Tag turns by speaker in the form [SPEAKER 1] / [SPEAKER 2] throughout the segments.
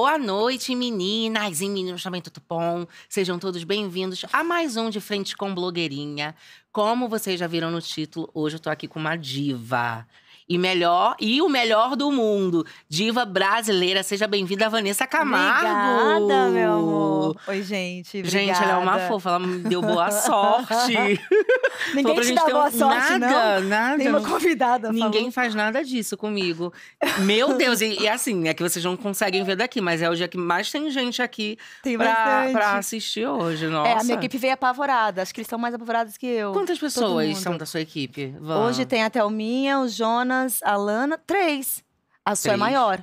[SPEAKER 1] Boa noite, meninas e meninos também, tudo bom? Sejam todos bem-vindos a mais um De Frente com Blogueirinha. Como vocês já viram no título, hoje eu tô aqui com uma diva e melhor e o melhor do mundo, diva brasileira. Seja bem-vinda, Vanessa Camargo.
[SPEAKER 2] Obrigada, meu amor. Oi, gente. Obrigada. Gente, ela é uma fofa, ela me deu boa sorte. Ninguém te dá boa um... sorte, nada, não. Nada, Nenhuma
[SPEAKER 1] convidada Ninguém faz nada disso comigo. Meu Deus, e, e, assim, é que vocês não conseguem ver daqui, mas é o dia que mais tem gente aqui tem pra, pra assistir hoje, nossa. É, a minha equipe
[SPEAKER 2] veio apavorada. Acho que eles são mais apavorados que eu. Quantas pessoas são
[SPEAKER 1] da sua equipe? Vão. Hoje tem
[SPEAKER 2] a Thelminha, o Jonas, Alana a Lana, três. A sua é maior.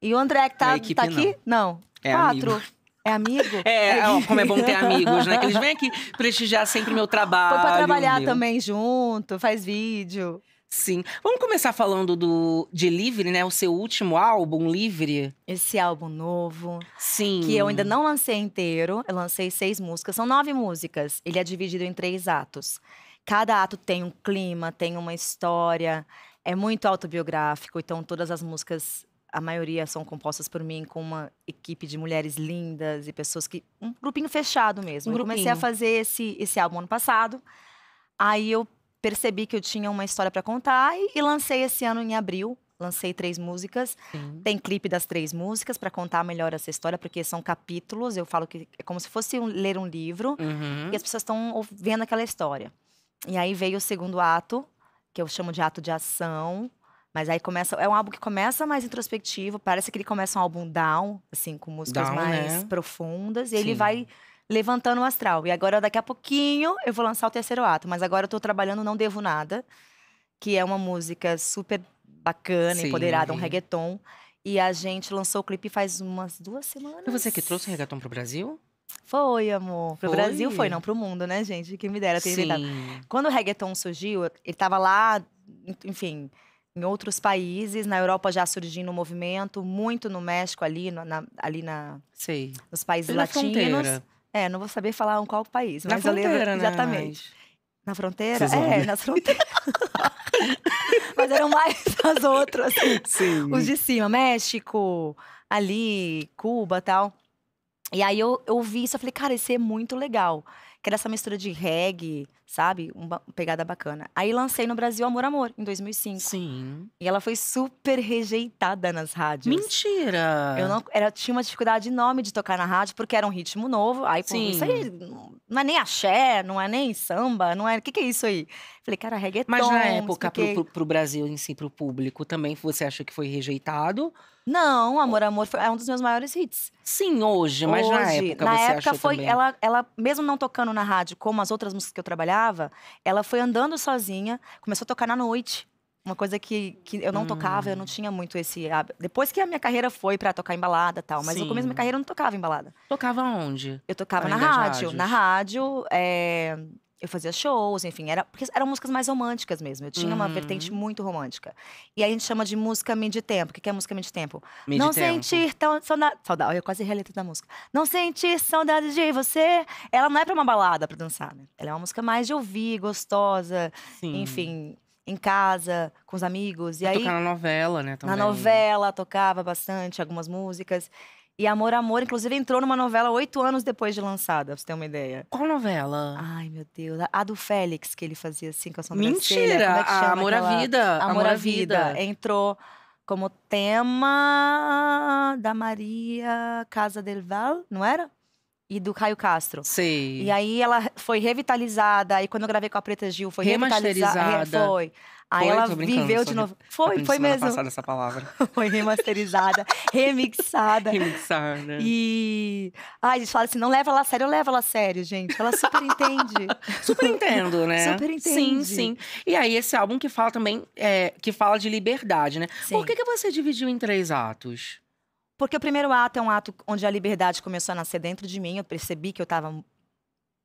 [SPEAKER 2] E o André que tá, equipe, tá aqui? Não. É Quatro. amigo. É amigo? É, ó, como é bom ter amigos, né? Que eles vêm
[SPEAKER 1] aqui prestigiar sempre meu trabalho. Foi pra trabalhar meu.
[SPEAKER 2] também junto, faz vídeo.
[SPEAKER 1] Sim. Vamos começar falando do de Livre, né? O seu último álbum, Livre.
[SPEAKER 2] Esse álbum novo, Sim. que eu ainda não lancei inteiro. Eu lancei seis músicas, são nove músicas. Ele é dividido em três atos. Cada ato tem um clima, tem uma história. É muito autobiográfico, então todas as músicas, a maioria são compostas por mim com uma equipe de mulheres lindas e pessoas que um grupinho fechado mesmo. Um eu comecei a fazer esse esse álbum ano passado. Aí eu percebi que eu tinha uma história para contar e, e lancei esse ano em abril lancei três músicas. Sim. Tem clipe das três músicas para contar melhor essa história, porque são capítulos. Eu falo que é como se fosse um, ler um livro uhum. e as pessoas estão vendo aquela história. E aí veio o segundo ato, que eu chamo de ato de ação. Mas aí começa. É um álbum que começa mais introspectivo. Parece que ele começa um álbum down, assim, com músicas down, mais né? profundas. E Sim. ele vai levantando o astral. E agora, daqui a pouquinho, eu vou lançar o terceiro ato. Mas agora eu tô trabalhando Não Devo Nada, que é uma música super bacana, Sim, empoderada, um reggaeton. E a gente lançou o clipe faz umas duas semanas. E
[SPEAKER 1] você que trouxe o reggaeton pro Brasil?
[SPEAKER 2] Foi, amor. Pro foi. Brasil foi, não pro mundo, né, gente? Que me dera ter Sim. inventado. Quando o reggaeton surgiu, ele tava lá, enfim, em outros países, na Europa já surgindo um movimento, muito no México ali, na, ali na, Sei. nos países na latinos. Fronteira. É, não vou saber falar em qual país, mas na eu fronteira, né? exatamente. Na fronteira? Vocês é, na fronteira. mas eram mais as outras. Sim. Os de cima, México, ali, Cuba tal. E aí eu, eu vi isso, eu falei, cara, isso é muito legal. Que era essa mistura de reggae, sabe? Uma pegada bacana. Aí lancei no Brasil Amor Amor, em 2005. Sim. E ela foi super rejeitada nas rádios.
[SPEAKER 1] Mentira!
[SPEAKER 2] Eu não, era, tinha uma dificuldade enorme de tocar na rádio, porque era um ritmo novo. Aí, pô, Sim. isso aí não é nem axé, não é nem samba, não é... O que, que é isso aí? Falei, cara, reggaeton. Mas na época, porque... pro, pro,
[SPEAKER 1] pro Brasil em si, pro público, também você acha que foi rejeitado?
[SPEAKER 2] Não, Amor Amor foi, é um dos meus maiores hits.
[SPEAKER 1] Sim, hoje, mas hoje, na época na você época achou foi também. ela
[SPEAKER 2] ela mesmo não tocando na rádio como as outras músicas que eu trabalhava, ela foi andando sozinha, começou a tocar na noite. Uma coisa que, que eu não hum. tocava, eu não hum. tinha muito esse Depois que a minha carreira foi para tocar em balada e tal, mas Sim. no começo da minha carreira eu não tocava em balada. Tocava onde? Eu tocava Além na rádio. Na rádio, é, eu fazia shows, enfim, era, porque eram músicas mais românticas mesmo. Eu tinha uhum. uma vertente hum. muito romântica. E aí a gente chama de música mid tempo. O que é música mid tempo? Mid não tempo. sentir tão, saudade. Saudade, eu quase reletro da música. Não sentir saudade de você. Ela não é pra uma balada pra dançar, né? Ela é uma música mais de ouvir, gostosa, Sim. enfim. Em casa, com os amigos. E é aí, tocar na
[SPEAKER 1] novela, né? Também. Na
[SPEAKER 2] novela, tocava bastante algumas músicas. E Amor, Amor, inclusive, entrou numa novela oito anos depois de lançada, pra você ter uma ideia. Qual novela? Ai, meu Deus. A do Félix, que ele fazia assim com a sobrancelha. Mentira! Como é que ah, chama Amor aquela... à Vida. Amor, Amor à vida. vida. Entrou como tema da Maria Casa del Val, não era? e do Caio Castro. sim. E aí ela foi revitalizada, aí quando eu gravei com a Preta Gil foi revitalizada. É, Re, foi. Aí foi, ela viveu de novo. Foi, foi mesmo. passada essa palavra. foi remasterizada, remixada. Remixada. E. Ai, a gente fala assim: não leva ela a sério, eu levo ela a sério, gente. Ela super entende. super entendo, né? Super entende. Sim, sim. E aí, esse álbum que fala
[SPEAKER 1] também, é, que fala de liberdade, né? Sim. Por que, que você dividiu em três atos?
[SPEAKER 2] Porque o primeiro ato é um ato onde a liberdade começou a nascer dentro de mim. Eu percebi que eu estava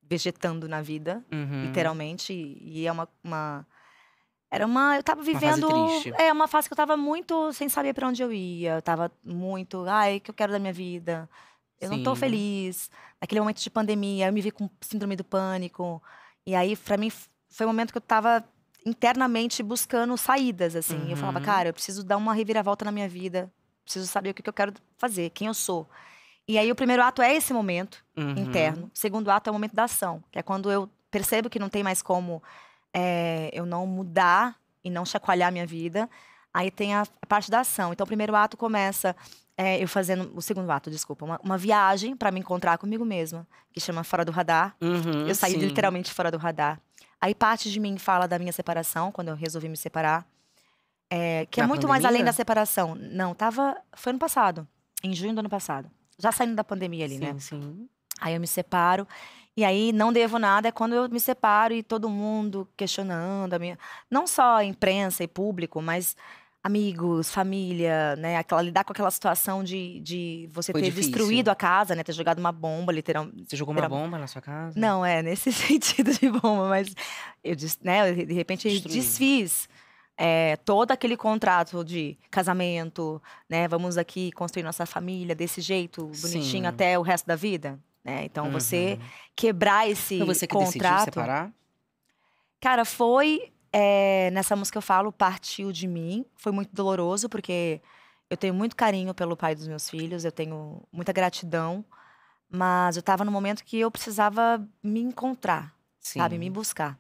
[SPEAKER 2] vegetando na vida, uhum. literalmente. E, e é uma, uma, Era uma. Eu estava vivendo. Uma fase É, uma fase que eu estava muito sem saber para onde eu ia. Eu estava muito. Ai, o que eu quero da minha vida? Eu Sim. não estou feliz. Naquele momento de pandemia, eu me vi com síndrome do pânico. E aí, para mim, foi um momento que eu estava internamente buscando saídas, assim. Uhum. Eu falava, uhum. cara, eu preciso dar uma reviravolta na minha vida preciso saber o que, que eu quero fazer, quem eu sou. E aí o primeiro ato é esse momento uhum. interno. O segundo ato é o momento da ação, que é quando eu percebo que não tem mais como é, eu não mudar e não chacoalhar minha vida. Aí tem a parte da ação. Então o primeiro ato começa é, eu fazendo o segundo ato, desculpa, uma, uma viagem para me encontrar comigo mesma, que chama Fora do Radar.
[SPEAKER 3] Uhum, eu saí sim. literalmente
[SPEAKER 2] fora do radar. Aí parte de mim fala da minha separação, quando eu resolvi me separar. É, que é Na é muito pandemia? mais além da separação. Não, tava. Foi ano passado, em junho do ano passado. Já saindo da pandemia ali, né? sim, né? Sim. Aí eu me separo. E aí não devo nada é quando eu me separo e todo mundo questionando a minha. Não só imprensa e público, mas amigos, família, né? Aquela, lidar com aquela situação de, de você Foi ter difícil. destruído a casa, né? Ter jogado uma bomba, literalmente. Você jogou literal... uma bomba na sua casa? Não, é, nesse sentido de bomba, mas eu, né, de repente Destruindo. desfiz é, todo aquele contrato de casamento, né? Vamos aqui construir nossa família desse jeito, bonitinho Sim. até o resto da vida, né? Então uhum. você quebrar esse contrato... você que contrato. separar? Cara, foi é, nessa música eu falo partiu de mim, foi muito doloroso porque eu tenho muito carinho pelo pai dos meus filhos, eu tenho muita gratidão, mas eu estava no momento que eu precisava me encontrar, Sim. sabe, me buscar.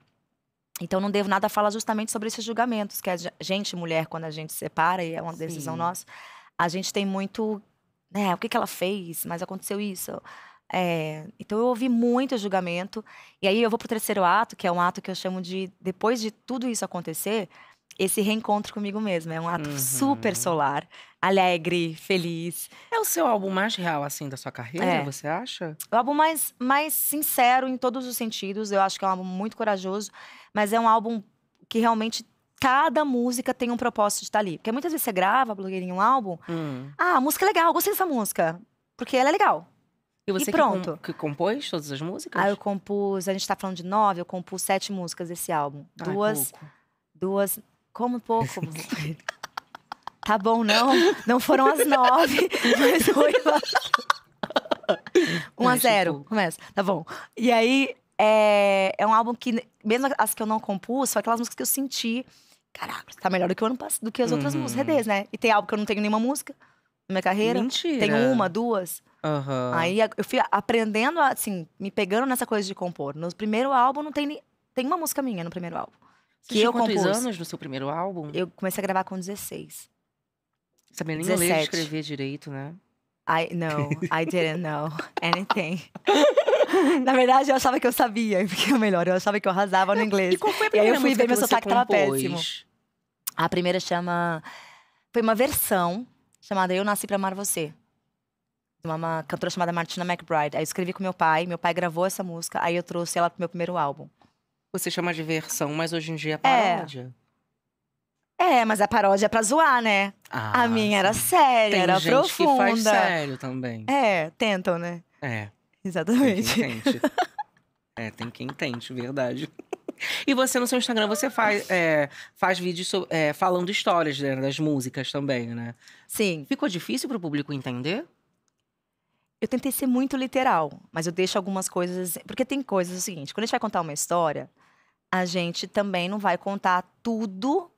[SPEAKER 2] Então não devo nada a falar justamente sobre esses julgamentos, que a gente, mulher, quando a gente separa, e é uma Sim. decisão nossa, a gente tem muito, né, o que, que ela fez, mas aconteceu isso. É, então eu ouvi muito julgamento, e aí eu vou para o terceiro ato, que é um ato que eu chamo de, depois de tudo isso acontecer, esse reencontro comigo mesmo É um ato uhum. super solar, alegre, feliz. É o seu álbum mais real, assim, da sua carreira, é. você acha? O álbum mais, mais sincero em todos os sentidos. Eu acho que é um álbum muito corajoso, mas é um álbum que realmente cada música tem um propósito de estar tá ali. Porque muitas vezes você grava, blogueirinha, um álbum. Hum. Ah, a música é legal, gostei dessa música. Porque ela é legal. E você e pronto. Que, com, que, compôs todas as músicas? Ah, eu compus, a gente tá falando de nove, eu compus sete músicas desse álbum. Ai, duas. Pouco. Duas como pouco. tá bom, não. Não foram as nove,
[SPEAKER 3] mas foi lá.
[SPEAKER 2] um a zero tipo começa. Tá bom. E aí, é, é um álbum que, mesmo as que eu não compus, são aquelas músicas que eu senti. Caraca, tá melhor do que, o ano, do que as outras uhum. músicas, é né? E tem álbum que eu não tenho nenhuma música na minha carreira. Mentira. Tem uma, duas.
[SPEAKER 1] Uhum. Aí
[SPEAKER 2] eu fui aprendendo, assim, me pegando nessa coisa de compor. No primeiro álbum não tem. Tem uma música minha no primeiro álbum que eu compus. quantos anos no seu primeiro álbum? Eu comecei a gravar com 16. Sabia nem 17. ler e escrever direito, né? I, no, I didn't know anything. Na verdade, eu achava que eu sabia, porque é melhor, eu achava que eu arrasava no inglês. E qual foi a primeira e aí eu fui ver meu sotaque compôs? tava péssimo. A primeira chama. Foi uma versão chamada Eu Nasci para Amar Você. Uma, uma cantora chamada Martina McBride. Aí eu escrevi com meu pai, meu pai gravou essa música, aí eu trouxe ela pro meu primeiro álbum
[SPEAKER 1] você chama de versão, mas hoje em dia é, é. paródia.
[SPEAKER 2] É, é mas a paródia é pra zoar, né? Ah, a minha era séria, tem era gente profunda. Que faz sério também. É, tentam, né? É. Exatamente. Tem
[SPEAKER 1] quem é, tem quem tente, verdade. E você no seu Instagram, você faz, é, faz vídeos é, falando histórias né, das músicas também, né? Sim. Ficou difícil para o público entender?
[SPEAKER 2] eu tentei ser muito literal, mas eu deixo algumas coisas. Porque tem coisas é o seguinte: quando a gente vai contar uma história, a gente também não vai contar tudo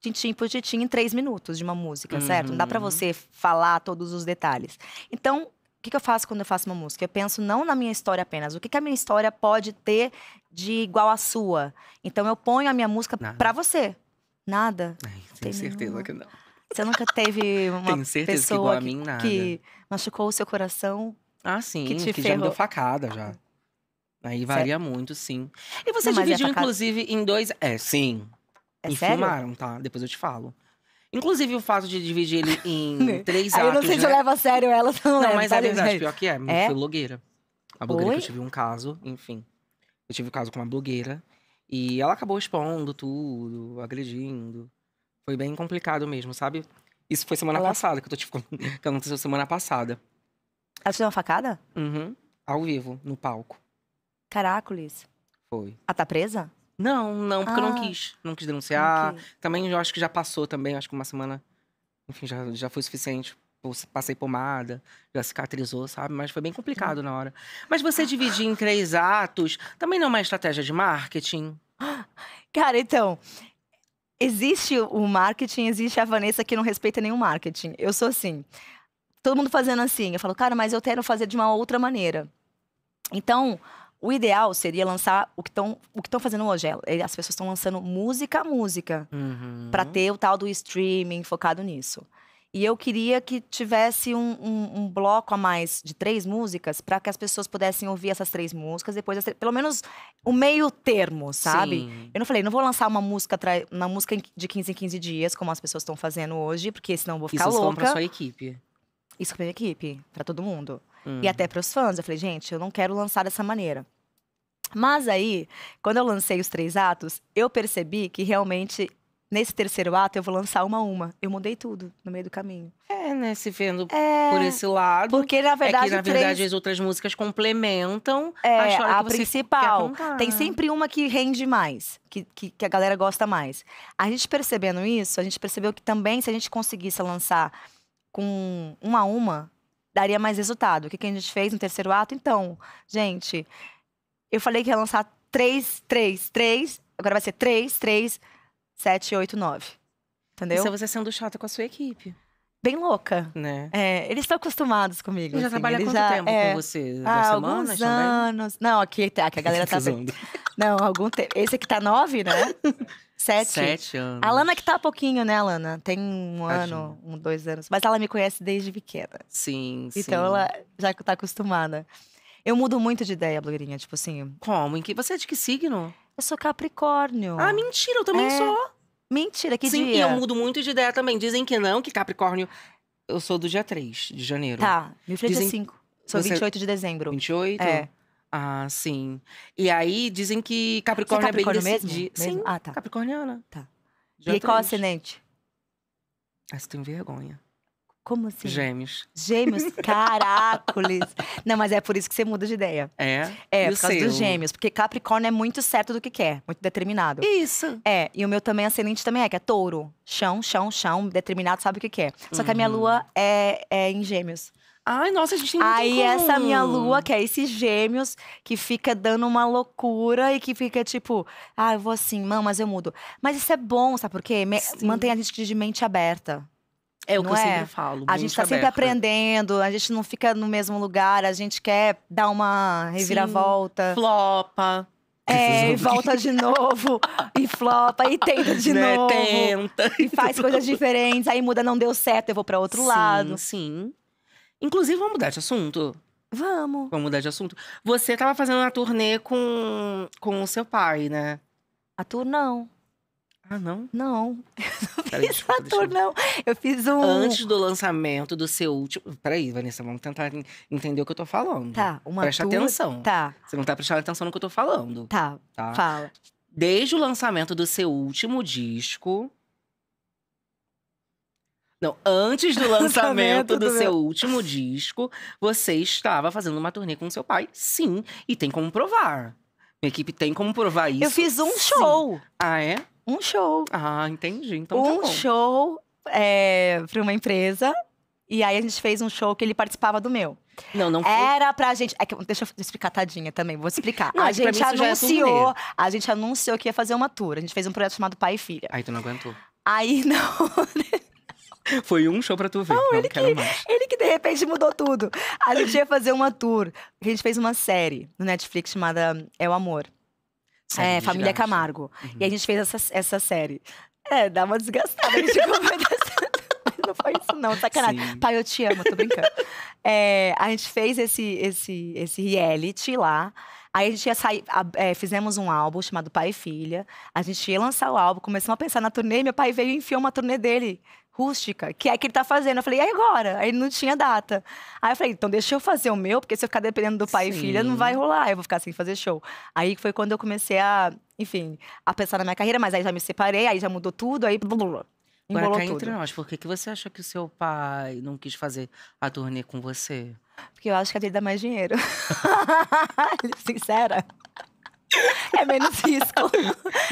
[SPEAKER 2] tintim por tintim em três minutos de uma música, uhum. certo? Não dá para uhum. você falar todos os detalhes. Então, o que, que eu faço quando eu faço uma música? Eu penso não na minha história apenas, o que, que a minha história pode ter de igual à sua. Então eu ponho a minha música para você. Nada. Ai, tenho certeza nenhuma. que não. Você nunca teve uma pessoa que igual a mim, nada. Que, Machucou o seu coração? Ah, sim, que, te que já me deu
[SPEAKER 1] facada já. Ah. Aí varia sério? muito, sim. E você não, é dividiu, é inclusive, em dois. É, sim.
[SPEAKER 2] É e sério? filmaram,
[SPEAKER 1] tá? Depois eu te falo. Inclusive, o fato de dividir ele em né? três Aí atos... eu não sei se né? leva a sério ela, não Não, leva, mas tá é verdade, pior que é. é? Fui blogueira. A blogueira Oi? que eu tive um caso, enfim. Eu tive um caso com uma blogueira. E ela acabou expondo tudo, agredindo. Foi bem complicado mesmo, sabe? Isso foi semana Ela... passada, que eu tô te falando. que aconteceu semana passada. Ela te deu uma facada? Uhum. Ao vivo, no palco. Caracoles. Foi. Ela ah, tá presa? Não, não, porque ah. eu não ah, quis. Não quis denunciar. Também eu acho que já passou também, acho que uma semana. Enfim, já, já foi suficiente. passei pomada, já cicatrizou, sabe? Mas foi bem complicado na hora. Mas você dividir em três atos também não é uma estratégia de marketing?
[SPEAKER 2] Cara, então, existe o marketing, existe a Vanessa que não respeita nenhum marketing. Eu sou assim. Todo mundo fazendo assim. Eu falo, cara, mas eu quero fazer de uma outra maneira. Então, o ideal seria lançar o que estão o que estão fazendo hoje. É, é, as pessoas estão lançando música a música uhum. para ter o tal do streaming focado nisso. E eu queria que tivesse um, um, um bloco a mais de três músicas para que as pessoas pudessem ouvir essas três músicas, depois três, pelo menos o um meio termo, sabe? Sim. Eu não falei, não vou lançar uma música na música de 15 em 15 dias, como as pessoas estão fazendo hoje, porque senão eu vou ficar Isso louca. Isso para sua equipe. Isso pra minha equipe, para todo mundo. E hum. até para os fãs. Eu falei, gente, eu não quero lançar dessa maneira. Mas aí, quando eu lancei os três atos, eu percebi que realmente Nesse terceiro ato, eu vou lançar uma a uma. Eu mudei tudo no meio do caminho. É, né? Se vendo
[SPEAKER 1] é... por esse
[SPEAKER 2] lado. Porque, na verdade. É que, na verdade, as
[SPEAKER 1] outras músicas complementam é, a a que você principal. Quer Tem sempre
[SPEAKER 2] uma que rende mais, que, que, que a galera gosta mais. A gente percebendo isso, a gente percebeu que também, se a gente conseguisse lançar com uma a uma, daria mais resultado. O que, que a gente fez no terceiro ato? Então, gente, eu falei que ia lançar três, três, três. Agora vai ser três, três 7, 8, 9. Entendeu? Isso é você
[SPEAKER 1] sendo chata com a sua equipe.
[SPEAKER 2] Bem louca. Né? É, eles estão acostumados comigo. Assim, já trabalha quanto já, tempo é... com você? há ah, semanas? Alguns anos. Não, aqui, tá, aqui a galera tá. Não, algum tempo. Esse aqui tá nove, né? Sete. Sete anos. A Lana que tá há pouquinho, né, Lana? Tem um Imagina. ano, um, dois anos. Mas ela me conhece desde pequena. Sim, então sim. Então ela já tá acostumada. Eu mudo muito de ideia, blogueirinha. Tipo assim. Como? Em que... Você é de que signo? Eu sou Capricórnio. Ah,
[SPEAKER 1] mentira, eu também é... sou.
[SPEAKER 2] Mentira, que Sim, dia? Sim, e eu mudo
[SPEAKER 1] muito de ideia também. Dizem que não, que Capricórnio. Eu sou do dia 3 de janeiro. Tá,
[SPEAKER 2] me frente Dizem... 5.
[SPEAKER 1] Sou Você... 28 de dezembro. 28? É. Ah, sim. E aí dizem que Capricórnio, é Capricórnio é bem mesmo? mesmo? Sim, ah, tá. Capricorniana. Tá. Já e 3. qual é
[SPEAKER 2] ascendente?
[SPEAKER 1] Ah, você tem vergonha. Como assim? Gêmeos.
[SPEAKER 2] Gêmeos? Caracoles! Não, mas é por isso que você muda de ideia.
[SPEAKER 1] É? É, e por causa seu? dos gêmeos.
[SPEAKER 2] Porque Capricórnio é muito certo do que quer, muito determinado. Isso! É, e o meu também, ascendente também é, que é touro. Chão, chão, chão, determinado, sabe o que quer. Só que a minha uhum. lua é, é em gêmeos. Ai, nossa, a gente tem muito Aí essa minha lua, que é esses gêmeos, que fica dando uma loucura e que fica tipo, ah, eu vou assim, não, mas eu mudo. Mas isso é bom, sabe por quê? Me mantém a gente de mente aberta. É o que eu sempre é? falo. A gente está sempre aprendendo, a gente não fica no mesmo lugar, a gente quer dar uma reviravolta. Sim, flopa. É, e volta de novo, e flopa, e tenta de né? novo. Tenta. E faz coisas diferentes, aí muda, não deu certo, eu vou para outro sim, lado. Sim. Inclusive, vamos
[SPEAKER 1] mudar de assunto. Vamos. Vamos mudar de assunto. Você estava fazendo uma turnê com, com o seu pai, né? A tour não. Ah, não? Não.
[SPEAKER 2] Eu não fiz uma ator, eu... não. Eu fiz um. Antes
[SPEAKER 1] do lançamento do seu último. Peraí, Vanessa, vamos tentar entender o que eu tô falando.
[SPEAKER 2] Tá, uma Presta tua... atenção.
[SPEAKER 1] Tá. Você não tá prestando atenção no que eu tô falando. Tá. tá. Fala. Desde o lançamento do seu último disco. Não, antes do lançamento, do, seu último disco, você estava fazendo uma turnê com seu pai, sim. E tem como provar. Minha equipe tem como provar isso. Eu fiz um sim. show. Ah, é? um show. Ah, entendi. Então tá um tá bom.
[SPEAKER 2] show é, para uma empresa. E aí a gente fez um show que ele participava do meu. Não, não foi. Era pra gente. É que, deixa eu explicar, tadinha também, vou explicar. Não, a é gente é anunciou. É a gente anunciou que ia fazer uma tour. A gente fez um projeto chamado Pai e Filha. Aí tu não aguentou. Aí não.
[SPEAKER 1] Né? Foi um show pra tu ver. Não, não ele, que, ele
[SPEAKER 2] que de repente mudou tudo. A gente ia fazer uma tour. A gente fez uma série no Netflix chamada É o Amor
[SPEAKER 1] é, Família Camargo.
[SPEAKER 2] Uhum. E a gente fez essa, essa série. É, dá uma desgastada, a gente Não foi isso, não, sacanagem. Sim. Pai, eu te amo, tô brincando. É, a gente fez esse, esse, esse reality lá. Aí a gente ia sair, é, fizemos um álbum chamado Pai e Filha. A gente ia lançar o álbum, começamos a pensar na turnê. Meu pai veio e enfiou uma turnê dele rústica, que é que ele tá fazendo. Eu falei, e agora? Aí não tinha data. Aí eu falei, então deixa eu fazer o meu, porque se eu ficar dependendo do pai Sim. e filha, não vai rolar, eu vou ficar sem fazer show. Aí foi quando eu comecei a, enfim, a pensar na minha carreira, mas aí já me separei, aí já mudou tudo, aí blá, Agora cá entre
[SPEAKER 1] nós, por que, que você acha que o seu pai não quis fazer a turnê com você?
[SPEAKER 2] Porque eu acho que a dele dá mais dinheiro. É sincera. É menos risco.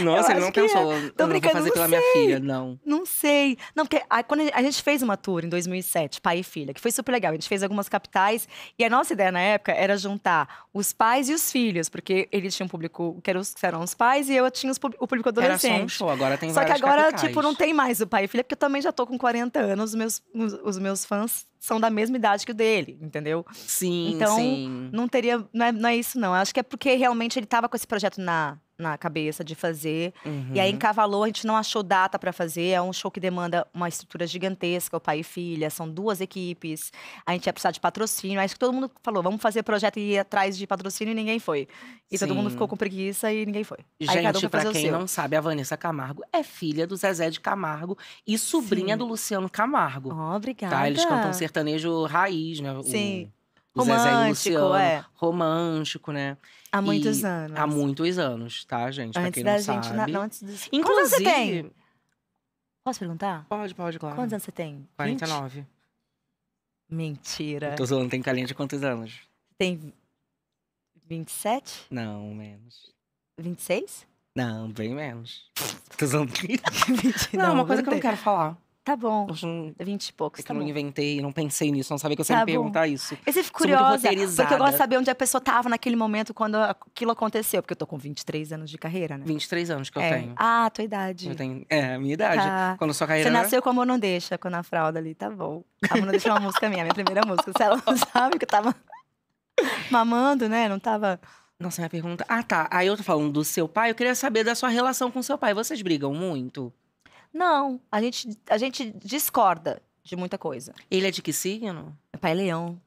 [SPEAKER 1] Nossa, eu ele não pensou. É. Tô brincando, vou fazer não pela sei. minha filha, não.
[SPEAKER 2] Não sei. Não, porque ah, a, quando a gente fez uma tour em 2007, pai e filha, que foi super legal. A gente fez algumas capitais e a nossa ideia na época era juntar os pais e os filhos, porque ele tinha um público que, eram os, que eram os pais e eu tinha os, o público adolescente. Era só um show, agora tem Só que agora, capitais. tipo, não tem mais o pai e filha, porque eu também já tô com 40 anos, os meus, os, os meus fãs são da mesma idade que o dele, entendeu? Sim, então, sim. Então, não teria. Não é, não é isso, não. Eu acho que é porque realmente ele estava com esse projeto na, na cabeça de fazer. Uhum. E aí encavalou, uhum. a gente não achou data para fazer. É um show que demanda uma estrutura gigantesca, o pai e filha, são duas equipes. A gente ia precisar de patrocínio. Aí todo mundo falou, vamos fazer projeto e ir atrás de patrocínio e ninguém foi. E Sim. todo mundo ficou com preguiça e ninguém foi. Gente, aí cada um foi pra quem não
[SPEAKER 1] sabe, a Vanessa Camargo
[SPEAKER 2] é filha do Zezé de
[SPEAKER 1] Camargo e sobrinha Sim. do Luciano Camargo. Oh, obrigada. Tá, eles cantam sertanejo raiz, né? Sim. O romântico, é. romântico, né? Há muitos e anos. Há muitos anos, tá, gente? Antes pra quem não da sabe. gente, na, não, antes dos... Inclusive, Quantos anos você
[SPEAKER 2] tem? Posso perguntar? Pode, pode, claro. Quantos anos você tem? 49. 20? Mentira. Eu tô
[SPEAKER 1] zoando, tem carinha de quantos anos? Tem 27? Não, menos.
[SPEAKER 2] 26?
[SPEAKER 1] Não, bem menos. tô zoando. Mentira,
[SPEAKER 2] não, não, uma coisa que eu não quero falar. Tá bom.
[SPEAKER 1] vinte e poucos. É tá eu não inventei, não pensei nisso, não sabia que eu tá sempre tá ia perguntar isso. Eu sempre fico curiosa, porque eu gosto de saber
[SPEAKER 2] onde a pessoa tava naquele momento quando aquilo aconteceu. Porque eu tô com 23 anos de carreira, né? 23 anos que eu é. tenho. Ah, tua idade. Eu tenho, é, a minha idade. Tá. Quando sua carreira. Você nasceu com a Não Deixa, quando a fralda ali, tá bom. Amor Não Deixa é uma música minha, minha primeira música. Se ela não sabe que eu tava mamando, né? Não tava. Nossa, minha pergunta. Ah, tá.
[SPEAKER 1] Aí eu tô falando do seu pai, eu queria saber da sua relação com seu pai. Vocês brigam muito?
[SPEAKER 2] Não, a gente, a gente discorda de muita coisa. Ele é de que signo? Meu pai é leão.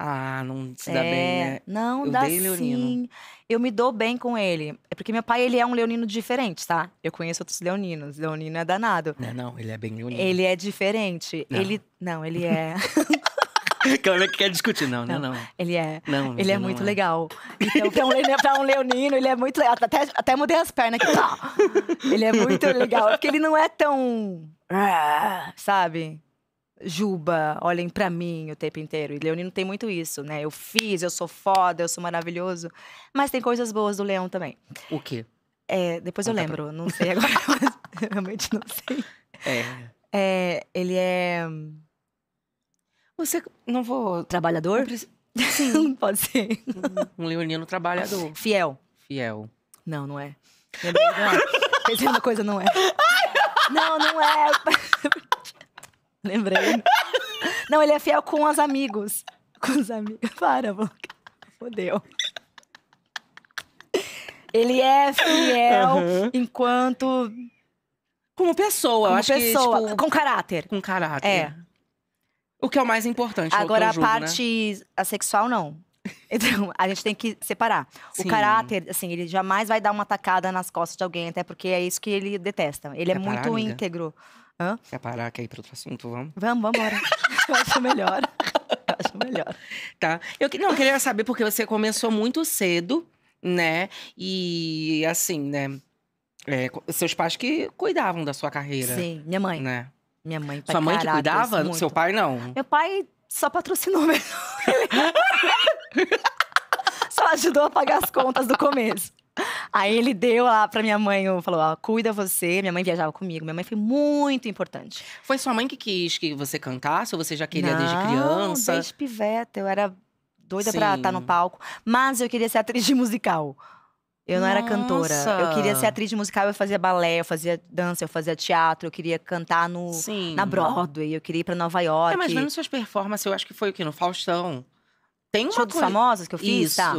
[SPEAKER 2] Ah, não se dá é, bem, né? Não eu dá sim. Leonino. Eu me dou bem com ele. É porque meu pai, ele é um leonino diferente, tá? Eu conheço outros leoninos. Leonino é danado. Não,
[SPEAKER 1] não ele é bem leonino. Ele é
[SPEAKER 2] diferente. Não. Ele... Não, ele é...
[SPEAKER 1] mulher que quer discutir. Não, não, é não.
[SPEAKER 2] Ele é. Não, ele é muito é. legal. Então, ele um, é, pra um, leonino, ele é muito legal. Até, até mudei as pernas aqui. Tá? Ele é muito legal. É porque ele não é tão. Ah, sabe? Juba, olhem para mim o tempo inteiro. E leonino tem muito isso, né? Eu fiz, eu sou foda, eu sou maravilhoso. Mas tem coisas boas do leão também. O quê? É, depois Conta eu lembro, pra... não sei agora, realmente não sei. É. é ele é você. Não vou. Trabalhador? Sim. Pode ser.
[SPEAKER 1] Um leonino trabalhador. Ah, fiel. Fiel.
[SPEAKER 2] Não, não é. Lembrei, é. Pensei coisa, não é. Não, não é. Lembrei. Não, ele é fiel com os amigos. Com os amigos. Para, boca. Fodeu. Ele é fiel uhum. enquanto. Como pessoa, Como acho pessoa, que. Tipo,
[SPEAKER 1] com caráter. Com caráter. É. O que é o mais importante. Agora, a né? parte
[SPEAKER 2] né? sexual, não. Então, a gente tem que separar. Sim. O caráter, assim, ele jamais vai dar uma tacada nas costas de alguém, até porque é isso que ele detesta. Ele é Quer é muito íntegro.
[SPEAKER 1] Hã? Quer parar, quer ir para outro assunto? Vamos?
[SPEAKER 2] Vamos, vamos embora. Eu acho melhor. Eu acho
[SPEAKER 1] melhor. Tá. Eu, não, eu queria saber, porque você começou muito cedo, né? E, assim, né? É, seus pais que cuidavam da sua carreira. Sim, minha mãe. Né?
[SPEAKER 2] Minha mãe, Sua mãe que cuidava? muito. Seu pai não? Meu pai só patrocinou mesmo. só ajudou a pagar as contas do começo. Aí ele deu lá pra minha mãe, falou, ó, cuida você. Minha mãe viajava comigo, minha mãe foi muito importante. Foi sua mãe que quis
[SPEAKER 1] que você cantasse ou você já queria desde criança? desde
[SPEAKER 2] piveta, eu era doida pra estar no palco. Mas eu queria ser atriz de musical. Eu não Nossa. era cantora. Eu queria ser atriz de musical, eu fazia balé, eu fazia dança, eu fazia teatro, eu queria cantar no, Sim. na Broadway, eu queria ir pra Nova York. É, mas mesmo
[SPEAKER 1] suas performances, eu acho que foi o quê? No Faustão. Tem um. Show dos famosos que eu fiz, Isso. Tá?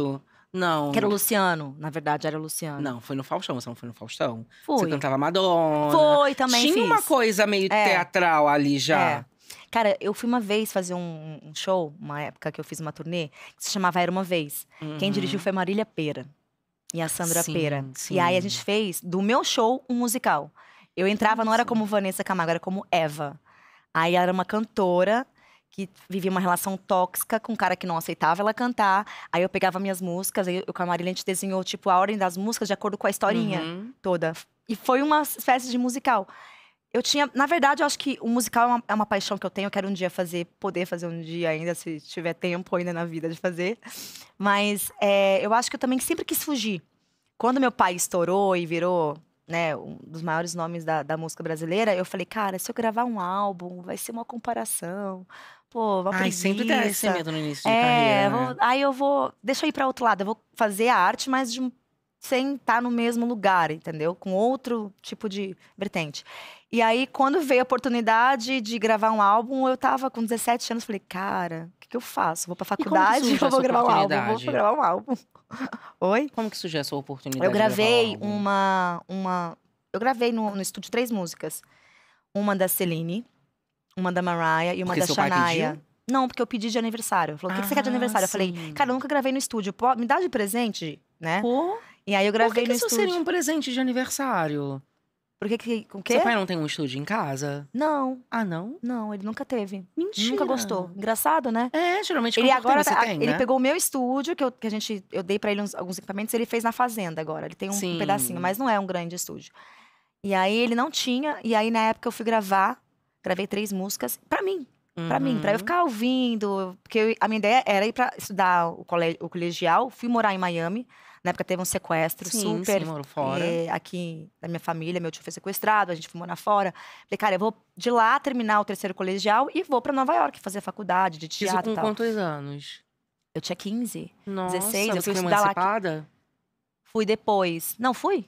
[SPEAKER 1] Não. Que era o
[SPEAKER 2] Luciano, na verdade, era
[SPEAKER 1] o Luciano. Não, foi no Faustão, você não foi no Faustão? Foi. Você cantava Madonna. Foi, também Tinha fiz. uma coisa
[SPEAKER 2] meio é. teatral
[SPEAKER 1] ali já. É.
[SPEAKER 2] Cara, eu fui uma vez fazer um, um, show, uma época que eu fiz uma turnê, que se chamava Era Uma Vez. Uhum. Quem dirigiu foi Marília Pera e a Sandra sim, Pera. Sim. E aí a gente fez do meu show um musical. Eu entrava, não era como Vanessa Camargo, era como Eva. Aí ela era uma cantora que vivia uma relação tóxica com um cara que não aceitava ela cantar. Aí eu pegava minhas músicas, aí o Camarilha a gente desenhou tipo a ordem das músicas de acordo com a historinha uhum. toda. E foi uma espécie de musical eu tinha, na verdade, eu acho que o musical é uma, é uma, paixão que eu tenho. Eu quero um dia fazer, poder fazer um dia ainda, se tiver tempo ainda na vida de fazer. Mas é, eu acho que eu também sempre quis fugir. Quando meu pai estourou e virou né, um dos maiores nomes da, da música brasileira, eu falei, cara, se eu gravar um álbum, vai ser uma comparação. Pô, uma Ai, sempre tem esse medo no início de é, carreira. Vou, né? Aí eu vou, deixa eu ir para outro lado. Eu vou fazer a arte, mas de, sem estar tá no mesmo lugar, entendeu? Com outro tipo de vertente. E aí, quando veio a oportunidade de gravar um álbum, eu tava com 17 anos, falei, cara, o que, que eu faço? Vou pra faculdade eu vou gravar um álbum? Vou gravar um álbum.
[SPEAKER 1] Oi? Como que surgiu essa oportunidade? Eu gravei
[SPEAKER 2] um uma, uma. Eu gravei no, no estúdio três músicas. Uma da Celine, uma da Mariah e uma porque da Shania. Não, porque eu pedi de aniversário. Falou, o que, ah, que, você quer de ah, aniversário? Sim. Eu falei, cara, eu nunca gravei no estúdio. Pô, me dá de presente, né? Pô. E aí eu gravei Por que no que estúdio. isso seria um
[SPEAKER 1] presente de aniversário? Por que que. Com quê? Seu pai não tem um estúdio em casa?
[SPEAKER 2] Não. Ah, não? Não, ele nunca teve. Mentira. Nunca gostou. Engraçado, né? É, geralmente ele agora tá, tem, Ele né? pegou o meu estúdio, que, eu, que a gente. Eu dei para ele uns, alguns equipamentos, ele fez na fazenda agora. Ele tem um, um, pedacinho, mas não é um grande estúdio. E aí ele não tinha, e aí na época eu fui gravar, gravei três músicas, para mim. Uhum. Pra mim, pra eu uhum. ficar ouvindo. Porque eu, a minha ideia era ir pra estudar o, colégio, o colegial, fui morar em Miami. Na época teve um sequestro sim, super. Sim, fora. Eh, aqui da minha família, meu tio foi sequestrado, a gente foi morar fora. Falei, cara, eu vou de lá terminar o terceiro colegial e vou para Nova York fazer faculdade de teatro. Isso com tal. quantos anos? Eu tinha 15. Nossa, 16, eu fui estudar emancipada? lá. Fui depois. Não, fui?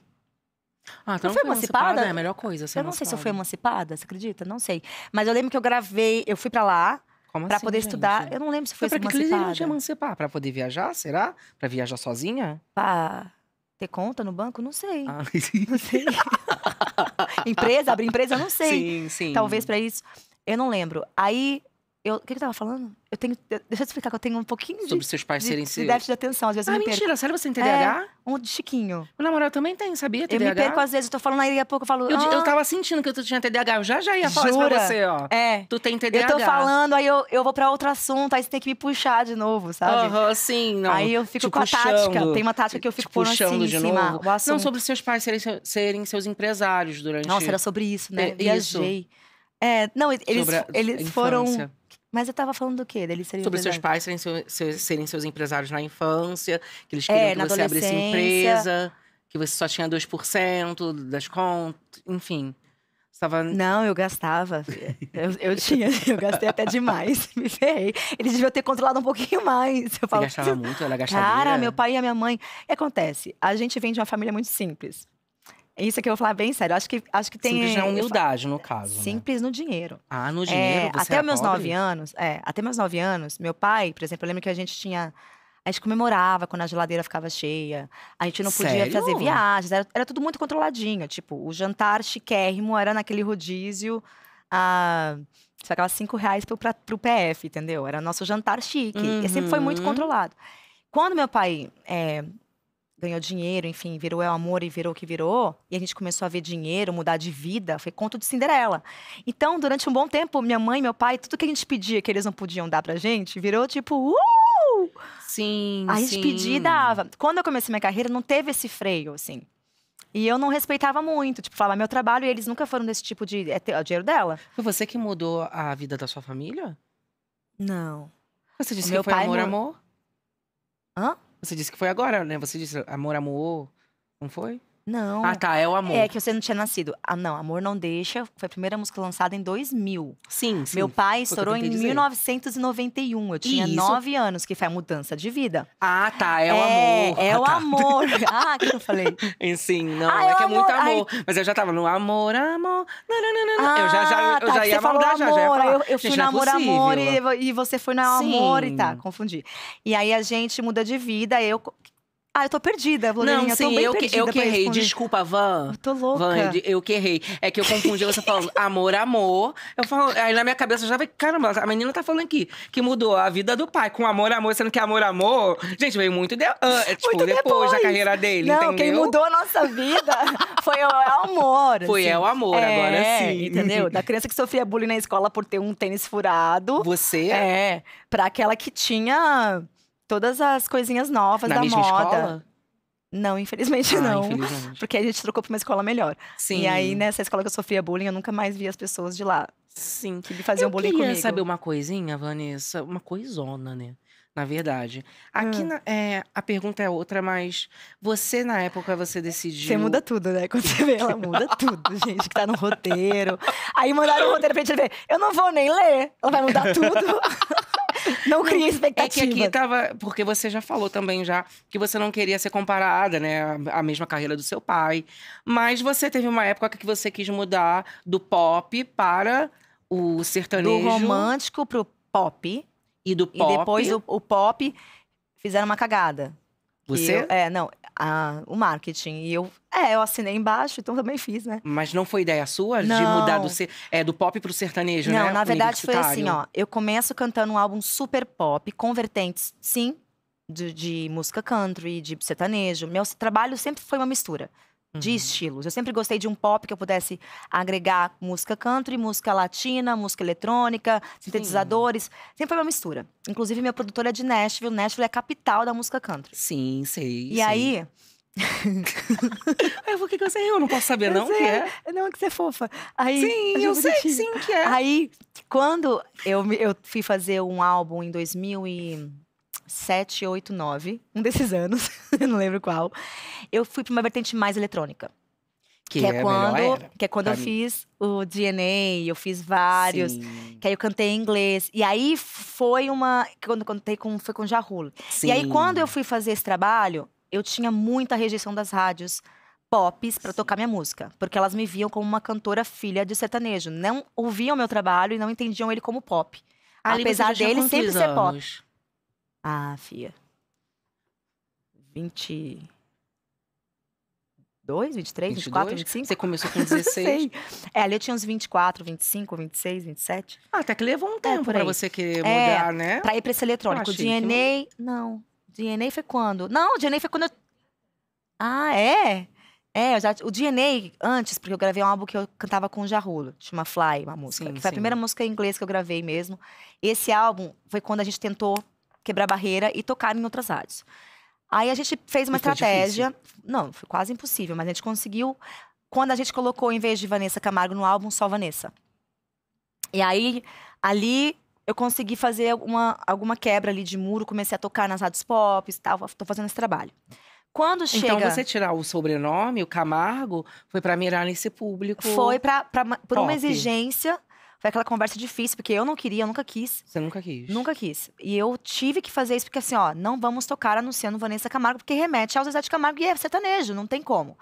[SPEAKER 2] Ah, então não fui emancipada? emancipada? É a melhor coisa. eu é não emancipada. sei se eu fui emancipada, você acredita? Não sei. Mas eu lembro que eu gravei, eu fui para lá, como pra assim, poder gente? estudar. Eu não lembro se foi então, emancipada. Pra que não tinha
[SPEAKER 1] emancipar? Pra poder viajar, será? Pra viajar sozinha?
[SPEAKER 2] Pra ter conta no banco? Não sei. Ah, não sei. empresa? Abrir empresa? Não sei. Sim, sim. Talvez pra isso. Eu não lembro. Aí eu, o que, ele eu tava falando? Eu tenho. deixa eu te explicar que eu tenho um pouquinho Sobre de. Sobre seus pais serem de, seus. De déficit de atenção, às vezes. Ah, eu me mentira, perco. sério, você tem TDAH? É, um de Chiquinho. O namorado também tem, sabia? TDAH? Eu me perco, às vezes, eu tô falando aí daqui a pouco, eu falo. Eu, ah, eu tava sentindo que tu tinha TDAH. Eu já já ia falar jura? isso pra você, ó. É. Tu tem TDAH. Eu tô falando, aí eu, eu vou pra outro assunto, aí você tem que me puxar de novo, sabe? Aham, uh -huh, sim, não. Aí eu fico te com puxando, a tática. Tem uma tática que eu fico puxando assim, de cima, novo. Não, sobre
[SPEAKER 1] seus pais serem, serem seus empresários durante. Nossa, era sobre isso, né? É, isso.
[SPEAKER 2] É, não, eles, eles foram. Mas eu estava falando do quê? serem Sobre seus
[SPEAKER 1] pais serem, seu, seus, serem seus empresários na infância, que eles é, queriam é, que você abrisse empresa, que você só tinha 2% das contas, enfim. Tava...
[SPEAKER 2] Não, eu gastava. Eu, eu, tinha, eu gastei até demais. Me ferrei. Eles deviam ter controlado um pouquinho mais. Eu falo, Você gastava muito, ela gastava. Cara, meu pai e a minha mãe. que acontece, a gente vem de uma família muito simples. Isso que eu vou falar bem sério. Acho que, acho que tem. Simples na humildade, no caso. Né? Simples né? no dinheiro. Ah, no é, dinheiro. É, até é meus pobre? nove anos, é, até meus nove anos, meu pai, por exemplo, eu lembro que a gente tinha. A gente comemorava quando a geladeira ficava cheia. A gente não podia Sério? fazer viagens. Era, era, tudo muito controladinho. Tipo, o jantar chiquérrimo era naquele rodízio. a você pagava cinco reais pro, pra, pro PF, entendeu? Era nosso jantar chique. Uhum. E sempre foi muito uhum. controlado. Quando meu pai é, ganhou dinheiro, enfim, virou é o amor e virou o que virou, e a gente começou a ver dinheiro, mudar de vida, foi conto de Cinderela. Então, durante um bom tempo, minha mãe, meu pai, tudo que a gente pedia que eles não podiam dar pra gente, virou tipo, uh! Sim, A gente sim. pedia e dava. Quando eu comecei minha carreira, não teve esse freio, assim. E eu não respeitava muito, tipo, falar meu trabalho e eles nunca foram desse tipo de. É, é o dinheiro dela. Foi você que mudou a vida da sua família? Não. Você disse o que meu foi pai amor, amor?
[SPEAKER 1] Hã? Você disse que foi agora, né? Você disse amor, amor,
[SPEAKER 2] não foi? Não. Ah, tá, é o amor. É que você não tinha nascido. Ah, não, Amor Não Deixa foi a primeira música lançada em 2000. Sim, sim. Meu pai estourou em 1991. Eu tinha nove anos, que foi a mudança de vida. Ah, tá, é, é o amor. É ah, tá. o amor. Ah, que eu falei.
[SPEAKER 1] Sim, não, ah, é, é que amor. é muito amor. Mas eu já tava no amor, amor. Não, eu já, já, ah, eu tá, já ia já, já ia falar. Eu, eu fui gente, no é amor, amor e,
[SPEAKER 2] e, você foi no sim. amor e tá, confundi. E aí a gente muda de vida, eu ah, eu tô perdida, blogueirinha. Não, sim, eu, eu que, eu que errei. Desculpa,
[SPEAKER 1] Van. Eu tô louca. Van, eu que errei. É que eu confundi você falando amor, amor. Eu falo, aí na minha cabeça já vai, caramba, a menina tá falando aqui que mudou a vida do pai com amor, amor, sendo que amor, amor. Gente, veio muito, de, uh, tipo, muito depois, depois da carreira dele. Não, entendeu? quem mudou
[SPEAKER 2] a nossa vida foi o amor. Foi assim. é o amor, é, agora sim. Entendeu? Da criança que sofria bullying na escola por ter um tênis furado. Você? É. Pra aquela que tinha todas as coisinhas novas Na da mesma moda. Escola? Não, infelizmente ah, não. Infelizmente. Porque a gente trocou para uma escola melhor. Sim. E aí, nessa escola que eu sofria bullying, eu nunca mais vi as pessoas de lá. Sim. Que faziam eu bullying comigo. Eu queria saber
[SPEAKER 1] uma coisinha, Vanessa. Uma coisona, né? na verdade. Aqui hum. na, é, a pergunta é outra, mas você, na época, você
[SPEAKER 2] decidiu. Você muda tudo, né? Quando você vê, ela muda tudo, gente, que tá no roteiro. Aí mandaram o roteiro pra gente ver. Eu não vou nem ler, ela vai mudar tudo. não cria expectativa.
[SPEAKER 1] É que aqui tava. Porque você já falou também já que você não queria ser comparada, né? A mesma carreira do seu pai. Mas você teve uma época que você quis mudar do pop
[SPEAKER 2] para o sertanejo. Do romântico pro pop. E do pop. E depois o, o pop fizeram uma cagada. Você? Eu, é, não a, o marketing. E eu, é, eu assinei embaixo, então também fiz, né?
[SPEAKER 1] Mas não foi ideia sua não. de mudar do, é, do pop pro sertanejo, não, né? Não, na verdade foi tá, assim, ó.
[SPEAKER 2] Eu começo cantando um álbum super pop, convertentes, sim, de, de música country, de sertanejo. Meu trabalho sempre foi uma mistura de uhum. estilos. Eu sempre gostei de um pop que eu pudesse agregar música country, música latina, música eletrônica, sintetizadores. Sim. Sempre foi uma mistura. Inclusive, minha produtora é de Nashville. Nashville é a capital da música country. Sim, sei. E sei. aí. eu vou que você eu não posso saber eu não sei. que é. é. Não, é que você é fofa. Aí, sim, eu sei que sim que é. Aí, quando eu, eu fui fazer um álbum em 2000 e 7, 8, 9, um desses anos, não lembro qual, eu fui para uma vertente mais eletrônica. Que, que é, é, quando, que é quando eu mim. fiz o DNA, eu fiz vários, Sim. que aí eu cantei em inglês. E aí foi uma, quando cantei com foi com Jahul. E aí quando eu fui fazer esse trabalho, eu tinha muita rejeição das rádios pops para tocar minha música, porque elas me viam como uma cantora filha de sertanejo, não ouviam meu trabalho e não entendiam ele como pop.
[SPEAKER 3] Ali apesar dele sempre anos. ser pop.
[SPEAKER 2] Ah, fia. 22, 23, 24, 25? Você começou com 16. é, ali eu tinha uns 24, 25, 26, 27. Ah, até que levou um é, tempo é, pra você querer é, mudar, né? Pra ir pra esse eletrônico. Ah, DNA. Que... Não. DNA foi quando? Não, DNA foi quando eu. Ah, é? É, já, o DNA, antes, porque eu gravei um álbum que eu cantava com o Jarrulo, chama Fly, uma música. Sim, que foi sim. a primeira música em inglês que eu gravei mesmo. Esse álbum foi quando a gente tentou quebrar barreira e tocar em outras áreas. Aí a gente fez uma estratégia. Não, foi quase impossível, mas a gente conseguiu. Quando a gente colocou, em vez de Vanessa Camargo no álbum, só Vanessa. E aí, ali, eu consegui fazer alguma, alguma quebra ali de muro, comecei a tocar nas rádios pop e tal. Tô fazendo esse trabalho. Quando então, chega. Então você
[SPEAKER 1] tirar o sobrenome, o Camargo, foi para mirar nesse público. Foi pra, pra, por pop. uma exigência
[SPEAKER 2] foi aquela conversa difícil, porque eu não queria, eu nunca quis.
[SPEAKER 1] Você nunca quis?
[SPEAKER 2] Nunca quis. E eu tive que fazer isso, porque assim, ó, não vamos tocar anunciando Vanessa Camargo, porque remete ao Zezé de Camargo e é sertanejo, não tem como.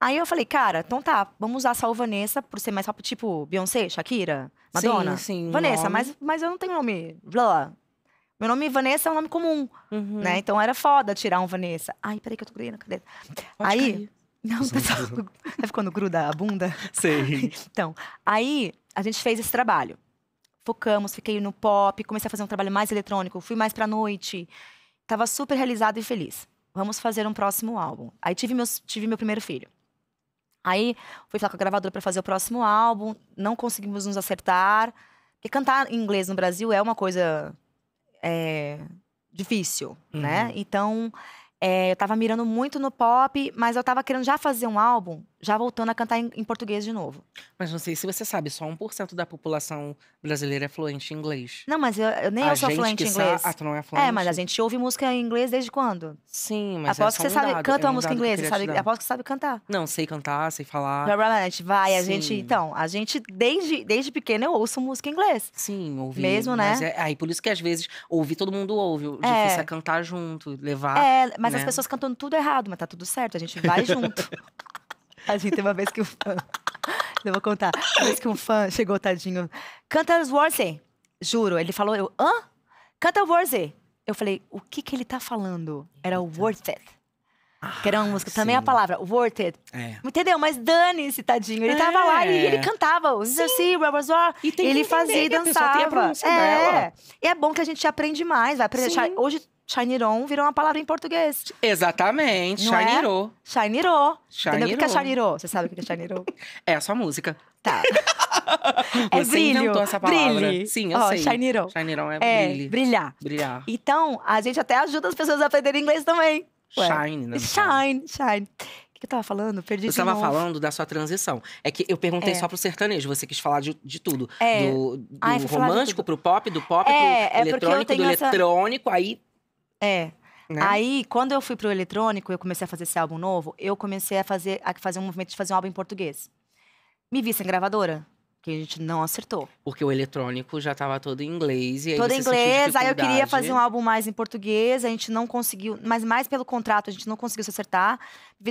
[SPEAKER 2] Aí eu falei, cara, então tá, vamos usar só o Vanessa por ser mais rápido, tipo Beyoncé, Shakira, Madonna. Sim, sim. Vanessa, mas, mas eu não tenho nome. Blá, Meu nome Vanessa é um nome comum, uhum. né? Então era foda tirar um Vanessa. Ai, peraí que eu tô grudando a cadeira. Pode aí, cair. Não, tá só... Sabe quando gruda a bunda?
[SPEAKER 1] Sei.
[SPEAKER 2] Então, aí a gente fez esse trabalho. Focamos, fiquei no pop, comecei a fazer um trabalho mais eletrônico, fui mais pra noite. Tava super realizado e feliz. Vamos fazer um próximo álbum. Aí tive, meus, tive meu primeiro filho. Aí fui falar com a gravadora para fazer o próximo álbum, não conseguimos nos acertar. Porque cantar em inglês no Brasil é uma coisa é, difícil, né? uhum. né? Então, é, eu tava mirando muito no pop, mas eu tava querendo já fazer um álbum já voltando a cantar em, em, português de novo.
[SPEAKER 1] Mas não sei se você sabe, só 1% da população brasileira é fluente em inglês. Não, mas eu, eu nem a eu sou fluente em inglês. Sa... Ah, tu não é fluente? É, mas a
[SPEAKER 2] gente ouve música em inglês desde quando? Sim, mas Aposto é que você um sabe, dado, canta é uma um música em inglês, que sabe, aposto que sabe
[SPEAKER 1] cantar. Não, sei cantar, sei falar. Provavelmente,
[SPEAKER 2] vai, a Sim. gente, então, a gente desde, desde pequena eu ouço música em inglês. Sim, ouvi. Mesmo, né? É, aí por isso que às vezes ouvir todo mundo ouve, o
[SPEAKER 1] é. difícil é cantar junto, levar. É, mas né? as pessoas
[SPEAKER 2] cantando tudo errado, mas tá tudo certo, a gente vai junto. Tadinho, tem uma vez que um fã. Eu vou contar. Uma vez que um fã chegou, tadinho. Canta Worthy. Juro, ele falou, eu. Hã? Canta Worthy. Eu falei, o que que ele tá falando? Era o Worth It. Que era uma ah, música, também é Sim. a palavra, worth É. Entendeu? Mas dane-se, tadinho. Ele é. tava lá e ele é. cantava os assim, Rebels War. E tem ele que fazia e dançava. a é. Dela. E é bom que a gente aprende mais. Vai aprender. Hoje, Shiniron virou uma palavra em português.
[SPEAKER 1] Exatamente. Shiniro.
[SPEAKER 2] É? Shiniro. Entendeu? O que é Shiniro? Você sabe o que é Shiniro?
[SPEAKER 1] é a sua música. Tá.
[SPEAKER 2] é Você brilho. inventou essa palavra. Brilhe. Sim, eu oh, sei.
[SPEAKER 1] é, é brilhar. Brilhar.
[SPEAKER 2] Então, a gente até ajuda as pessoas a aprenderem inglês também. Shine, né? Shine, shine. O que eu tava falando? Perdi Você estava falando
[SPEAKER 1] da sua transição. É que eu perguntei é. só pro sertanejo, você quis falar de, de tudo. É. Do, do Ai, romântico pro pop, do pop é, pro é, é eletrônico, do essa... eletrônico,
[SPEAKER 2] aí. É. Né? Aí, quando eu fui pro eletrônico, eu comecei a fazer esse álbum novo, eu comecei a fazer, a fazer um movimento de fazer um álbum em português. Me vi sem gravadora que a gente não acertou.
[SPEAKER 1] Porque o eletrônico já estava todo em inglês. E todo em inglês, aí eu queria fazer um
[SPEAKER 2] álbum mais em português, a gente não conseguiu, mas mais pelo contrato, a gente não conseguiu se acertar,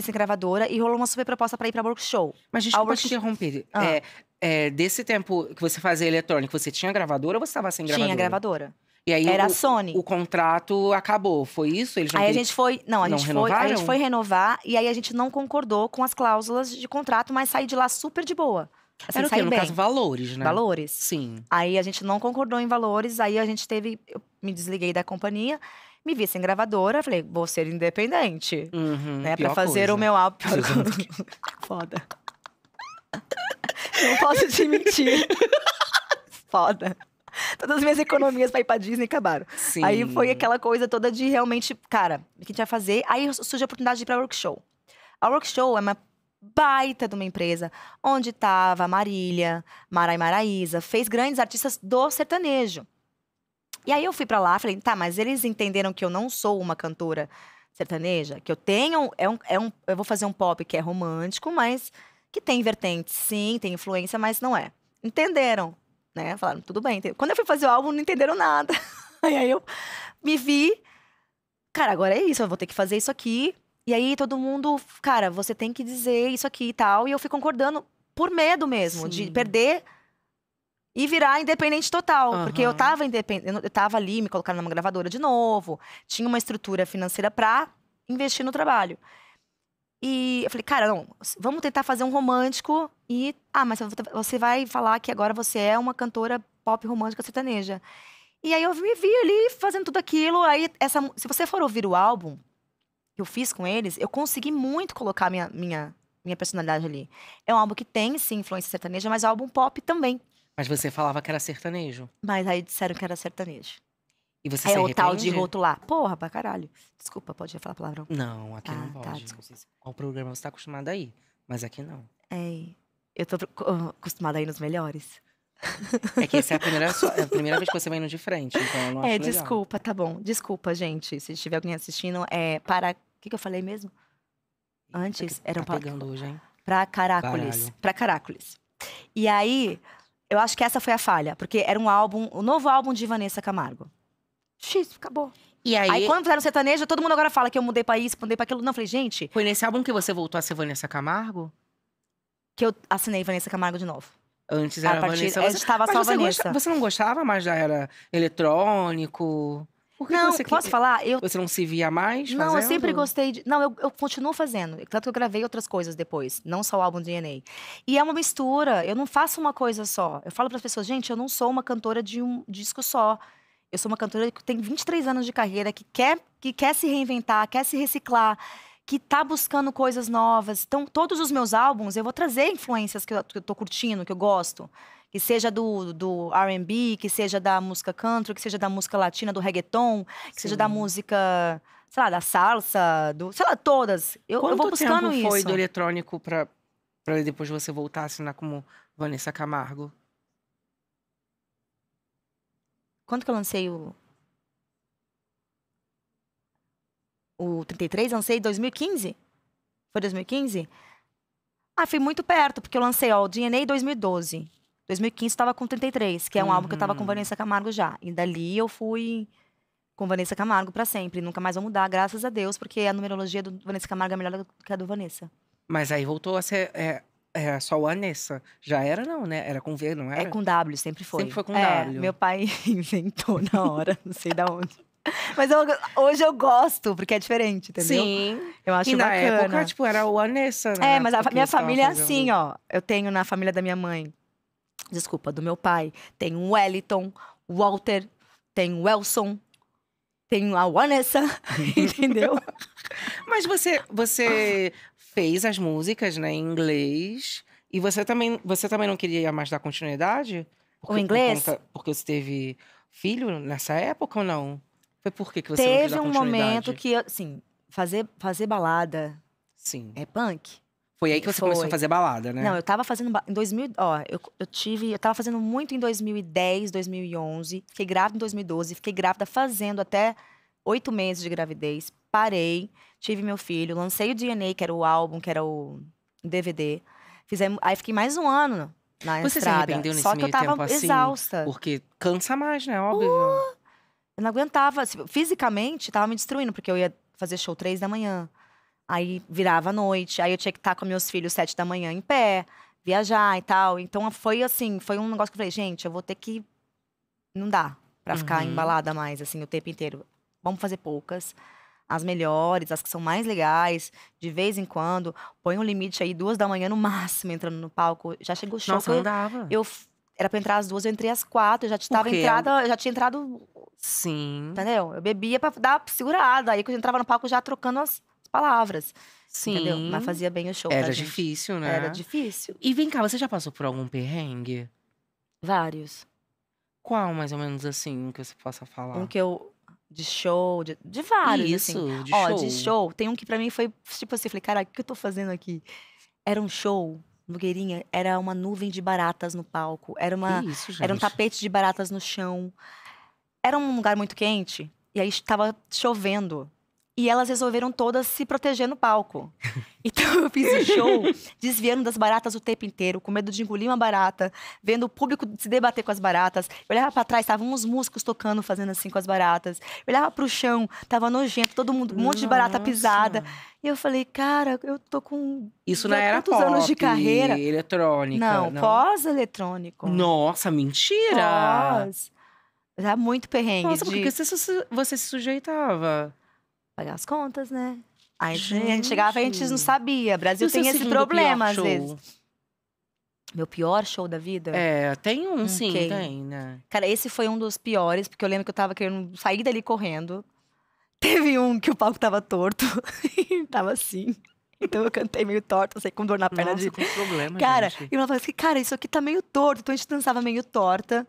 [SPEAKER 2] sem gravadora, e rolou uma super proposta para ir pra workshop. Mas a gente pode te
[SPEAKER 1] interromper. Ah. É, é, desse tempo que você fazia eletrônico, você tinha gravadora ou você estava sem gravadora? Tinha gravadora. E aí era o, a Sony. O contrato acabou, foi isso? Eles não aí a gente foi, não, a gente não foi, a gente foi
[SPEAKER 2] renovar e aí a gente não concordou com as cláusulas de contrato, mas saí de lá super de boa. Assim, Era o quê? No bem. caso, valores, né? Valores. Sim. Aí a gente não concordou em valores, aí a gente teve. Eu me desliguei da companhia, me vi sem gravadora, falei, vou ser independente. Uhum, né? Pra fazer coisa. o meu álbum. Foda. Não posso te mentir. Foda. Todas as minhas economias pra ir pra Disney acabaram. Sim. Aí foi aquela coisa toda de realmente, cara, o que a gente vai fazer? Aí surge a oportunidade de ir pra workshop. A workshop é uma baita de uma empresa, onde estava Marília, Marai Maraísa, fez grandes artistas do sertanejo. E aí eu fui para lá, falei, tá, mas eles entenderam que eu não sou uma cantora sertaneja, que eu tenho, é um, é um, eu vou fazer um pop que é romântico, mas que tem vertente, sim, tem influência, mas não é. Entenderam, né? Falaram, tudo bem. Quando eu fui fazer o álbum, não entenderam nada. e aí eu me vi, cara, agora é isso, eu vou ter que fazer isso aqui, e aí todo mundo, cara, você tem que dizer isso aqui e tal. E eu fui concordando por medo mesmo, Sim. de perder e virar independente total. Uhum. Porque eu tava independente, eu tava ali, me colocaram numa gravadora de novo, tinha uma estrutura financeira pra investir no trabalho. E eu falei, cara, não, vamos tentar fazer um romântico e. Ah, mas você vai falar que agora você é uma cantora pop romântica sertaneja. E aí eu me vi ali fazendo tudo aquilo. Aí, essa, se você for ouvir o álbum, que eu fiz com eles, eu consegui muito colocar minha, minha, minha personalidade ali. É um álbum que tem, sim, influência sertaneja, mas é um álbum pop também. Mas
[SPEAKER 1] você falava que era sertanejo.
[SPEAKER 2] Mas aí disseram que era sertanejo. E você é se o tal de rotular. Porra, pra caralho. Desculpa, pode falar palavrão?
[SPEAKER 1] Não, aqui ah, não tá, pode. Tá, desculpa. Qual programa você tá acostumada aí?
[SPEAKER 2] Mas aqui não. É, eu tô acostumada aí nos melhores. É
[SPEAKER 1] que essa é a primeira, é a primeira vez que você vai indo de frente, então eu não é, acho É, desculpa,
[SPEAKER 2] legal. tá bom. Desculpa, gente. Se tiver alguém assistindo, é para que, que eu falei mesmo? Tá Antes eram tá pagando hoje, hein? Pra Carácolis. Para Carácolis. E aí, eu acho que essa foi a falha, porque era um álbum, o um novo álbum de Vanessa Camargo. X, acabou. E aí, aí quando fizeram sertanejo, todo mundo agora fala que eu mudei pra isso, mudei pra aquilo. Não, falei, gente. Foi nesse álbum que você voltou a ser Vanessa Camargo? Que eu assinei Vanessa Camargo de novo.
[SPEAKER 1] Antes era a partir, Vanessa. É, você... estava só você Vanessa. você não gostava mais já era eletrônico?
[SPEAKER 2] Por que não, você posso que... falar? Eu... Você não se via mais? Fazendo? Não, eu sempre gostei de. Não, eu, eu, continuo fazendo. Tanto que eu gravei outras coisas depois, não só o álbum DNA. E é uma mistura. Eu não faço uma coisa só. Eu falo para as pessoas, gente, eu não sou uma cantora de um disco só. Eu sou uma cantora que tem 23 anos de carreira, que quer, que quer se reinventar, quer se reciclar, que tá buscando coisas novas. Então, todos os meus álbuns, eu vou trazer influências que eu, que eu tô curtindo, que eu gosto que seja do, do R&B, que seja da música country, que seja da música latina, do reggaeton, que Sim. seja da música, sei lá, da salsa, do, sei lá, todas. Eu, eu vou buscando tempo isso. foi do
[SPEAKER 1] eletrônico para para depois você voltar a assinar como Vanessa Camargo?
[SPEAKER 2] Quando que eu lancei o o 33, lancei em 2015? Foi 2015? Ah, fui muito perto, porque eu lancei ó, o DNA em 2012. 2015 estava com 33, que é um uhum. álbum que eu estava com uhum. Vanessa Camargo já. E dali eu fui com Vanessa Camargo para sempre. Nunca mais vou mudar, graças a Deus, porque a numerologia do Vanessa Camargo é melhor do que a do Vanessa.
[SPEAKER 1] Mas aí voltou a ser. É, é só Vanessa. Já era, não, né? Era com V, não é era? É com W,
[SPEAKER 2] sempre foi. Sempre foi com é, W. Meu pai inventou na hora, não sei da onde. Mas eu, hoje eu gosto, porque é diferente, entendeu? Sim. Eu acho e na bacana. época, tipo, era o Anessa, né? É, mas a minha família é assim, ó. Eu tenho na família da minha mãe Desculpa, do meu pai. Tem o Wellington, Walter, tem o Elson, tem a Vanessa, entendeu?
[SPEAKER 1] Mas você, você fez as músicas né, em inglês e você também, você também não queria mais dar continuidade?
[SPEAKER 2] Porque, o inglês? Conta,
[SPEAKER 1] porque você teve filho nessa época ou não? Foi por que, você teve não Teve um momento que,
[SPEAKER 2] assim, fazer, fazer balada Sim. é punk.
[SPEAKER 1] Foi aí que você Foi. começou a fazer balada, né? Não, eu
[SPEAKER 2] tava fazendo em 2000, ó, eu, eu tive, eu tava fazendo muito em 2010, 2011, fiquei grávida em 2012, fiquei grávida fazendo até oito meses de gravidez, parei, tive meu filho, lancei o DNA, que era o álbum, que era o DVD, fizemos, aí fiquei mais um ano na você estrada. Você se arrependeu nesse Só que eu tava tempo, assim? exausta. porque cansa mais, né? Óbvio. Uh, eu não aguentava, assim, fisicamente tava me destruindo, porque eu ia fazer show três da manhã Aí virava a noite, aí eu tinha que estar tá com meus filhos sete da manhã em pé, viajar e tal. Então foi assim, foi um negócio que eu falei, gente, eu vou ter que. Não dá para uhum. ficar embalada mais, assim, o tempo inteiro. Vamos fazer poucas as melhores, as que são mais legais, de vez em quando. Põe um limite aí, duas da manhã no máximo, entrando no palco. Já chegou o show. Nossa, não dava. Eu, era pra entrar às duas, eu entrei às quatro, eu já tava entrada, eu já tinha entrado. Sim. Entendeu? Eu bebia pra dar segurada. Aí quando eu entrava no palco já trocando as palavras. Sim. Entendeu? Mas fazia bem o show. Era difícil, né? Era
[SPEAKER 1] difícil. E vem cá, você já passou por algum perrengue?
[SPEAKER 2] Vários.
[SPEAKER 1] Qual, mais ou menos, assim, que você possa falar? Um que
[SPEAKER 2] eu. De show, de, de vários. Assim. Isso, assim. de Ó, show. de show. Tem um que para mim foi tipo assim: falei, cara, o que eu tô fazendo aqui? Era um show Nogueirinha era uma nuvem de baratas no palco. Era uma Isso, era um tapete de baratas no chão. Era um lugar muito quente e aí estava chovendo. E elas resolveram todas se proteger no palco. Então eu fiz o um show desviando das baratas o tempo inteiro, com medo de engolir uma barata, vendo o público se debater com as baratas. Eu olhava para trás, estavam uns músicos tocando, fazendo assim com as baratas. Eu olhava para o chão, tava nojento, todo mundo, um monte de barata pisada. E eu falei, cara, eu tô com. Isso não era pop, anos de carreira.
[SPEAKER 1] eletrônica. Não, não.
[SPEAKER 2] pós-eletrônico.
[SPEAKER 1] Nossa,
[SPEAKER 2] mentira! Pós. Dá muito perrengue. Nossa, de... por que você, você se sujeitava? pagar as contas, né? Aí gente. a gente chegava e a gente não sabia. Brasil tem esse problema, às vezes. Meu pior show da vida? É, tem um, okay. sim, tem, né? Cara, esse foi um dos piores, porque eu lembro que eu tava querendo sair dali correndo. Teve um que o palco tava torto tava assim. Então eu cantei meio torto, sei, com dor na perna Nossa, de. Com problema, cara, gente. e ela falou assim: cara, isso aqui tá meio torto. Então a gente dançava meio torta.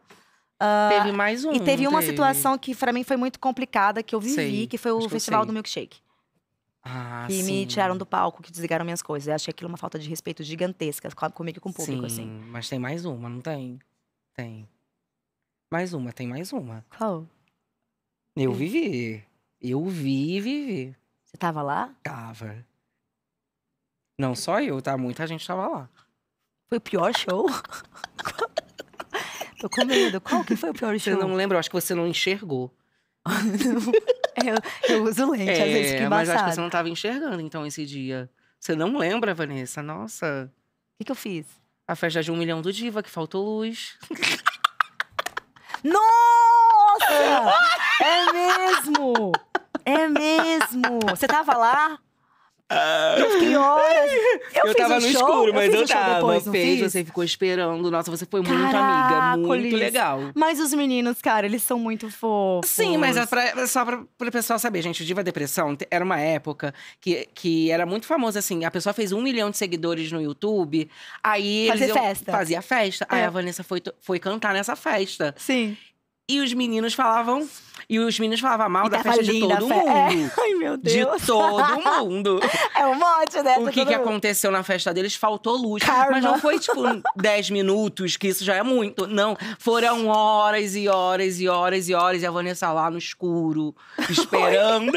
[SPEAKER 2] Uh, teve mais um. E teve uma teve. situação que para mim foi muito complicada, que eu vivi, sei, que foi o festival do milkshake. Ah, que sim. me tiraram do palco, que desligaram minhas coisas. Eu achei aquilo uma falta de respeito gigantesca comigo e com o público, assim. sim,
[SPEAKER 1] assim. Mas tem mais uma, não tem? Tem. Mais uma, tem mais uma. Qual? Eu hum. vivi. Eu vi e vivi. Você tava lá? Tava. Não só eu, tá? Muita gente tava lá. Foi o pior show? Tô com medo. Qual que foi o pior show? Eu não lembro, eu acho que você não enxergou.
[SPEAKER 2] É, eu, eu, uso lente, é, às vezes que é, Mas acho que você não
[SPEAKER 1] estava enxergando, então, esse dia. Você não lembra, Vanessa? Nossa. O que, que eu fiz? A festa de um milhão do Diva, que faltou luz.
[SPEAKER 2] Nossa! É mesmo! É mesmo! Você tava lá?
[SPEAKER 1] Eu fiquei horas.
[SPEAKER 2] Eu, eu tava um no show, escuro, mas eu, eu tava. Depois, fez, fiz?
[SPEAKER 1] você ficou esperando. Nossa, você foi muito amiga, muito legal.
[SPEAKER 2] Mas os meninos, cara, eles são muito fofos. Sim, mas é pra, é só pra, pro pessoal
[SPEAKER 1] saber, gente, o Diva Depressão era uma época que, que era muito famoso, assim. A pessoa fez um milhão de seguidores no YouTube, aí. Fazia festa. Fazia festa. É. Aí a Vanessa foi, foi cantar nessa festa. Sim. E os meninos falavam. E os meninos falavam mal e da festa de todo fe... mundo. É. Ai, meu Deus. De todo
[SPEAKER 2] mundo. é um monte, né? O tá que, que aconteceu
[SPEAKER 1] na festa deles? Faltou luz. Karma. Mas não foi, tipo, 10 minutos, que isso já é muito. Não. Foram horas e horas e horas e horas. E a Vanessa lá no escuro, esperando.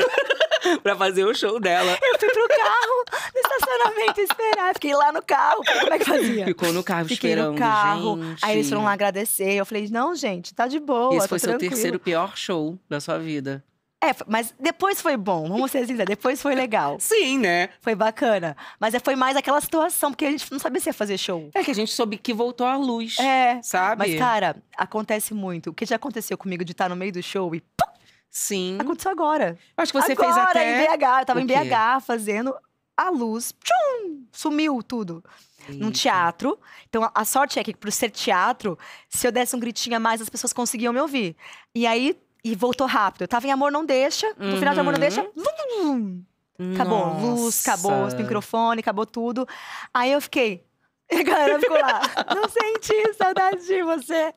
[SPEAKER 1] pra fazer o show dela.
[SPEAKER 2] Eu fui pro carro, no estacionamento esperar. Fiquei lá no carro. Como é que fazia? Ficou
[SPEAKER 1] no carro Fiquei esperando, no carro. Gente. Aí eles foram lá
[SPEAKER 2] agradecer. Eu falei, não, gente, tá de boa. Esse tá foi tranquilo. seu terceiro
[SPEAKER 1] pior show da sua vida.
[SPEAKER 2] É, mas depois foi bom, vamos ser sinceros, depois foi legal. Sim, né? Foi bacana. Mas é, foi mais aquela situação, porque a gente não sabia se ia fazer show. É que a gente soube que voltou à luz. É. Sabe? Mas, cara, acontece muito. O que já aconteceu comigo de estar tá no meio do show e. Pum, Sim. Aconteceu agora. Acho que você agora, fez até... em BH. Eu tava em BH fazendo a luz. Tchum! Sumiu tudo. Eita. Num teatro. Então, a, sorte é que, por ser teatro, se eu desse um gritinho a mais, as pessoas conseguiam me ouvir. E aí, e voltou rápido. Eu tava em Amor Não Deixa. Uhum. No final de Amor Não uhum. Deixa... Acabou Nossa. luz, acabou microfone, acabou tudo. Aí eu fiquei...
[SPEAKER 3] E a galera ficou lá.
[SPEAKER 2] Não senti saudade de você.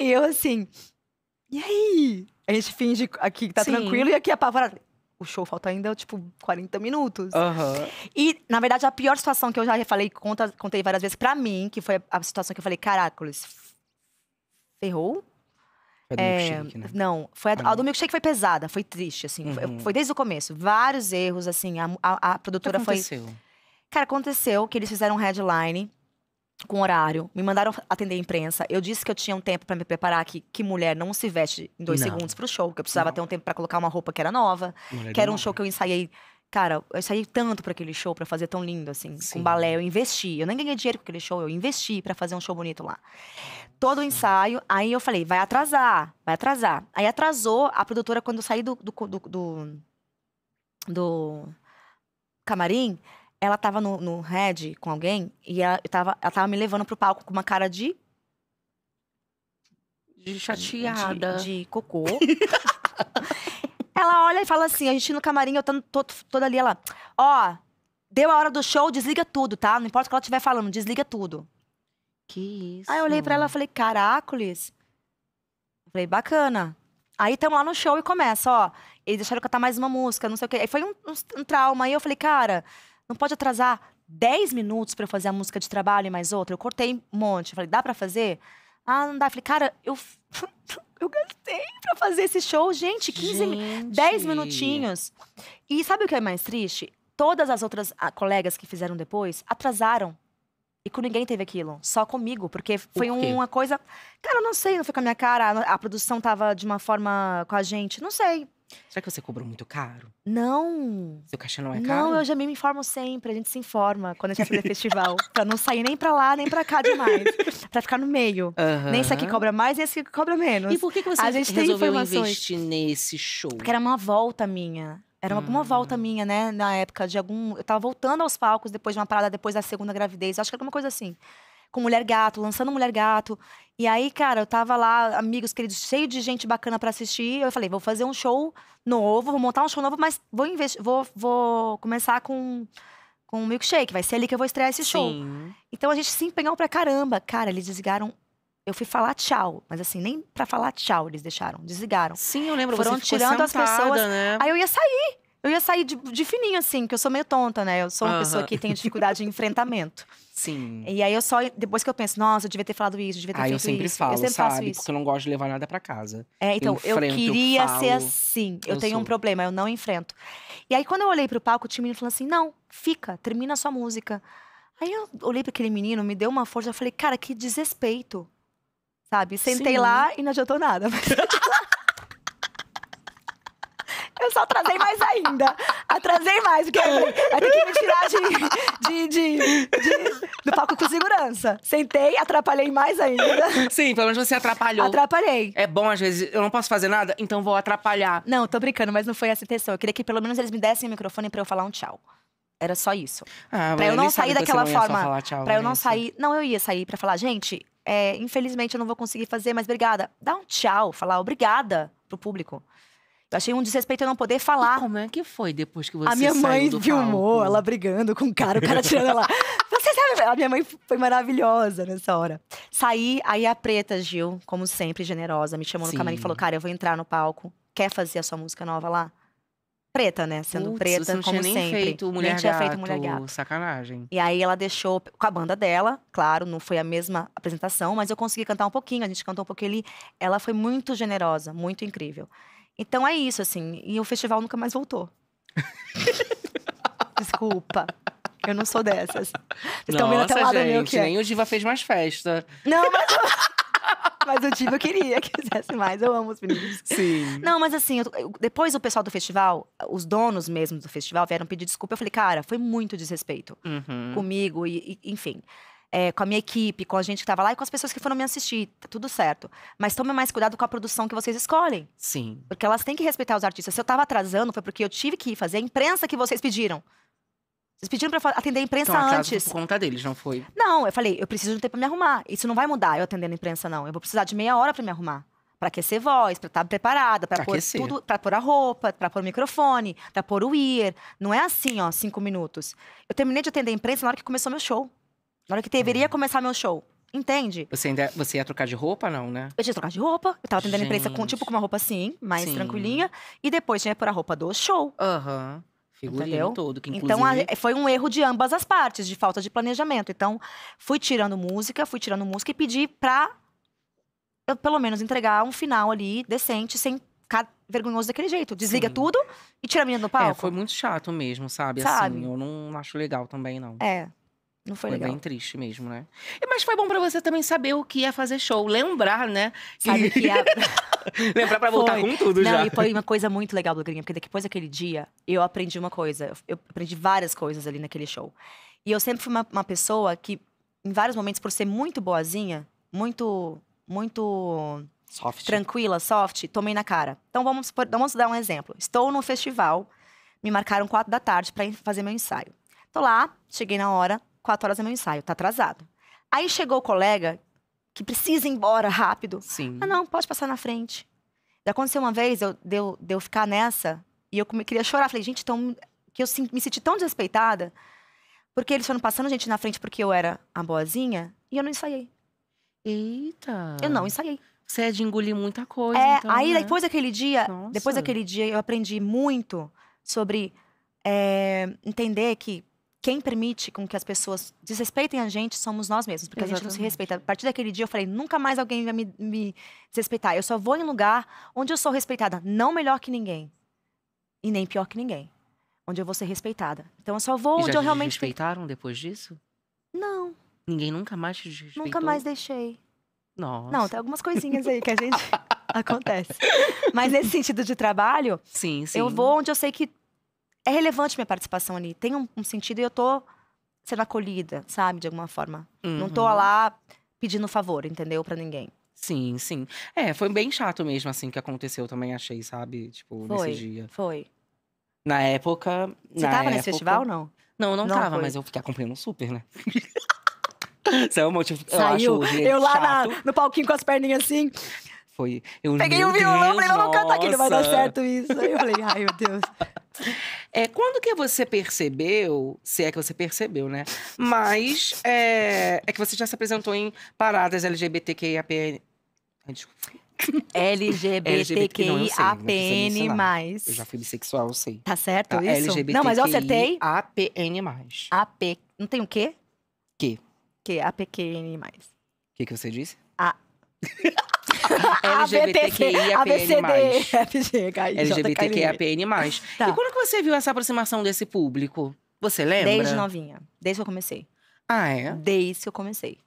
[SPEAKER 2] E eu assim... E aí? A gente finge aqui que tá Sim. tranquilo e aqui é apavorado. O show falta ainda, tipo, 40 minutos. Uhum. E, na verdade, a pior situação que eu já falei, conta, contei várias vezes pra mim, que foi a situação que eu falei, caracoles, ferrou?
[SPEAKER 1] Foi do é, shake, né?
[SPEAKER 2] Não, foi a, ah, a do uhum. milkshake foi pesada, foi triste, assim. Uhum. Foi, foi, desde o começo. Vários erros, assim. A, a, a produtora o que aconteceu? foi. Cara, aconteceu que eles fizeram um headline com horário, me mandaram atender a imprensa. Eu disse que eu tinha um tempo para me preparar, que, que mulher não se veste em dois não. segundos pro show, que eu precisava não. ter um tempo para colocar uma roupa que era nova, mulher que era um show que eu ensaiei. Cara, eu ensaiei tanto para aquele show, para fazer tão lindo assim, Sim. com balé, eu investi. Eu nem ganhei dinheiro com aquele show, eu investi para fazer um show bonito lá. Todo o ensaio, aí eu falei, vai atrasar, vai atrasar. Aí atrasou, a produtora, quando eu saí do, do, do, do, do camarim, ela tava no, no head com alguém e ela tava, ela tava me levando pro palco com uma cara de.
[SPEAKER 1] De chateada. De, de cocô.
[SPEAKER 2] ela olha e fala assim: a gente no camarim, eu tô, tô, toda ali, ela. Ó, deu a hora do show, desliga tudo, tá? Não importa o que ela estiver falando, desliga tudo. Que isso. Aí eu olhei pra ela e falei: caracoles. Falei, bacana. Aí estamos lá no show e começa, ó. Eles deixaram cantar mais uma música, não sei o quê. Aí foi um, um, um trauma. Aí eu falei, cara, não pode atrasar 10 minutos para eu fazer a música de trabalho e mais outra. Eu cortei um monte. Eu falei, dá para fazer? Ah, não dá. Eu falei, cara, eu. eu gastei para fazer esse show, gente, 15 gente. 10 minutinhos. E sabe o que é mais triste? Todas as outras ah, colegas que fizeram depois atrasaram. E com ninguém teve aquilo, só comigo, porque foi uma coisa. Cara, eu não sei, não foi com a minha cara, a produção tava de uma forma com a gente, não sei. Será que você cobrou muito caro? Não.
[SPEAKER 1] Seu cachê não é caro? Não, eu já
[SPEAKER 2] me informo sempre. A gente se informa quando a gente vai fazer festival. Pra não sair nem pra lá, nem pra cá demais.
[SPEAKER 1] pra ficar no meio. Nem esse aqui cobra
[SPEAKER 2] mais, nem esse aqui cobra menos. E por que, que você a gente resolveu investir
[SPEAKER 1] nesse show? Porque era
[SPEAKER 2] uma volta minha. Era uma, hum. uma volta hum. minha, né? Na época de algum. Eu tava voltando aos palcos depois de uma parada, depois da segunda gravidez. Acho que era alguma coisa assim com Mulher Gato, lançando Mulher Gato. E aí, cara, eu tava lá, amigos queridos, cheio de gente bacana para assistir. Eu falei, vou fazer um show novo, vou montar um show novo, mas vou investir, vou, vou começar com com um milkshake, vai ser ali que eu vou estrear esse Sim. show. Então a gente se empenhou pra caramba. Cara, eles desligaram. Eu fui falar tchau, mas assim, nem pra falar tchau eles deixaram, desligaram. Sim, eu lembro Foram você tirando sentada, as pessoas. Né? Aí eu ia sair eu ia sair de, de fininho, assim, que eu sou meio tonta, né? Eu sou uma uhum. pessoa que tem dificuldade de enfrentamento. Sim. E aí eu só. Depois que eu penso, nossa, eu devia ter falado isso, eu devia ter feito isso. eu sempre falo, eu sempre sabe? isso. Porque
[SPEAKER 1] eu não gosto de levar nada para casa. É, então, eu, enfrento, eu queria eu ser assim. Eu, eu tenho sou. um
[SPEAKER 2] problema, eu não enfrento. E aí, quando eu olhei pro palco, o time falou assim: não, fica, termina a sua música. Aí eu olhei para aquele menino, me deu uma força, eu falei, cara, que desrespeito. Sabe? Sentei Sim. lá e não adiantou nada. Eu só atrasei mais ainda. Atrasei mais, porque vai ter que me tirar de, de, de, de do palco com segurança. Sentei, atrapalhei mais ainda.
[SPEAKER 1] Sim, pelo menos você atrapalhou. Atrapalhei.
[SPEAKER 2] É bom, às vezes, eu não posso fazer nada, então vou atrapalhar. Não, tô brincando, mas não foi essa intenção. Eu queria que pelo menos eles me dessem o microfone para eu falar um tchau. Era só isso. Ah, pra eu não sair daquela forma. Falar tchau, pra eu né? não sair. Não, eu ia sair pra falar, gente, é, infelizmente eu não vou conseguir fazer, mas obrigada. Dá um tchau, falar obrigada pro público. Eu achei um desrespeito eu não poder falar. E como é que foi depois que você A minha mãe filmou palco? ela brigando com o cara, o cara tirando ela. você sabe, a minha mãe foi maravilhosa nessa hora. Saí, aí a Preta Gil, como sempre, generosa, me chamou Sim. no camarim e falou: Cara, eu vou entrar no palco. Quer fazer a sua música nova lá? preta,
[SPEAKER 1] né? Sendo Puts, preta, você não como tinha nem sempre. Feito mulher nem tinha gato, feito mulher gato. Sacanagem.
[SPEAKER 2] E aí ela deixou com a banda dela, claro, não foi a mesma apresentação, mas eu consegui cantar um pouquinho, a gente cantou um pouquinho ali. Ela foi muito generosa, muito incrível. Então é isso, assim. E o festival nunca mais voltou. Desculpa. Eu não sou dessas. Vocês estão vendo até o lado meu que é. nem o Diva fez mais festa. Não, mas... mas o Diva queria que fizesse mais. Eu amo os meninos. Sim. Não, mas assim, eu, depois o pessoal do festival, os donos mesmo do festival, vieram pedir desculpa. Eu falei, cara, foi muito desrespeito uhum. comigo e, e enfim é, com a minha equipe, com a gente que estava lá e com as pessoas que foram me assistir. Tá tudo certo. Mas tome mais cuidado com a produção que vocês escolhem. Sim. Porque elas têm que respeitar os artistas. Se eu estava atrasando, foi porque eu tive que ir fazer a imprensa que vocês pediram. Vocês pediram pra atender a imprensa então, antes. Por
[SPEAKER 1] conta deles, não foi?
[SPEAKER 2] Não, eu falei, eu preciso de um tempo pra me arrumar. Isso não vai mudar eu atendendo a imprensa, não. Eu vou precisar de meia hora para me arrumar. Pra aquecer voz, pra estar preparada, pra, pra pôr aquecer. tudo, pra pôr a roupa, pra pôr o microfone, pra pôr o ear. Não é assim, ó, cinco minutos. Eu terminei de atender a imprensa na hora que começou meu show. Na hora que deveria é. começar meu show. Entende? Você ainda é, você ia trocar de roupa, não, né? Eu tinha que trocar de roupa. Eu tava atendendo a imprensa com, tipo, com uma roupa assim, mais Sim. tranquilinha. E depois tinha que pôr a roupa do show. Aham. Uhum. Figurino todo, que inclusive... Então, a, foi um erro de ambas as partes, de falta de planejamento. Então, fui tirando música, fui tirando música e pedi pra, eu, pelo menos, entregar um final ali, decente, sem ficar vergonhoso daquele jeito. Desliga Sim. tudo e tira a menina do é, palco. É, foi
[SPEAKER 1] muito chato mesmo, sabe? Assim, sabe? Assim, eu não acho legal também, não.
[SPEAKER 2] É. Não foi, foi legal. bem
[SPEAKER 1] triste mesmo, né?
[SPEAKER 2] Mas foi bom para você também saber o que ia fazer show. Lembrar, né? Sabe que ia...
[SPEAKER 1] Lembrar pra voltar foi. com tudo Não, já. E foi
[SPEAKER 2] uma coisa muito legal, Blogueirinha. Porque depois daquele dia, eu aprendi uma coisa. Eu aprendi várias coisas ali naquele show. E eu sempre fui uma, uma pessoa que, em vários momentos, por ser muito boazinha, muito... Muito... Soft. Tranquila, soft, tomei na cara. Então vamos, vamos dar um exemplo. Estou num festival, me marcaram quatro da tarde para fazer meu ensaio. Tô lá, cheguei na hora, quatro horas é meu ensaio, tá atrasado. Aí chegou o colega que precisa ir embora rápido. Sim. Ah, não, pode passar na frente. Já aconteceu uma vez, eu, de, eu, de eu ficar nessa, e eu queria chorar. Falei, gente, tão, que eu me senti tão desrespeitada, porque eles foram passando a gente na frente porque eu era a boazinha, e eu não ensaiei. Eita! Eu não ensaiei. Você é de engolir muita coisa. É, então, aí né? depois daquele dia, Nossa. depois daquele dia, eu aprendi muito sobre é, entender que quem permite com que as pessoas desrespeitem a gente somos nós mesmos, porque Exatamente. a gente não se respeita. A partir daquele dia eu falei, nunca mais alguém vai me, me, desrespeitar. Eu só vou em lugar onde eu sou respeitada, não melhor que ninguém e nem pior que ninguém, onde eu vou ser respeitada. Então eu só vou e onde eu realmente
[SPEAKER 1] respeitaram depois disso? Não. Ninguém nunca mais te respeitou? Nunca mais deixei. Nossa. Não, tem
[SPEAKER 2] algumas coisinhas aí que a gente acontece. Mas nesse sentido de trabalho, sim, sim. eu vou onde eu sei que é relevante minha participação ali. Tem um, um sentido e eu tô sendo acolhida, sabe? De alguma forma. Uhum. Não tô uhum. lá pedindo favor, entendeu? para ninguém. Sim, sim.
[SPEAKER 1] É, foi bem chato mesmo, assim, que aconteceu também, achei, sabe? Tipo, foi, nesse dia. Foi. Na época. Você na tava época... nesse festival ou não? Não, não, não tava, foi. mas eu fiquei acompanhando super, né? Isso é o motivo. Saiu. Eu, acho, eu lá
[SPEAKER 2] na, no palquinho com as perninhas assim
[SPEAKER 1] foi. Eu, Peguei um violão, Deus, falei, vamos cantar aqui, não vai dar certo
[SPEAKER 2] isso. Aí eu falei, ai meu Deus.
[SPEAKER 1] É, quando que você percebeu, se é que você percebeu, né? Mas é, é que você já se apresentou em paradas LGBTQIAPN. Desculpa. LGBTQIAPN+. Eu, eu já fui bissexual, eu sei.
[SPEAKER 2] Tá certo tá, isso? LGBTQI, não, mas eu acertei. APN+. AP... Não tem o quê? Que. Que, APQN+. O
[SPEAKER 1] que que você disse?
[SPEAKER 2] A... LGBTQIAPN+. LGBTQIAPN+.
[SPEAKER 1] Tá. E quando que você viu essa aproximação desse público? Você lembra? Desde novinha.
[SPEAKER 2] Desde que eu comecei. Ah, é? Desde que eu comecei.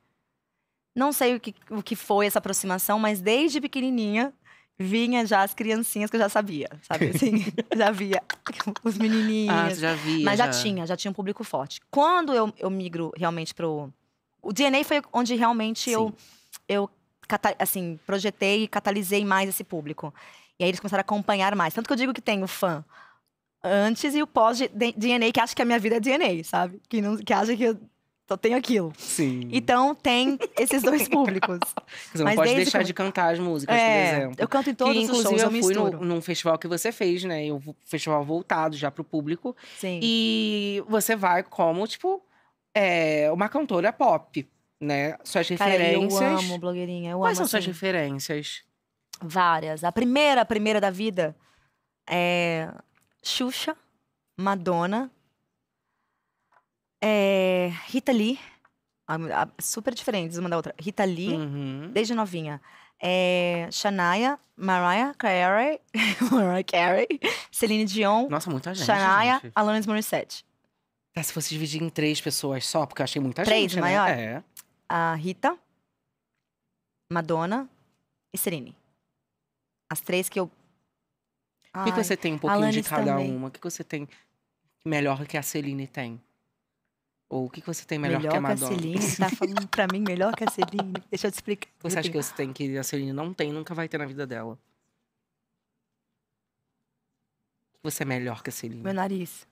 [SPEAKER 2] Não sei o que, o que foi essa aproximação, mas desde pequenininha vinha já as criancinhas que eu já sabia, sabe? Assim, já via os menininhos. Ah, já via. Mas já, já, tinha, já tinha um público forte. Quando eu, eu migro realmente pro. O DNA foi onde realmente Sim. eu, eu assim, projetei e catalisei mais esse público. E aí eles começaram a acompanhar mais. Tanto que eu digo que tem o fã antes e o pós-DNA, que acha que a minha vida é DNA, sabe? Que, não, que acha que eu só tenho aquilo. Sim. Então tem esses dois públicos. Você não pode deixar que... de cantar
[SPEAKER 1] as músicas, é, por exemplo. Eu canto em todos que, os shows, eu, eu fui No, num festival que você fez, né? Um festival voltado já pro público. Sim. E você vai como, tipo, é, uma cantora pop né? Suas referências. Cara, eu amo
[SPEAKER 2] blogueirinha. Eu Quais amo, são assim, suas
[SPEAKER 1] referências?
[SPEAKER 2] Várias. A primeira, a primeira da vida é Xuxa, Madonna, é Rita Lee. Super diferentes uma da outra. Rita Lee, uhum. desde novinha. É, Shania, Mariah Carey, Mariah Carey, Celine Dion.
[SPEAKER 1] Nossa, muita gente. Shania, gente.
[SPEAKER 2] Alanis Morissette.
[SPEAKER 1] Tá, se fosse dividir em três pessoas só, porque eu achei muita três gente. Três né? maior? Né? É
[SPEAKER 2] a Rita, Madonna e Serine. As três que eu. O que, que, você tem um pouquinho Alanis de cada também.
[SPEAKER 1] uma? O que, que você tem melhor que a Celine tem? Ou o que, que você tem melhor, melhor que a Madonna? Melhor que a Celine, tá
[SPEAKER 2] falando pra mim melhor que a Celine. Deixa eu te explicar. Você acha que você
[SPEAKER 1] tem que a Celine não tem, nunca vai ter na vida dela? Você é melhor
[SPEAKER 2] que a Celine? Meu nariz.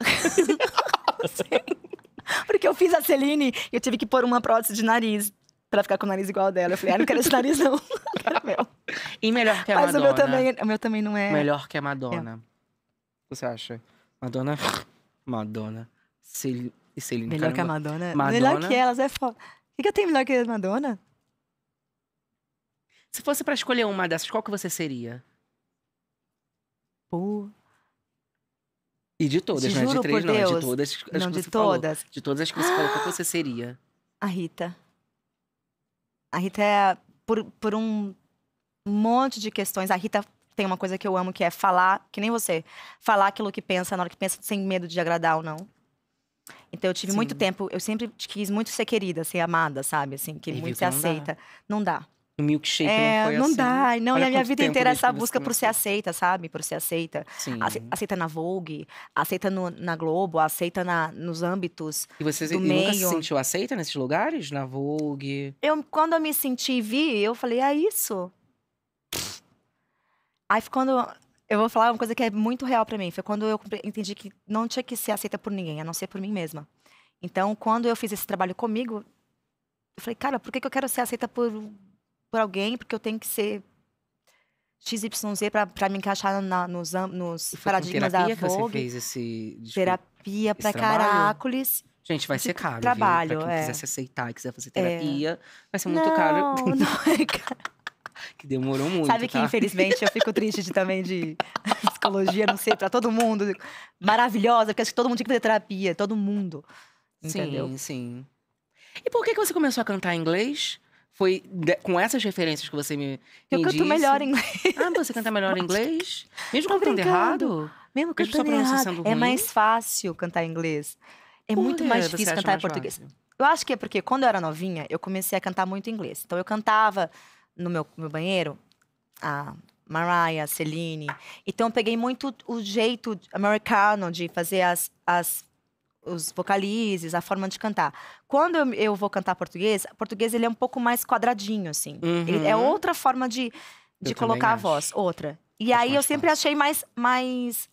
[SPEAKER 2] Sim. Porque eu fiz a Celine e eu tive que pôr uma prótese de nariz pra ficar com o nariz igual dela. Eu falei, ah, não quero esse nariz, não. É e melhor que a Mas Madonna. Mas o meu também, o meu também não é. Melhor que a
[SPEAKER 1] Madonna. É. Você acha? Madonna. Madonna. Cel... Celine. Melhor Caramba. que a Madonna. Madonna. Melhor que elas, é
[SPEAKER 2] foda. O que, que eu tenho melhor que a Madonna? Se
[SPEAKER 1] fosse para escolher uma dessas, qual que você seria? Pô. E de todas, Te não é de três, não. É? Deus. de todas as não, que de você todas. falou. De todas as que você falou, qual você
[SPEAKER 2] seria? A Rita. A Rita é, por, por um monte de questões, a Rita tem uma coisa que eu amo, que é falar, que nem você, falar aquilo que pensa na hora que pensa, sem medo de agradar ou não. Então eu tive Sim. muito tempo, eu sempre quis muito ser querida, ser amada, sabe? Assim, que e é muito ser aceita. Não dá. não dá
[SPEAKER 1] no milkshake é, não foi não assim. Dá, não dá. e a minha vida inteira essa busca por ser
[SPEAKER 2] aceita, sabe? Por ser aceita. Sim. Aceita na Vogue, aceita no, na Globo, aceita na, nos âmbitos E você do meio. nunca se sentiu aceita
[SPEAKER 1] nesses lugares? Na Vogue?
[SPEAKER 2] Eu, quando eu me senti e vi, eu falei, é isso. Aí quando... Eu vou falar uma coisa que é muito real para mim. Foi quando eu entendi que não tinha que ser aceita por ninguém, a não ser por mim mesma. Então, quando eu fiz esse trabalho comigo, eu falei, cara, por que, que eu quero ser aceita por por alguém, porque eu tenho que ser XYZ para me encaixar na, nos, nos paradigmas da Vogue. fez
[SPEAKER 1] esse, desculpa,
[SPEAKER 2] terapia para caracoles.
[SPEAKER 1] Gente, vai ser caro. Trabalho. Pra quem é. quiser se aceitar e quiser fazer é. terapia, é. vai ser muito não, caro.
[SPEAKER 2] Não, é caro.
[SPEAKER 1] que demorou muito. Sabe que, tá? infelizmente, eu fico
[SPEAKER 2] triste de, também de psicologia, não sei, para todo mundo. Maravilhosa, porque acho que todo mundo tinha que fazer terapia, todo mundo. Entendeu? Sim,
[SPEAKER 1] sim. E por que, que você começou a cantar em inglês? foi de, com essas referências que você me, me
[SPEAKER 2] Eu disse. canto melhor inglês. Ah, você canta melhor em inglês? Mesmo Tô cantando brincando. errado? Mesmo cantando errado. É mais fácil cantar em inglês. É Por muito mais difícil cantar mais português. Fácil? Eu acho que é porque quando eu era novinha, eu comecei a cantar muito inglês. Então eu cantava no meu, meu banheiro a Mariah, Celine. Então eu peguei muito o jeito americano de fazer as, as os vocalizes, a forma de cantar. Quando eu, eu, vou cantar português, português ele é um pouco mais quadradinho, assim. É uhum. é outra forma de, de colocar a voz, outra. E acho aí eu sempre fácil. achei mais, mais.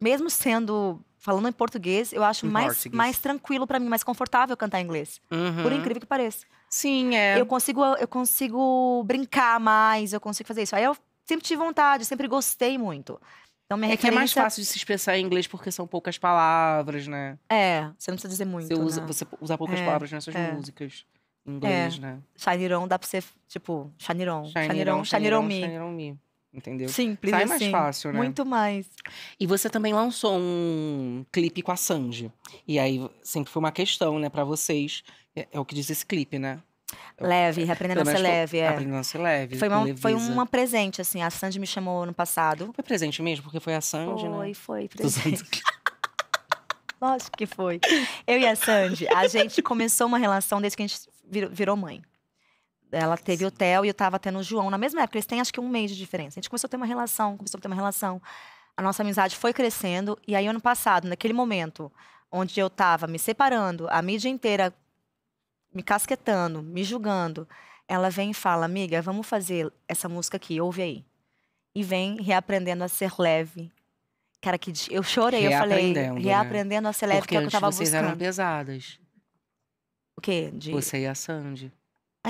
[SPEAKER 2] Mesmo sendo. Falando em português, eu acho mais, mais tranquilo para mim, mais confortável cantar em inglês. Uhum. Por incrível que pareça. Sim, é. Eu consigo, eu consigo brincar mais, eu consigo fazer isso. Aí eu sempre tive vontade, sempre gostei muito. Então, minha é referência... que é mais fácil de se
[SPEAKER 1] expressar em inglês porque são poucas palavras, né? É, você não precisa dizer muito. Você usa, né? você usa poucas é, palavras nessas é. músicas em é. inglês, é. né?
[SPEAKER 2] Shaniron dá pra ser, tipo, Shaniron. Shaniron, Shaniron, me. Shaniron me. Entendeu? Simples. Sai assim, mais fácil, né? Muito mais. E
[SPEAKER 1] você também lançou um clipe com a Sanji. E aí sempre foi uma questão, né, pra vocês. É, é o que diz esse clipe, né? Leve, reaprendendo a ser leve, é. Aprendendo a ser leve. Foi, uma, foi uma
[SPEAKER 2] presente, assim. A Sandy me chamou no passado. Foi presente mesmo, porque foi a Sandy, foi, né? Foi, foi presente. Lógico que foi. Eu e a Sandy, a gente começou uma relação desde que a gente virou, virou mãe. Ela teve Sim. hotel e eu tava tendo o João. Na mesma época, eles têm acho que um mês de diferença. A gente começou a ter uma relação, começou a ter uma relação. A nossa amizade foi crescendo. E aí, ano passado, naquele momento onde eu tava me separando, a mídia inteira me casquetando, me julgando, ela vem e fala: Amiga, vamos fazer essa música aqui, ouve aí. E vem reaprendendo a ser leve. Cara, que eu chorei, eu falei. Reaprendendo né? a ser leve, porque que é o que eu tava vocês buscando. vocês eram pesadas. O quê? De... Você
[SPEAKER 1] e a Sandy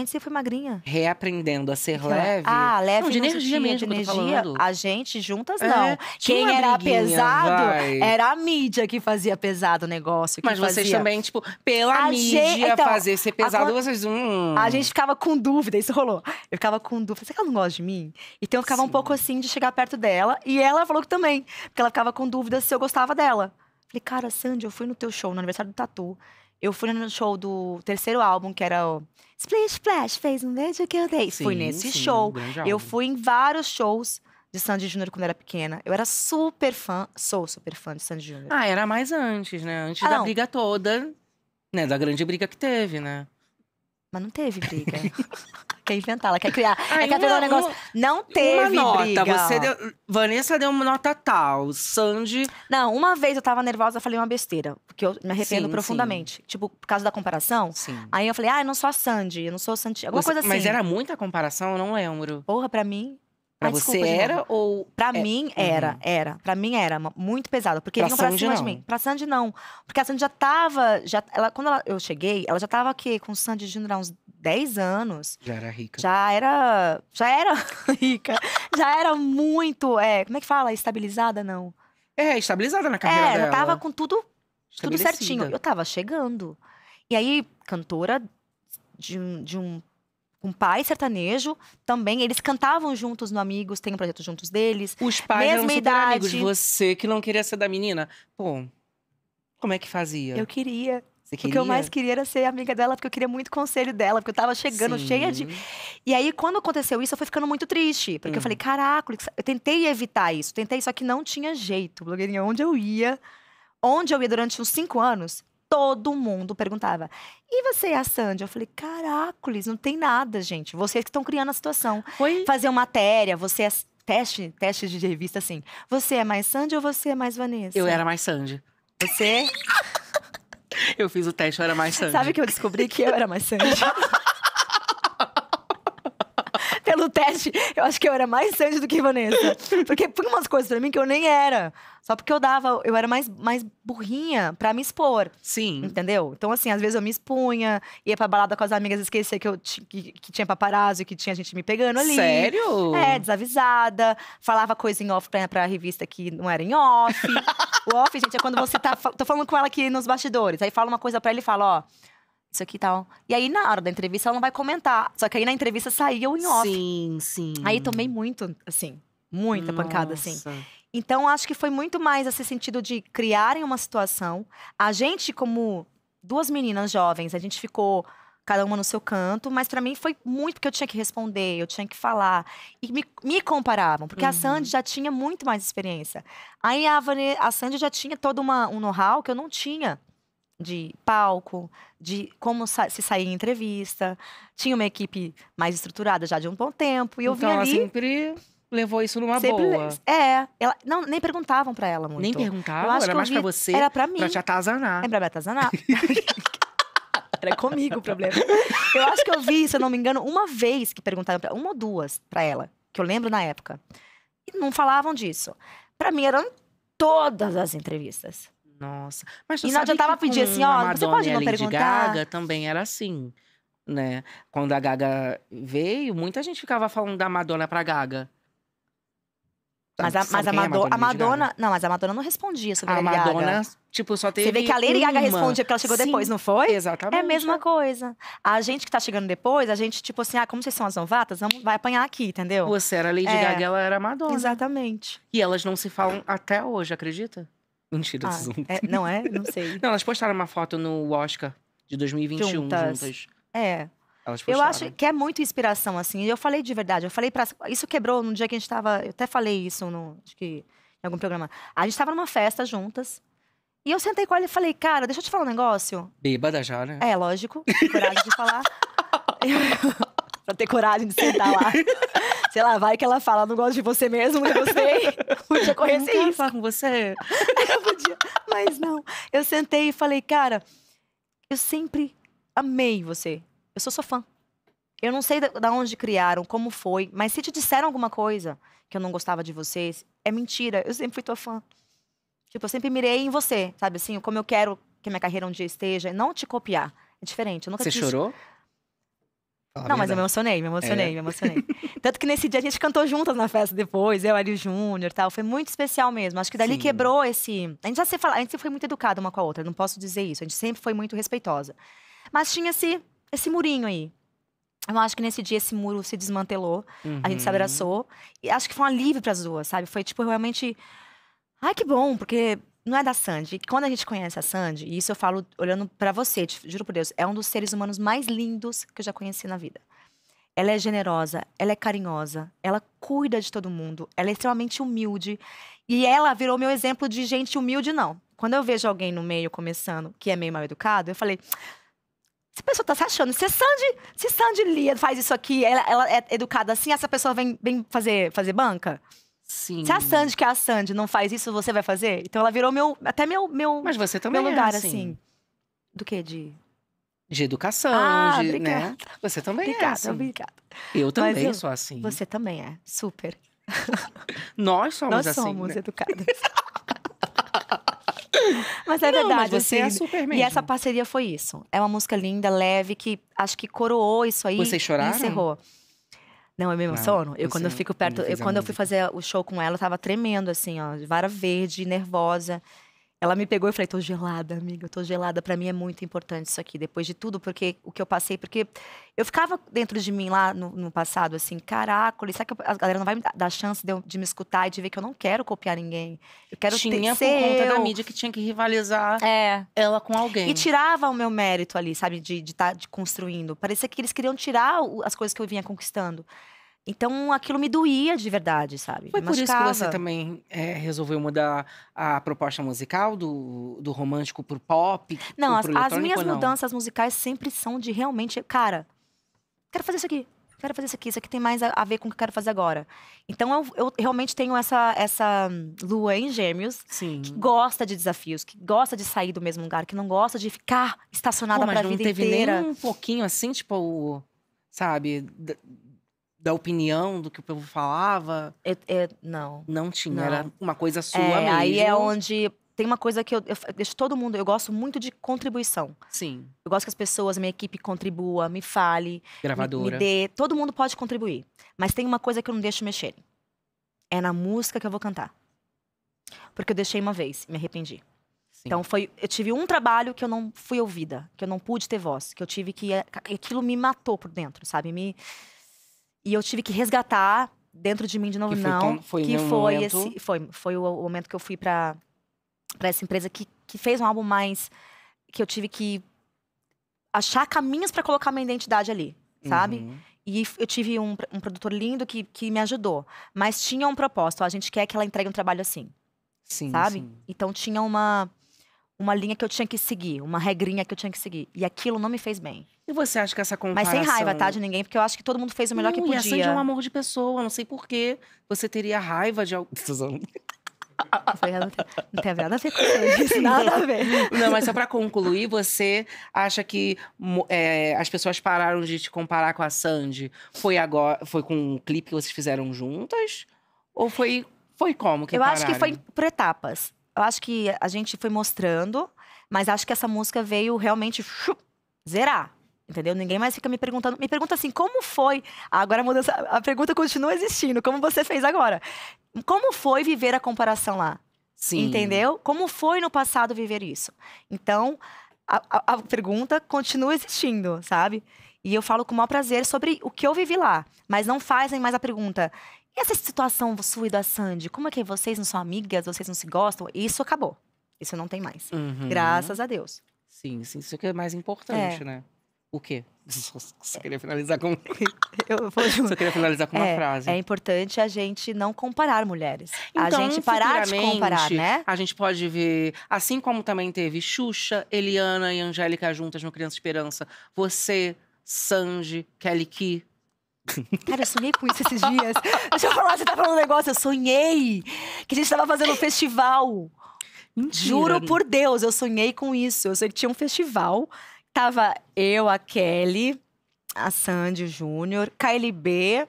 [SPEAKER 2] gente sempre foi magrinha.
[SPEAKER 1] Reaprendendo a ser é- leve. Ah, leve não, de energia, mesmo, de energia.
[SPEAKER 2] A gente juntas é, não. É, Quem era pesado vai. era a mídia que fazia pesado o negócio. Mas fazia. vocês também, tipo, pela a mídia gente, então, fazer ser pesado, a, vocês.
[SPEAKER 1] Hum. A gente
[SPEAKER 2] ficava com dúvida, isso rolou. Eu ficava com dúvida, será que ela não gosta de mim? Então eu ficava Sim. um pouco assim de chegar perto dela. E ela falou que também, porque ela ficava com dúvida se eu gostava dela. Falei, cara, Sandy, eu fui no teu show, no aniversário do Tatu. Eu fui no show do terceiro álbum, que era o Splish Splash, fez um beijo que eu dei. Sim, fui nesse sim, show. eu fui em vários shows de Sandy Júnior quando era pequena. Eu era super fã, sou super fã de Sandy Júnior.
[SPEAKER 1] Ah, era mais antes, né? Antes ah, da briga toda, né? Da grande briga que teve, né?
[SPEAKER 2] Mas não teve briga. quer inventar, ela quer criar. Ai, ela quer uma, um negócio. Não teve uma briga. Você deu, Vanessa deu uma nota tal. Sandy. Não, uma vez eu tava nervosa, falei uma besteira. Porque eu me arrependo sim, profundamente. Sim. Tipo, por causa da comparação. Sim. Aí eu falei, ah, eu não sou a Sandy, eu não sou a Sandy. Alguma Você, coisa assim. Mas era muita comparação, eu não lembro. Porra, pra mim,
[SPEAKER 1] Pra você era ou.
[SPEAKER 2] Pra é... mim uhum. era, uhum. era. Pra mim era muito pesado. Porque pra vinham pra Sandy cima não. de mim. Pra Sandy não. Porque a Sandy já tava. Já, ela, quando ela, eu cheguei, ela já tava aqui com o Sandy há uns 10 anos. Já era rica. Já era. Já era rica. já era muito. É, como é que fala? Estabilizada, não?
[SPEAKER 1] É, estabilizada na carreira. É, ela dela. tava com
[SPEAKER 2] tudo, tudo certinho. Eu tava chegando. E aí, cantora de um, de um com pai sertanejo também. Eles cantavam juntos no Amigos, tem um projeto juntos deles. Os pais mesma eram idade. amigos.
[SPEAKER 1] Você que não queria ser da menina, pô, como é que fazia? Eu queria. queria? O que eu mais
[SPEAKER 2] queria era ser amiga dela, porque eu queria muito conselho dela, porque eu tava chegando Sim. cheia de. E aí, quando aconteceu isso, eu fui ficando muito triste, porque hum. eu falei, caraca, eu tentei evitar isso, tentei, só que não tinha jeito. Blogueirinha, onde eu ia, onde eu ia durante uns cinco anos, todo mundo perguntava. E você e a Sandy? Eu falei, caracoles, não tem nada, gente. Vocês que estão criando a situação. Oi? Fazer uma matéria, você é teste, teste de revista assim. Você é mais Sandy ou você é mais Vanessa? Eu era
[SPEAKER 1] mais Sandy. Você? eu fiz o teste, eu era mais Sandy. Sabe
[SPEAKER 2] que eu descobri que eu era mais Sandy? fazendo o teste, eu acho que eu era mais Sandy do que Vanessa. Porque foi umas coisas pra mim que eu nem era. Só porque eu dava, eu era mais, mais burrinha pra me expor. Sim. Entendeu? Então, assim, às vezes eu me expunha, ia pra balada com as amigas, esquecia que, eu que, que tinha paparazzo, que tinha gente me pegando ali. Sério? É, desavisada. Falava coisa em off pra, pra revista que não era em off. o off, gente, é quando você tá. Tô falando com ela aqui nos bastidores. Aí fala uma coisa pra ele e fala, ó isso aqui e tal. E aí, na hora da entrevista, ela não vai comentar. Só que aí na entrevista saiu em off. Sim, sim. Aí tomei muito, assim, muita Nossa. pancada, assim. Então, acho que foi muito mais esse sentido de criarem uma situação. A gente, como duas meninas jovens, a gente ficou cada uma no seu canto, mas para mim foi muito porque eu tinha que responder, eu tinha que falar. E me, me comparavam, porque uhum. a Sandy já tinha muito mais experiência. Aí a, Vane, a Sandy já tinha todo uma, um know-how que eu não tinha de palco, de como sa se sair em entrevista. Tinha uma equipe mais estruturada já de um bom tempo. E eu então, vi ali... ela sempre levou isso numa sempre boa. É. Ela, não, nem perguntavam pra ela muito. Nem perguntavam? Era mais vi, pra você? Era pra mim. Pra te atazanar. Era pra me atazanar. era comigo o problema. Eu acho que eu vi, se eu não me engano, uma vez que perguntaram pra uma ou duas pra ela, que eu lembro na época. E não falavam disso. Pra mim eram todas as entrevistas. Nossa. Mas e não adiantava pedir assim, ó, você pode não perguntar. Gaga
[SPEAKER 1] também era assim, né? Quando a Gaga veio, muita gente ficava falando da Madonna pra Gaga.
[SPEAKER 2] Mas a, mas a, é Mado é a Madonna, a Madonna não, mas a Madonna não respondia sobre a, a Lady Madonna, Gaga. tipo, só teve Você vê que a Lady uma. Gaga respondia porque ela chegou Sim, depois, não foi? Exatamente. É a mesma coisa. A gente que tá chegando depois, a gente tipo assim, ah, como vocês são as novatas, vamos, vai apanhar aqui, entendeu? Você era Lady é. Gaga, ela
[SPEAKER 1] era Madonna. Exatamente. E elas não se
[SPEAKER 2] falam até hoje, acredita?
[SPEAKER 1] Mentira, tira ah, É, não é? Não sei. não, elas postaram uma foto no Oscar de 2021 juntas. juntas.
[SPEAKER 2] É. eu acho que é muito inspiração, assim. Eu falei de verdade, eu falei para Isso quebrou no dia que a gente tava. Eu até falei isso no, acho que, em algum programa. A gente tava numa festa juntas. E eu sentei com ela e falei, cara, deixa eu te falar um negócio.
[SPEAKER 1] Bêbada já, né?
[SPEAKER 2] É, lógico. Coragem de falar. pra ter coragem de sentar lá. Sei lá, vai que ela fala, não gosto de você mesmo, nunca gostei. Podia correr sem isso. falar com você. Eu podia, mas não. Eu sentei e falei, cara, eu sempre amei você. Eu sou sua fã. Eu não sei da onde criaram, como foi, mas se te disseram alguma coisa que eu não gostava de vocês, é mentira. Eu sempre fui tua fã. Tipo, eu sempre mirei em você, sabe assim? Como eu quero que minha carreira um dia esteja. Não te copiar. É diferente. Eu nunca Você quis... chorou? não, mas eu me emocionei, me emocionei, é. me emocionei. Tanto que nesse dia a gente cantou juntas na festa depois, eu, Ari Júnior tal. Foi muito especial mesmo. Acho que dali Sim. quebrou esse. A gente já se fala, a gente foi muito educada uma com a outra, não posso dizer isso. A gente sempre foi muito respeitosa. Mas tinha esse, esse murinho aí. Eu acho que nesse dia esse muro se desmantelou, uhum. a gente se uhum. abraçou. E acho que foi um alívio para as duas, sabe? Foi tipo realmente. Ai, que bom, porque não é da Sandy. Quando a gente conhece a Sandy, e isso eu falo olhando para você, te, juro por Deus, é um dos seres humanos mais lindos que eu já conheci na vida. Ela é generosa, ela é carinhosa, ela cuida de todo mundo, ela é extremamente humilde. E ela virou meu exemplo de gente humilde, não. Quando eu vejo alguém no meio começando que é meio mal educado, eu falei. Essa pessoa tá se achando. Se Sandy, se Sandy Lia faz isso aqui, ela, ela é educada assim, essa pessoa vem, vem fazer, fazer banca? Sim. Se a Sandy, que é a Sandy, não faz isso, você vai fazer? Então ela virou meu. Até meu. meu Mas você também meu é, lugar, é assim. assim. Do que? De.
[SPEAKER 1] De educação, ah, de, né? Você também é, obrigada, é assim. Obrigada,
[SPEAKER 2] Eu também eu, sou assim. Você também é, super. Nós somos Nós assim. Nós somos né? educadas. mas é não, verdade. Mas você é assim, é super mesmo. E essa parceria foi isso. É uma música linda, leve, que acho que coroou isso aí. Vocês choraram? Encerrou. Não, eu é me emociono. eu, quando eu fico perto, eu, quando eu fui fazer o show com ela, eu tava tremendo, assim, ó, vara verde, nervosa. Ela me pegou e eu falei, tô gelada, amiga, eu tô gelada. Para mim é muito importante isso aqui, depois de tudo, porque o que eu passei, porque eu ficava dentro de mim lá no, no passado, assim, caraca, será que eu, a galera não vai me dar chance de, de, me escutar e de ver que eu não quero copiar ninguém? Eu quero tinha ter, por conta eu. da mídia
[SPEAKER 1] que tinha que rivalizar é.
[SPEAKER 2] ela com alguém. E tirava o meu mérito ali, sabe, de estar de tá, de construindo. Parecia que eles queriam tirar as coisas que eu vinha conquistando. Então aquilo me doía de verdade, sabe? Foi por Machucava. isso que você
[SPEAKER 1] também é, resolveu mudar a proposta musical do, do romântico pro pop? Não, pro as, as, minhas não? mudanças
[SPEAKER 2] musicais sempre são de realmente, cara, quero fazer isso aqui. Quero fazer isso aqui, isso aqui tem mais a, a ver com o que eu quero fazer agora. Então eu, eu realmente tenho essa, essa lua em gêmeos Sim. que gosta de desafios, que gosta de sair do mesmo lugar, que não gosta de ficar estacionada Pô, mas pra não vida teve inteira. Nem
[SPEAKER 1] um pouquinho assim, tipo, o, sabe, da opinião do que o povo
[SPEAKER 2] falava? É, é, não. Não tinha, não. era uma coisa sua é, mesmo. Aí é onde tem uma coisa que eu, eu, eu, todo mundo, eu gosto muito de contribuição. Sim. Eu gosto que as pessoas, minha equipe contribua, me fale, Gravadora. Me, me dê, todo mundo pode contribuir, mas tem uma coisa que eu não deixo mexer. É na música que eu vou cantar. Porque eu deixei uma vez, me arrependi. Sim. Então foi, eu tive um trabalho que eu não fui ouvida, que eu não pude ter voz, que eu tive que aquilo me matou por dentro, sabe? Me e eu tive que resgatar dentro de mim de novo, que foi, não. Foi que foi esse. Foi, foi o, momento que eu fui para para essa empresa que, que fez um álbum mais. que eu tive que achar caminhos para colocar minha identidade ali, sabe? Uhum. E eu tive um, um produtor lindo que, que me ajudou. Mas tinha um propósito. A gente quer que ela entregue um trabalho assim. Sim, sabe? Sim. Então tinha uma uma linha que eu tinha que seguir, uma regrinha que eu tinha que seguir. E aquilo não me fez bem. E você acha que essa comparação... Mas sem raiva, tá? De ninguém, porque eu acho que todo mundo fez o melhor não, que podia. E a Sandy é um
[SPEAKER 1] amor de pessoa, não sei por que você teria raiva de alguém. não tem nada a ver com isso, nada a ver. Não, mas só pra concluir, você acha que é, as pessoas pararam de te comparar com a Sandy? Foi agora, foi com um clipe que vocês
[SPEAKER 2] fizeram juntas? Ou foi, foi como que Eu pararam? acho que foi por etapas. Eu acho que a gente foi mostrando, mas acho que essa música veio realmente shup, zerar. Entendeu? Ninguém mais fica me perguntando. Me pergunta assim, como foi? Agora a mudança. A pergunta continua existindo, como você fez agora. Como foi viver a comparação lá? Sim. Entendeu? Como foi no passado viver isso? Então, a, a, a pergunta continua existindo, sabe? E eu falo com o maior prazer sobre o que eu vivi lá. Mas não fazem mais a pergunta: e essa situação sua e da Sandy, como é que vocês não são amigas, vocês não se gostam? Isso acabou. Isso não tem mais.
[SPEAKER 1] Uhum. Graças a Deus. Sim, sim, isso que é
[SPEAKER 2] mais importante, é. né?
[SPEAKER 1] O quê? Só queria finalizar com. Eu vou... Só queria finalizar com uma é, frase. É
[SPEAKER 2] importante a gente não comparar mulheres. Então, a gente parar de comparar, né?
[SPEAKER 1] A gente pode ver, assim como também teve Xuxa, Eliana e Angélica juntas no Criança Esperança, você, Sanji, Kelly Ki, Cara, eu sonhei com isso esses dias.
[SPEAKER 2] Deixa eu falar, você tá falando um negócio. Eu sonhei que a gente tava fazendo um festival. Mentira. Juro por Deus, eu sonhei com isso. Eu sei que tinha um festival. Tava eu, a Kelly, a Sandy Júnior, KLB,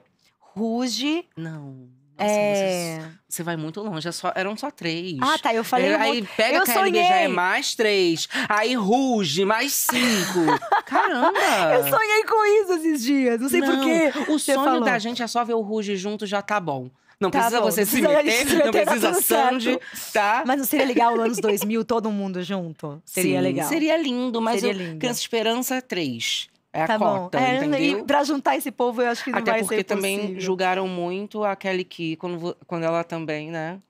[SPEAKER 2] Ruge. Não. Nossa, é... Você, você, vai muito longe, é só, eram só três. Ah, tá, eu falei. É, um aí pega eu KLB, já é
[SPEAKER 1] mais três. Aí ruge, mais cinco.
[SPEAKER 2] Caramba! Eu sonhei com isso esses dias, não sei porquê. O sonho falou. da
[SPEAKER 1] gente é só ver o ruge junto, já tá bom. Não tá precisa bom, você se meter, se meter, não tá precisa Sandy,
[SPEAKER 2] tá? Mas não seria legal nos anos 2000, todo mundo junto? Seria Sim, legal. Seria lindo, mas seria eu, lindo. Criança
[SPEAKER 1] Esperança
[SPEAKER 2] 3.
[SPEAKER 1] É é a tá cota, bom. É, entendeu? E
[SPEAKER 2] pra juntar esse povo, eu acho que não Até vai ser possível. porque também
[SPEAKER 1] julgaram muito a Kelly Ki quando, quando ela também, né?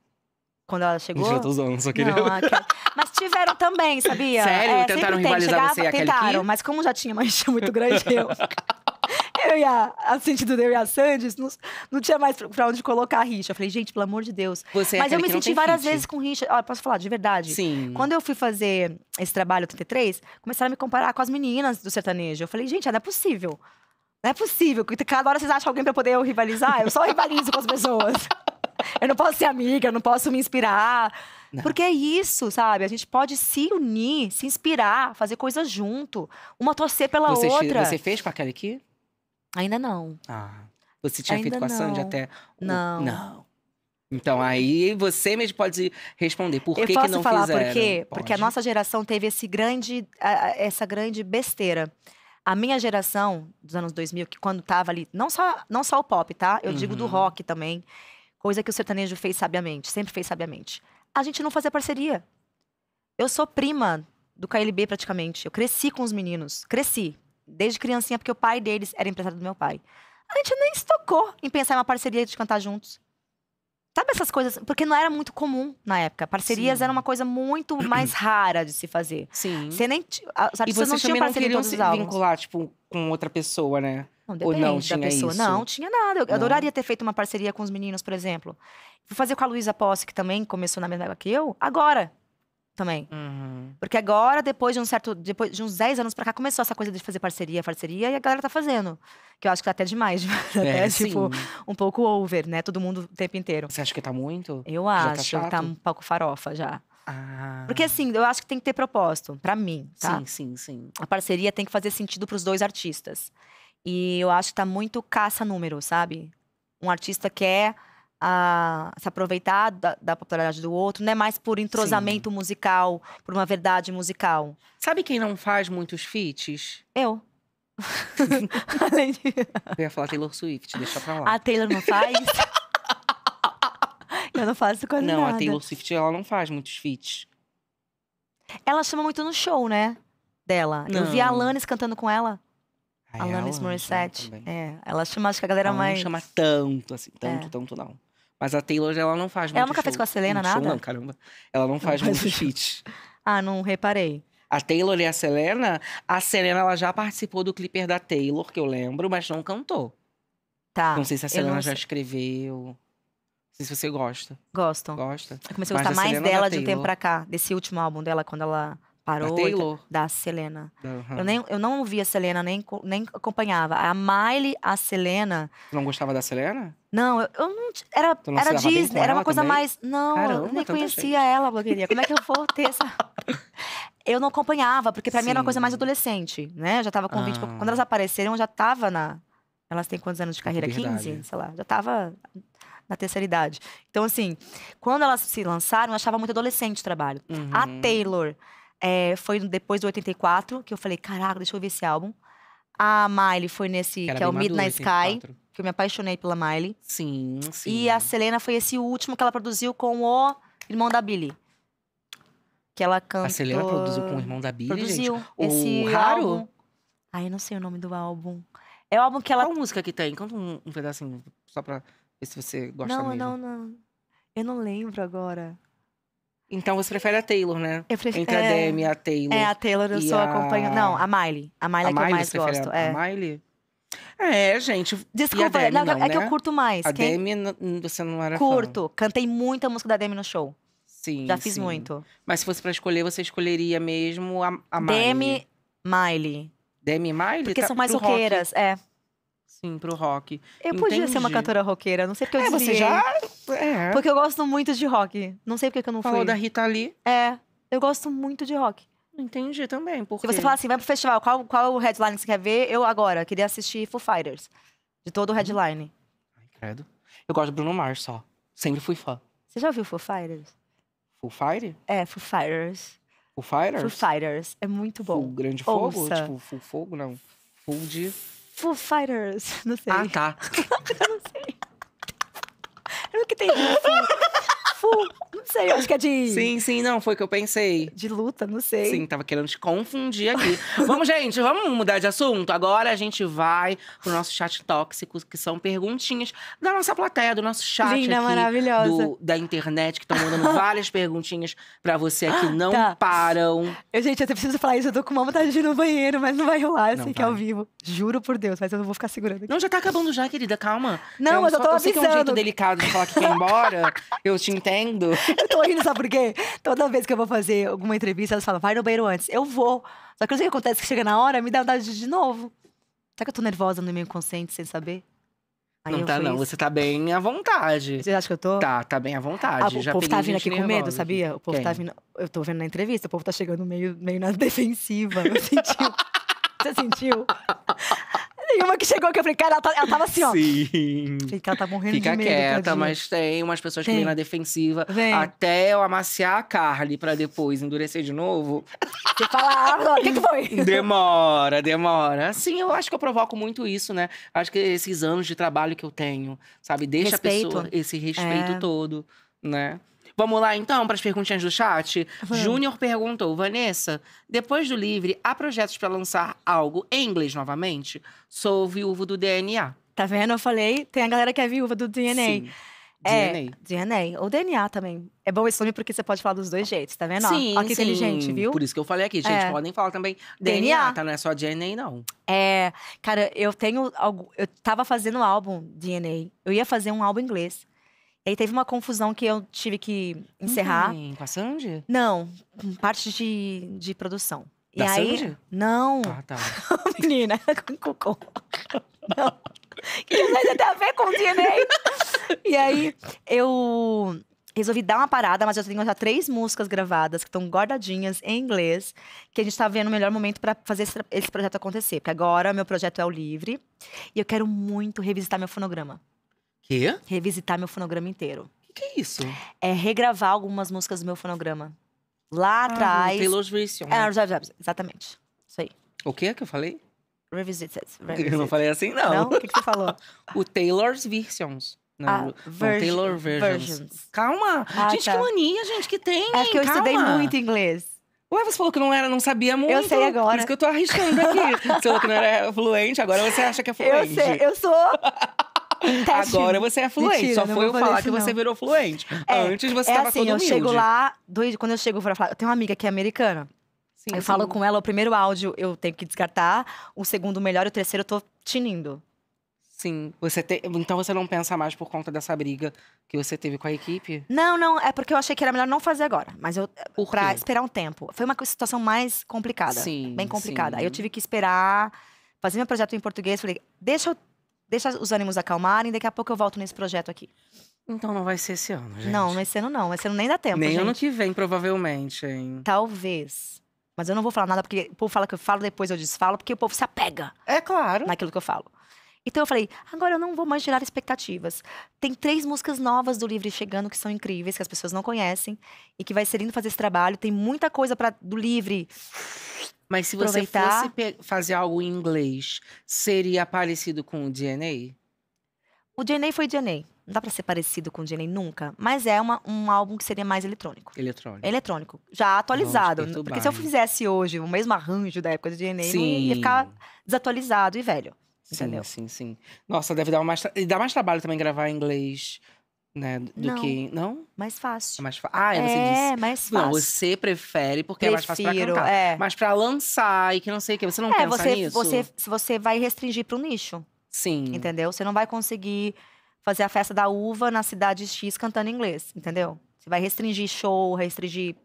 [SPEAKER 1] Quando ela chegou? Já tô usando, só queria... Não, a Kelly...
[SPEAKER 2] Mas tiveram também, sabia? Sério? É, tentaram rivalizar tem, chegava, e a Kelly Ki? Tentaram, mas como já tinha uma rixa muito grande, eu... eu e a, a sentido e a Sandy, não, não tinha mais pra onde colocar a rixa. Eu falei, gente, pelo amor de Deus. Você é Mas é eu me senti várias vezes com rixa. Olha, posso falar, de verdade. Sim. Quando eu fui fazer esse trabalho 33, começaram a me comparar com as meninas do sertanejo. Eu falei, gente, é, não é possível. Não é possível. Cada hora vocês acham alguém pra poder eu rivalizar. Eu só rivalizo com as pessoas. Eu não posso ser amiga, eu não posso me inspirar. Não. Porque é isso, sabe? A gente pode se unir, se inspirar, fazer coisas junto, uma torcer pela você, outra. Você fez com aquela aqui Ainda não. Ah.
[SPEAKER 1] Você tinha Ainda feito com a Sandy até. O... Não. Não. Então aí você mesmo pode responder por eu que, posso que não falar Por quê? Porque a
[SPEAKER 2] nossa geração teve esse grande, essa grande besteira. A minha geração dos anos 2000, que quando tava ali, não só, não só o pop, tá? Eu uhum. digo do uhum. rock também, coisa que o sertanejo fez sabiamente, sempre fez sabiamente. A gente não fazia parceria. Eu sou prima do KLB praticamente. Eu cresci com os meninos, cresci desde criancinha, porque o pai deles era empresário do meu pai. A gente nem se tocou em pensar em uma parceria de cantar juntos. Sabe essas coisas? Porque não era muito comum na época. Parcerias Sim. era uma coisa muito mais rara de se fazer. Sim. Você nem. Os você não tinha parceria não em todos se vincular,
[SPEAKER 1] tipo, com outra pessoa, né? Não, Ou não tinha pessoa. Isso. Não,
[SPEAKER 2] tinha nada. Eu não. adoraria ter feito uma parceria com os meninos, por exemplo. Vou fazer com a Luísa Posse, que também começou na mesma época que eu, agora também. Uhum. Porque agora, depois de um certo. Depois de uns 10 anos pra cá, começou essa coisa de fazer parceria, parceria, e a galera tá fazendo. Que eu acho que tá até demais. Né? É, até, sim. tipo, um pouco over, né? Todo mundo o tempo inteiro. Você acha que tá muito? Eu já tá acho. Tá, tá um pouco farofa já. Ah. Porque assim, eu acho que tem que ter propósito, para mim, tá? Sim, sim, sim. A parceria tem que fazer sentido para os dois artistas. E eu acho que tá muito caça número, sabe? Um artista quer a se aproveitar da, da, popularidade do outro, não é mais por entrosamento Sim. musical, por uma verdade musical. Sabe quem não faz muitos feats? Eu.
[SPEAKER 1] Eu ia falar Taylor Swift, deixa pra lá. A Taylor não
[SPEAKER 2] faz? Eu não faço quase não, nada. Não, a Taylor
[SPEAKER 1] Swift, ela não faz muitos feats.
[SPEAKER 2] Ela chama muito no show, né? Dela. Não. Eu vi a Alanis cantando com ela. Ai, ah, é Alanis né? Morissette. É, ela chama, acho que a galera ela mais. Não chama tanto, assim,
[SPEAKER 1] tanto, é. tanto não. Mas a Taylor, ela não faz Ela muito nunca show. fez com a Selena, Muito show, nada? não, caramba. Ela não faz muito
[SPEAKER 2] muitos Ah, não reparei.
[SPEAKER 1] A Taylor e a Selena, a Selena ela já participou do clipe da Taylor, que eu lembro, mas não cantou.
[SPEAKER 2] Tá. Não sei se a Selena já
[SPEAKER 1] escreveu. Não sei se você gosta.
[SPEAKER 2] Gostam. Gosta? Eu comecei a Mas gostar mais é dela de um tempo pra cá, desse último álbum dela, quando ela parou da, Taylor. da Selena. uhum. eu, nem, eu não ouvia a Selena, nem, nem acompanhava. A Miley, a Selena. Tu não gostava da Selena? Não, eu, eu não. Era, não era Disney, era uma coisa também? mais. Não, Caramba, eu nem conhecia gente. ela, blogueirinha. Como é que eu vou ter essa. eu não acompanhava, porque pra mim era uma coisa mais adolescente, né? Eu já tava com ah. 20. Quando elas ah. apareceram, eu já tava na. Elas têm quantos anos de carreira? Verdade. 15? Sei lá. Já tava na terceira idade. Então, assim, quando elas se lançaram, eu achava muito adolescente o trabalho. Uhum. A Taylor. É, foi depois do 84 que eu falei, caraca, deixa eu ver esse álbum. A Miley foi nesse, que, que é o Midnight madura, Sky, 84. que eu me apaixonei pela Miley. Sim, sim. E a Selena foi esse último que ela produziu com o irmão da billy Que ela canta. A Selena produziu com o irmão da billy produziu gente? Esse o Raro? Álbum. Ai, eu não sei o nome do álbum.
[SPEAKER 1] É o álbum que ela. Qual música que tem? Tá canta um, um pedacinho, só pra ver se você gosta não, mesmo. Não,
[SPEAKER 2] não, não. Eu não lembro agora. Então você prefere
[SPEAKER 1] a Taylor, né? Eu prefiro. Entre é... a Demi e a Taylor. É, a Taylor eu só a... acompanho. Não, a Miley. A Miley é a é que Miley, eu mais gosto. A, é. a Miley? É, gente. Desculpa, Demi, não, não, é né? que eu né? curto mais. A Quem...
[SPEAKER 2] Demi, você não era Curto. Fã. Cantei muita música da Demi no show.
[SPEAKER 1] Sim. Já fiz sim. muito. Mas se fosse para escolher, você escolheria mesmo a, a Miley. Demi
[SPEAKER 2] Miley? Demi
[SPEAKER 1] e Miley? Porque tá são mais roqueiras, é. Sim, pro rock. Eu Entendi. podia ser uma cantora roqueira, não
[SPEAKER 2] sei porque eu é, você já... É. Porque eu gosto muito de rock. Não sei porque que eu não Falou fui. Falou da Rita Lee. É, eu gosto muito de rock. Entendi também, porque... Se você falar assim, vai pro festival, qual, qual o headline que você quer ver? Eu agora, queria assistir Foo Fighters. De todo o uhum. headline. Ai, credo.
[SPEAKER 1] Eu gosto de Bruno Mars só. Sempre fui fã.
[SPEAKER 2] Você já ouviu Foo Fighters? Foo Fire? É, Foo Fighters.
[SPEAKER 1] Foo Fighters? Foo
[SPEAKER 2] Fighters. É muito bom. Tipo, Foo Grande Ouça. Fogo?
[SPEAKER 1] Tipo, Fogo, não. Full de...
[SPEAKER 2] Foo Fighters. Não sei. Ah, tá. eu não sei. Eu Eu não sei. É não sei, acho que é de. Sim, sim, não, foi
[SPEAKER 1] o que eu pensei. De luta, não sei. Sim, tava querendo te confundir aqui. vamos, gente, vamos mudar de assunto? Agora a gente vai pro nosso chat tóxico, que são perguntinhas da nossa
[SPEAKER 2] plateia, do nosso chat. Linda, aqui, maravilhosa. Do,
[SPEAKER 1] da internet, que estão mandando várias perguntinhas pra você aqui. Não tá. param.
[SPEAKER 2] Eu, gente, eu até preciso falar isso, eu tô com uma vontade de ir no banheiro, mas não vai rolar, eu sei vai. que é ao vivo. Juro por Deus, mas eu não vou ficar segurando aqui. Não, já tá acabando já, querida, calma. Não, é mas só, eu tô avisando. Eu sei que é um jeito delicado de falar que quer ir embora, eu te entendo acontecendo? Eu tô rindo, sabe por quê? Toda vez que eu vou fazer alguma entrevista, elas falam, vai no banheiro antes. Eu vou. Só que eu sei o que acontece que chega na hora, me dá vontade de, de novo. Será que eu tô nervosa no meio inconsciente sem saber? Aí não tá, não.
[SPEAKER 1] Isso. Você tá bem à vontade. Você acha que eu tô? Tá, tá bem à vontade. Ah, o Já povo tá vindo aqui com medo, sabia? O povo tá Quem? tá vindo.
[SPEAKER 2] Eu tô vendo na entrevista, o povo tá chegando meio, meio na defensiva. Eu senti. Você sentiu? uma que chegou que eu falei, cara, ela, tá, ela tava assim, ó. Sim. Falei, ela tá morrendo Fica de medo. Fica quieta, mas
[SPEAKER 1] tem umas pessoas tem. que vêm na defensiva. Vem. Até eu amaciar a carne pra depois endurecer de novo. Você fala, ah, o que, que foi? Demora, demora. Sim, eu acho que eu provoco muito isso, né? Acho que esses anos de trabalho que eu tenho, sabe? Deixa respeito. a pessoa esse respeito é. todo, né? Vamos lá então para as perguntinhas do chat? Vamos. Júnior perguntou: Vanessa, depois do livre, há projetos para lançar algo em
[SPEAKER 2] inglês novamente? Sou viúvo do DNA. Tá vendo? Eu falei, tem a galera que é viúva do DNA. Sim. É, DNA. DNA. Ou DNA também. É bom esse nome porque você pode falar dos dois jeitos, tá vendo? Sim, Ó, que sim. inteligente, viu? Por isso que eu falei aqui, gente. É. Podem falar também DNA, DNA, tá?
[SPEAKER 1] Não é só DNA, não.
[SPEAKER 2] É, cara, eu tenho. eu tava fazendo um álbum DNA. Eu ia fazer um álbum inglês. E teve uma confusão que eu tive que encerrar. Hum, com a Sandy? Não, parte de, de produção. Da e aí, Sandy? Não. Ah, tá. Menina, com cocô. Não. Que isso tem a ver com o DNA? e aí, eu resolvi dar uma parada, mas eu tenho já três músicas gravadas que estão guardadinhas em inglês, que a gente está vendo o melhor momento para fazer esse, esse, projeto acontecer. Porque agora meu projeto é o livre e eu quero muito revisitar meu fonograma quê? Revisitar meu fonograma inteiro. O que, que, é isso? É regravar algumas músicas do meu fonograma.
[SPEAKER 1] Lá ah, atrás. Taylor Swift. É, né? É, exatamente. Isso aí. O que é que eu falei? Revisited. Revisited. Eu não falei assim, não. Não? O que, que você falou? o Taylor's Versions. Não, ah, version, Taylor versions. versions. Calma. Ah, tá. gente, tá. que mania, gente, que tem. É que eu Calma. estudei muito inglês. Ué, você falou que não era, não sabia muito. Eu sei agora. Por isso que eu tô arriscando aqui. você falou que não era fluente, agora você acha que é fluente. Eu sei, eu sou. Teste. Agora você é fluente. Mentira, Só foi eu falar que não. você virou fluente. É, Antes você é tava assim, todo eu chego lá,
[SPEAKER 2] dois quando eu chego pra falar, eu tenho uma amiga que é americana. Sim, eu sim. falo com ela, o primeiro áudio eu tenho que descartar, o segundo melhor, o terceiro eu tô tinindo. Sim. Você te... Então você não pensa mais por conta
[SPEAKER 1] dessa briga que você teve com a equipe?
[SPEAKER 2] Não, não. É porque eu achei que era melhor não fazer agora. Mas eu. Por quê? pra esperar um tempo. Foi uma situação mais complicada. Sim. Bem complicada. Sim. Aí eu tive que esperar, fazer meu projeto em português. Falei, deixa eu deixa os ânimos acalmarem, daqui a pouco eu volto nesse projeto aqui. Então não vai ser esse ano, gente. Não, esse ano não. Esse ano nem dá tempo, Nem gente. ano que
[SPEAKER 1] vem, provavelmente,
[SPEAKER 2] hein? Talvez. Mas eu não vou falar nada, porque o povo fala que eu falo, depois eu desfalo, porque o povo se apega. É claro. Naquilo que eu falo. Então eu falei, agora eu não vou mais gerar expectativas. Tem três músicas novas do livro chegando que são incríveis, que as pessoas não conhecem, e que vai ser lindo fazer esse trabalho. Tem muita coisa para do livre mas se você fosse
[SPEAKER 1] fazer algo em inglês,
[SPEAKER 2] seria parecido com o DNA? O DNA foi DNA. Não dá pra ser parecido com o DNA nunca, mas é uma, um álbum que seria mais eletrônico. Eletrônico. Eletrônico. Já atualizado. porque se eu fizesse hoje o mesmo arranjo da época do DNA, sim. não ia ficar desatualizado e velho.
[SPEAKER 1] Sim, entendeu? sim, sim. Nossa, deve dar mais. E dá mais trabalho também gravar em inglês né? Do não, que. Não? Mais fácil. É mais fa... Ah, é, você disse. mais fácil. Não, você prefere porque Prefiro, é mais fácil pra cantar. É.
[SPEAKER 2] Mas pra lançar e que não sei o que. Você não é, pensa você, nisso? Você, você vai restringir pro nicho. Sim. Entendeu? Você não vai conseguir fazer a festa da uva na cidade X cantando inglês, entendeu? Você vai restringir show, restringir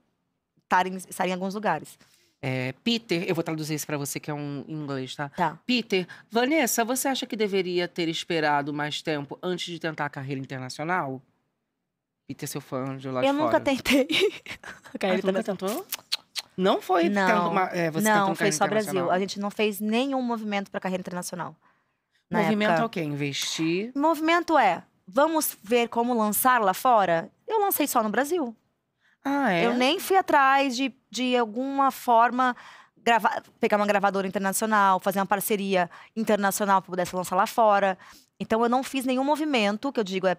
[SPEAKER 2] estar em, estar em alguns lugares.
[SPEAKER 1] É, Peter, eu vou traduzir isso para você que é um em inglês, tá? Tá. Peter, Vanessa, você acha que deveria ter esperado mais tempo antes de tentar a carreira internacional? Peter, seu fã de lá de Eu fora. nunca
[SPEAKER 2] tentei. A carreira nunca também tentou?
[SPEAKER 1] Não foi não, uma, é, você Não, foi só Brasil. A gente
[SPEAKER 2] não fez nenhum movimento para carreira internacional. Movimento época. é o
[SPEAKER 1] quê? Investir?
[SPEAKER 2] Movimento é, vamos ver como lançar lá fora? Eu lancei só no Brasil. Ah, é? Eu nem fui atrás de, de alguma forma gravar, pegar uma gravadora internacional, fazer uma parceria internacional para pudesse lançar lá fora. Então eu não fiz nenhum movimento, que eu digo é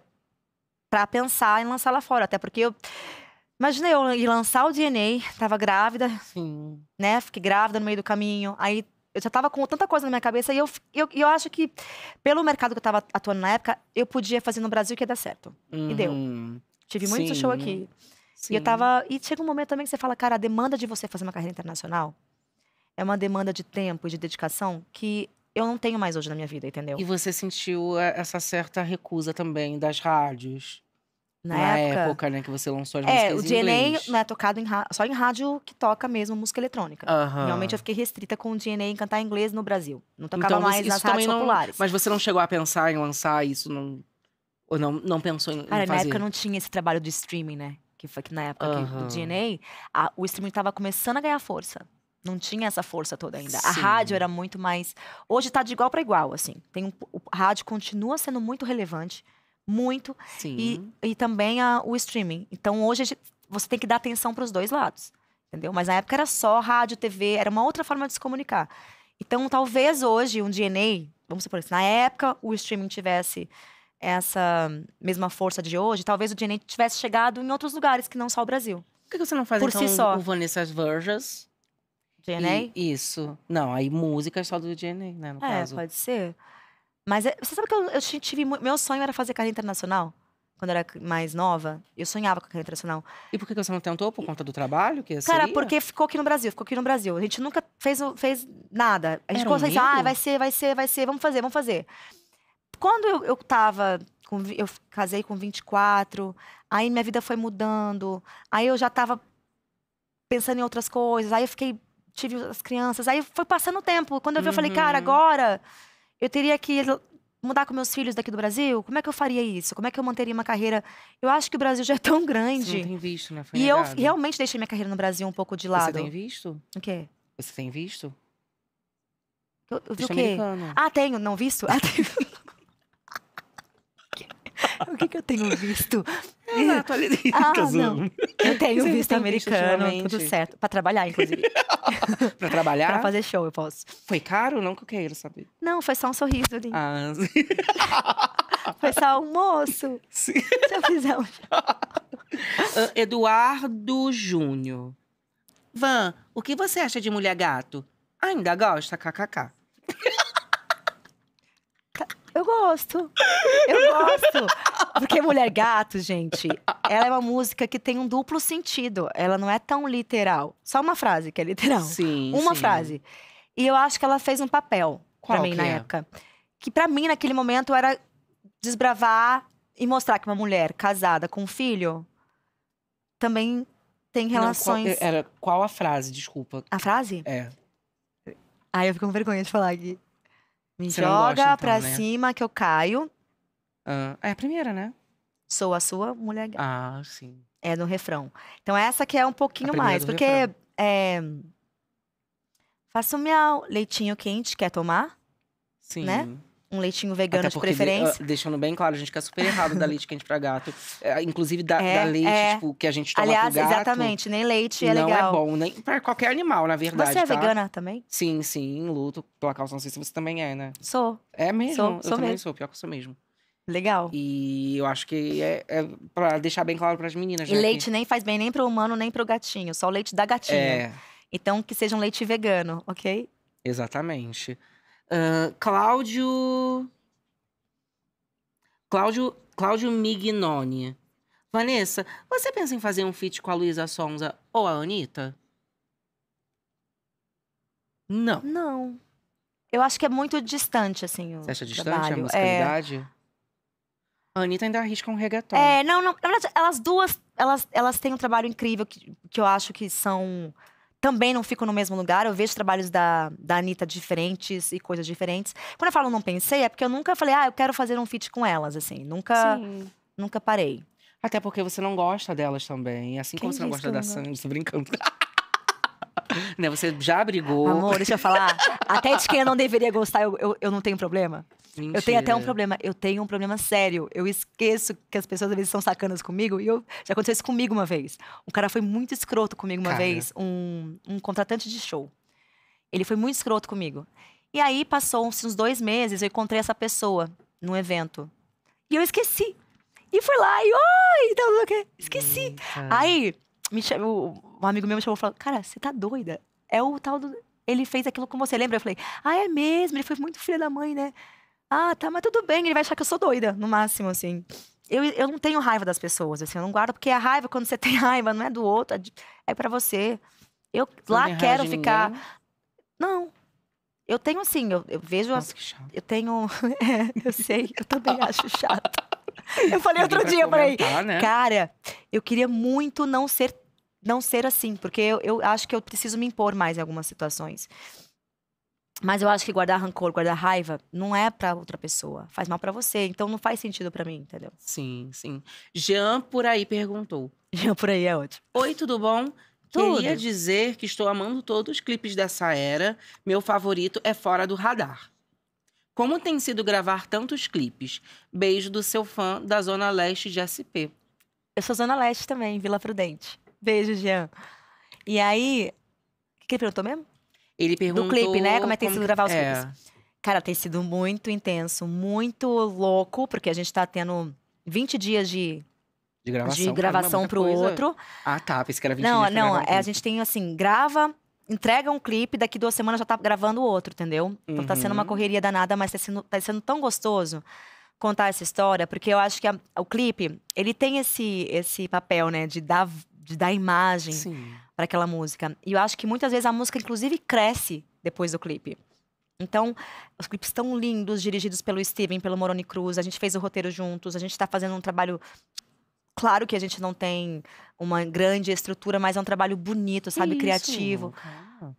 [SPEAKER 2] para pensar em lançar lá fora, até porque eu Imaginei eu ir lançar o DNA, tava grávida. Sim. Né? Fiquei grávida no meio do caminho. Aí eu já tava com tanta coisa na minha cabeça e eu, eu, eu acho que, pelo mercado que eu tava atuando na época, eu podia fazer no Brasil que ia dar certo. Uhum. E deu.
[SPEAKER 1] Uhum. Tive muito Sim. show aqui.
[SPEAKER 2] Sim. E eu tava. E chega um momento também que você fala, cara, a demanda de você fazer uma carreira internacional é uma demanda de tempo e de dedicação que eu não tenho mais hoje na minha vida, entendeu? E você sentiu eh, essa certa recusa também das
[SPEAKER 1] rádios?
[SPEAKER 2] Na, na época, época,
[SPEAKER 1] né, que você lançou as é, músicas É, o DNA
[SPEAKER 2] não né, é tocado em só em rádio que toca mesmo música eletrônica. Uhum. Realmente eu fiquei restrita com o DNA em cantar inglês no Brasil. Não tocava então, mais nas rádios não, populares.
[SPEAKER 1] Mas você não chegou a pensar em lançar isso? Não, ou não, não pensou em, Cara, em fazer? na época não
[SPEAKER 2] tinha esse trabalho de streaming, né? que foi que na época uhum. que, do DNA, a, o streaming estava começando a ganhar força. Não tinha essa força toda ainda. Sim. A rádio era muito mais. Hoje está de igual para igual, assim. Tem um, o rádio continua sendo muito relevante, muito. Sim. E, e também a, o streaming. Então hoje você tem que dar atenção para os dois lados, entendeu? Mas na época era só rádio, TV, era uma outra forma de se comunicar. Então talvez hoje um DNA, vamos supor isso, na época o streaming tivesse essa mesma força de hoje, talvez o DNA tivesse chegado em outros lugares que não só o Brasil. Por que,
[SPEAKER 1] você não faz Por então si só. o Vanessa Verges? DNA? E, isso. Não, aí música é só do DNA,
[SPEAKER 2] né? No é, caso. pode ser. Mas é, você sabe que eu, eu tive. Meu sonho era fazer carreira internacional quando eu era mais nova, eu sonhava com a carreira internacional. E por que você não tentou? Por conta do trabalho? Que Cara, seria? porque ficou aqui no Brasil, ficou aqui no Brasil. A gente nunca fez, fez nada. A gente ficou um assim, ah, vai ser, vai ser, vai ser, vamos fazer, vamos fazer quando eu, eu tava. Com, eu casei com 24, aí minha vida foi mudando, aí eu já tava pensando em outras coisas, aí eu fiquei. Tive as crianças, aí foi passando o tempo. Quando eu vi, eu falei, cara, uhum. agora eu teria que mudar com meus filhos daqui do Brasil? Como é que eu faria isso? Como é que eu manteria uma carreira? Eu acho que o Brasil já é tão grande. Você tem visto, né? Foi e eu realmente deixei minha carreira no Brasil um pouco de lado. Você tem visto? O quê?
[SPEAKER 1] Você tem visto?
[SPEAKER 2] Eu, eu vi o quê? Americano. Ah, tenho, não visto? Ah, tenho. o que, que eu tenho visto? É,
[SPEAKER 1] é. atualidade. Ah, não.
[SPEAKER 2] Eu tenho Você visto americano, tudo certo. Pra trabalhar, inclusive. pra
[SPEAKER 1] trabalhar? pra fazer
[SPEAKER 2] show, eu posso. Foi caro? Não que eu queira saber. Não, foi só um sorriso ali. Ah. foi só um moço. Sim. Se eu fizer um... Ah,
[SPEAKER 1] Eduardo Júnior. Van, o que você acha de mulher gato? Ainda gosta, kkk.
[SPEAKER 2] Eu gosto. Eu gosto. Porque Mulher Gato, gente, ela é uma música que tem um duplo sentido. Ela não é tão literal. Só uma frase que é literal. Sim. Uma sim. frase. E eu acho que ela fez um papel para mim na é? época. Que para mim, naquele momento, era desbravar e mostrar que uma mulher casada com um filho também tem relações. Não, qual, era qual a frase, desculpa? A frase? É. Ai, eu fico com vergonha de falar aqui.
[SPEAKER 1] Me Você joga gosta, então, pra né?
[SPEAKER 2] cima que eu caio. Ah, é a primeira, né? Sou a sua mulher. gata.
[SPEAKER 1] Ah, sim.
[SPEAKER 2] É no refrão. Então essa que é um pouquinho mais, porque é, faço miau, leitinho quente, quer tomar? Sim. Né? um leitinho vegano de preferência. Ah,
[SPEAKER 1] deixando bem claro, a gente quer é super errado da leite quente para gato. É, inclusive da, é, da leite, é. tipo, que a gente toma Aliás, gato. exatamente,
[SPEAKER 2] nem leite é não é legal. Não é
[SPEAKER 1] bom, nem para qualquer animal, na verdade, Você é tá? vegana também? Sim, sim, luto pela causa, não sei se você também é,
[SPEAKER 2] né? Sou.
[SPEAKER 1] É mesmo? Sou, eu sou também mesmo. sou, pior que eu sou mesmo. Legal. E eu acho que é, é para deixar bem claro para as meninas. E né, leite que...
[SPEAKER 2] nem faz bem nem para o humano nem para o gatinho, só o leite da gatinha. É. Então que seja um leite vegano, ok?
[SPEAKER 1] Exatamente. Cláudio. Cláudio, Cláudio Mignoni. Vanessa, você pensa em fazer um feat com a Luísa Sonza ou a Anitta?
[SPEAKER 2] Não. Não. Eu acho que é muito distante, assim, o Você acha distante trabalho. a é. musicalidade? É... A Anitta ainda arrisca um reggaeton. É, não, não. Na verdade, elas duas, elas, elas têm um trabalho incrível que, que eu acho que são também não fico no mesmo lugar, eu vejo trabalhos da, da Anitta diferentes e coisas diferentes. Quando eu falo não pensei, é porque eu nunca falei, ah, eu quero fazer um feat com elas, assim. Nunca, nunca parei.
[SPEAKER 1] Até porque você não gosta delas também. Assim Quem como você não gosta da Sandy, tô brincando. né, você já brigou. Amor, deixa eu
[SPEAKER 2] falar. Até de quem eu não deveria gostar, eu, eu, eu não tenho problema.
[SPEAKER 1] Mentira. Eu tenho até um problema.
[SPEAKER 2] Eu tenho um problema sério. Eu esqueço que as pessoas às vezes são sacanas comigo. E eu, já aconteceu isso comigo uma vez. Um cara foi muito escroto comigo uma cara. vez. Um, um contratante de show. Ele foi muito escroto comigo. E aí passou uns dois meses, eu encontrei essa pessoa num evento. E eu esqueci. E fui lá e oi, então, esqueci. Aí me chamou, um amigo meu me chamou e falou: Cara, você tá doida? É o tal do. Ele fez aquilo com você, lembra? Eu falei: Ah, é mesmo? Ele foi muito filho da mãe, né? Ah, tá, mas tudo bem, ele vai achar que eu sou doida, no máximo, assim. Eu, eu não tenho raiva das pessoas, assim, eu não guardo, porque a raiva, quando você tem raiva, não é do outro, é, de, é para você. Eu lá quero ficar. Ninguém. Não. Eu tenho assim, eu, eu vejo. Nossa, as, que chato. Eu tenho. é, eu sei, eu também acho chato. Eu falei outro dia, eu falei, né? cara, eu queria muito não ser não ser assim, porque eu, eu acho que eu preciso me impor mais em algumas situações. Mas eu acho que guardar rancor, guardar raiva, não é para outra pessoa. Faz mal para você. Então não faz sentido para mim, entendeu? Sim, sim. Jean por aí perguntou. Jean por aí é ótimo. Oi, tudo bom?
[SPEAKER 1] Tudo. Queria dizer que estou amando todos os clipes dessa era. Meu favorito é Fora do Radar. Como tem sido gravar tantos clipes? Beijo do seu fã da Zona
[SPEAKER 2] Leste de SP. Eu sou Zona Leste também, Vila Prudente. Beijo, Jean. E aí. O que ele perguntou mesmo?
[SPEAKER 1] Ele perguntou... Do clipe, né? Como é que tem sido gravar os é. clipes.
[SPEAKER 2] Cara, tem sido muito intenso, muito louco, porque a gente tá tendo 20 dias de...
[SPEAKER 1] De gravação, de gravação Caramba, pro coisa. outro. Ah, tá. Pensei que era 20 não, dias Não, não. É, a gente
[SPEAKER 2] tem, assim, grava, entrega um clipe, daqui duas semanas já tá gravando o outro, entendeu? Uhum. Então tá sendo uma uhum. correria danada, mas tá sendo, tá sendo tão gostoso contar essa história, porque eu acho que a, o clipe, ele tem esse, esse papel, né, de dar, de dar imagem. Sim para aquela música. E eu acho que muitas vezes a música, inclusive, cresce depois do clipe. Então, os clipes tão lindos, dirigidos pelo Steven, pelo Moroni Cruz. A gente fez o roteiro juntos, a gente está fazendo um trabalho. Claro que a gente não tem uma grande estrutura, mas é um trabalho bonito, sabe? Isso. Criativo.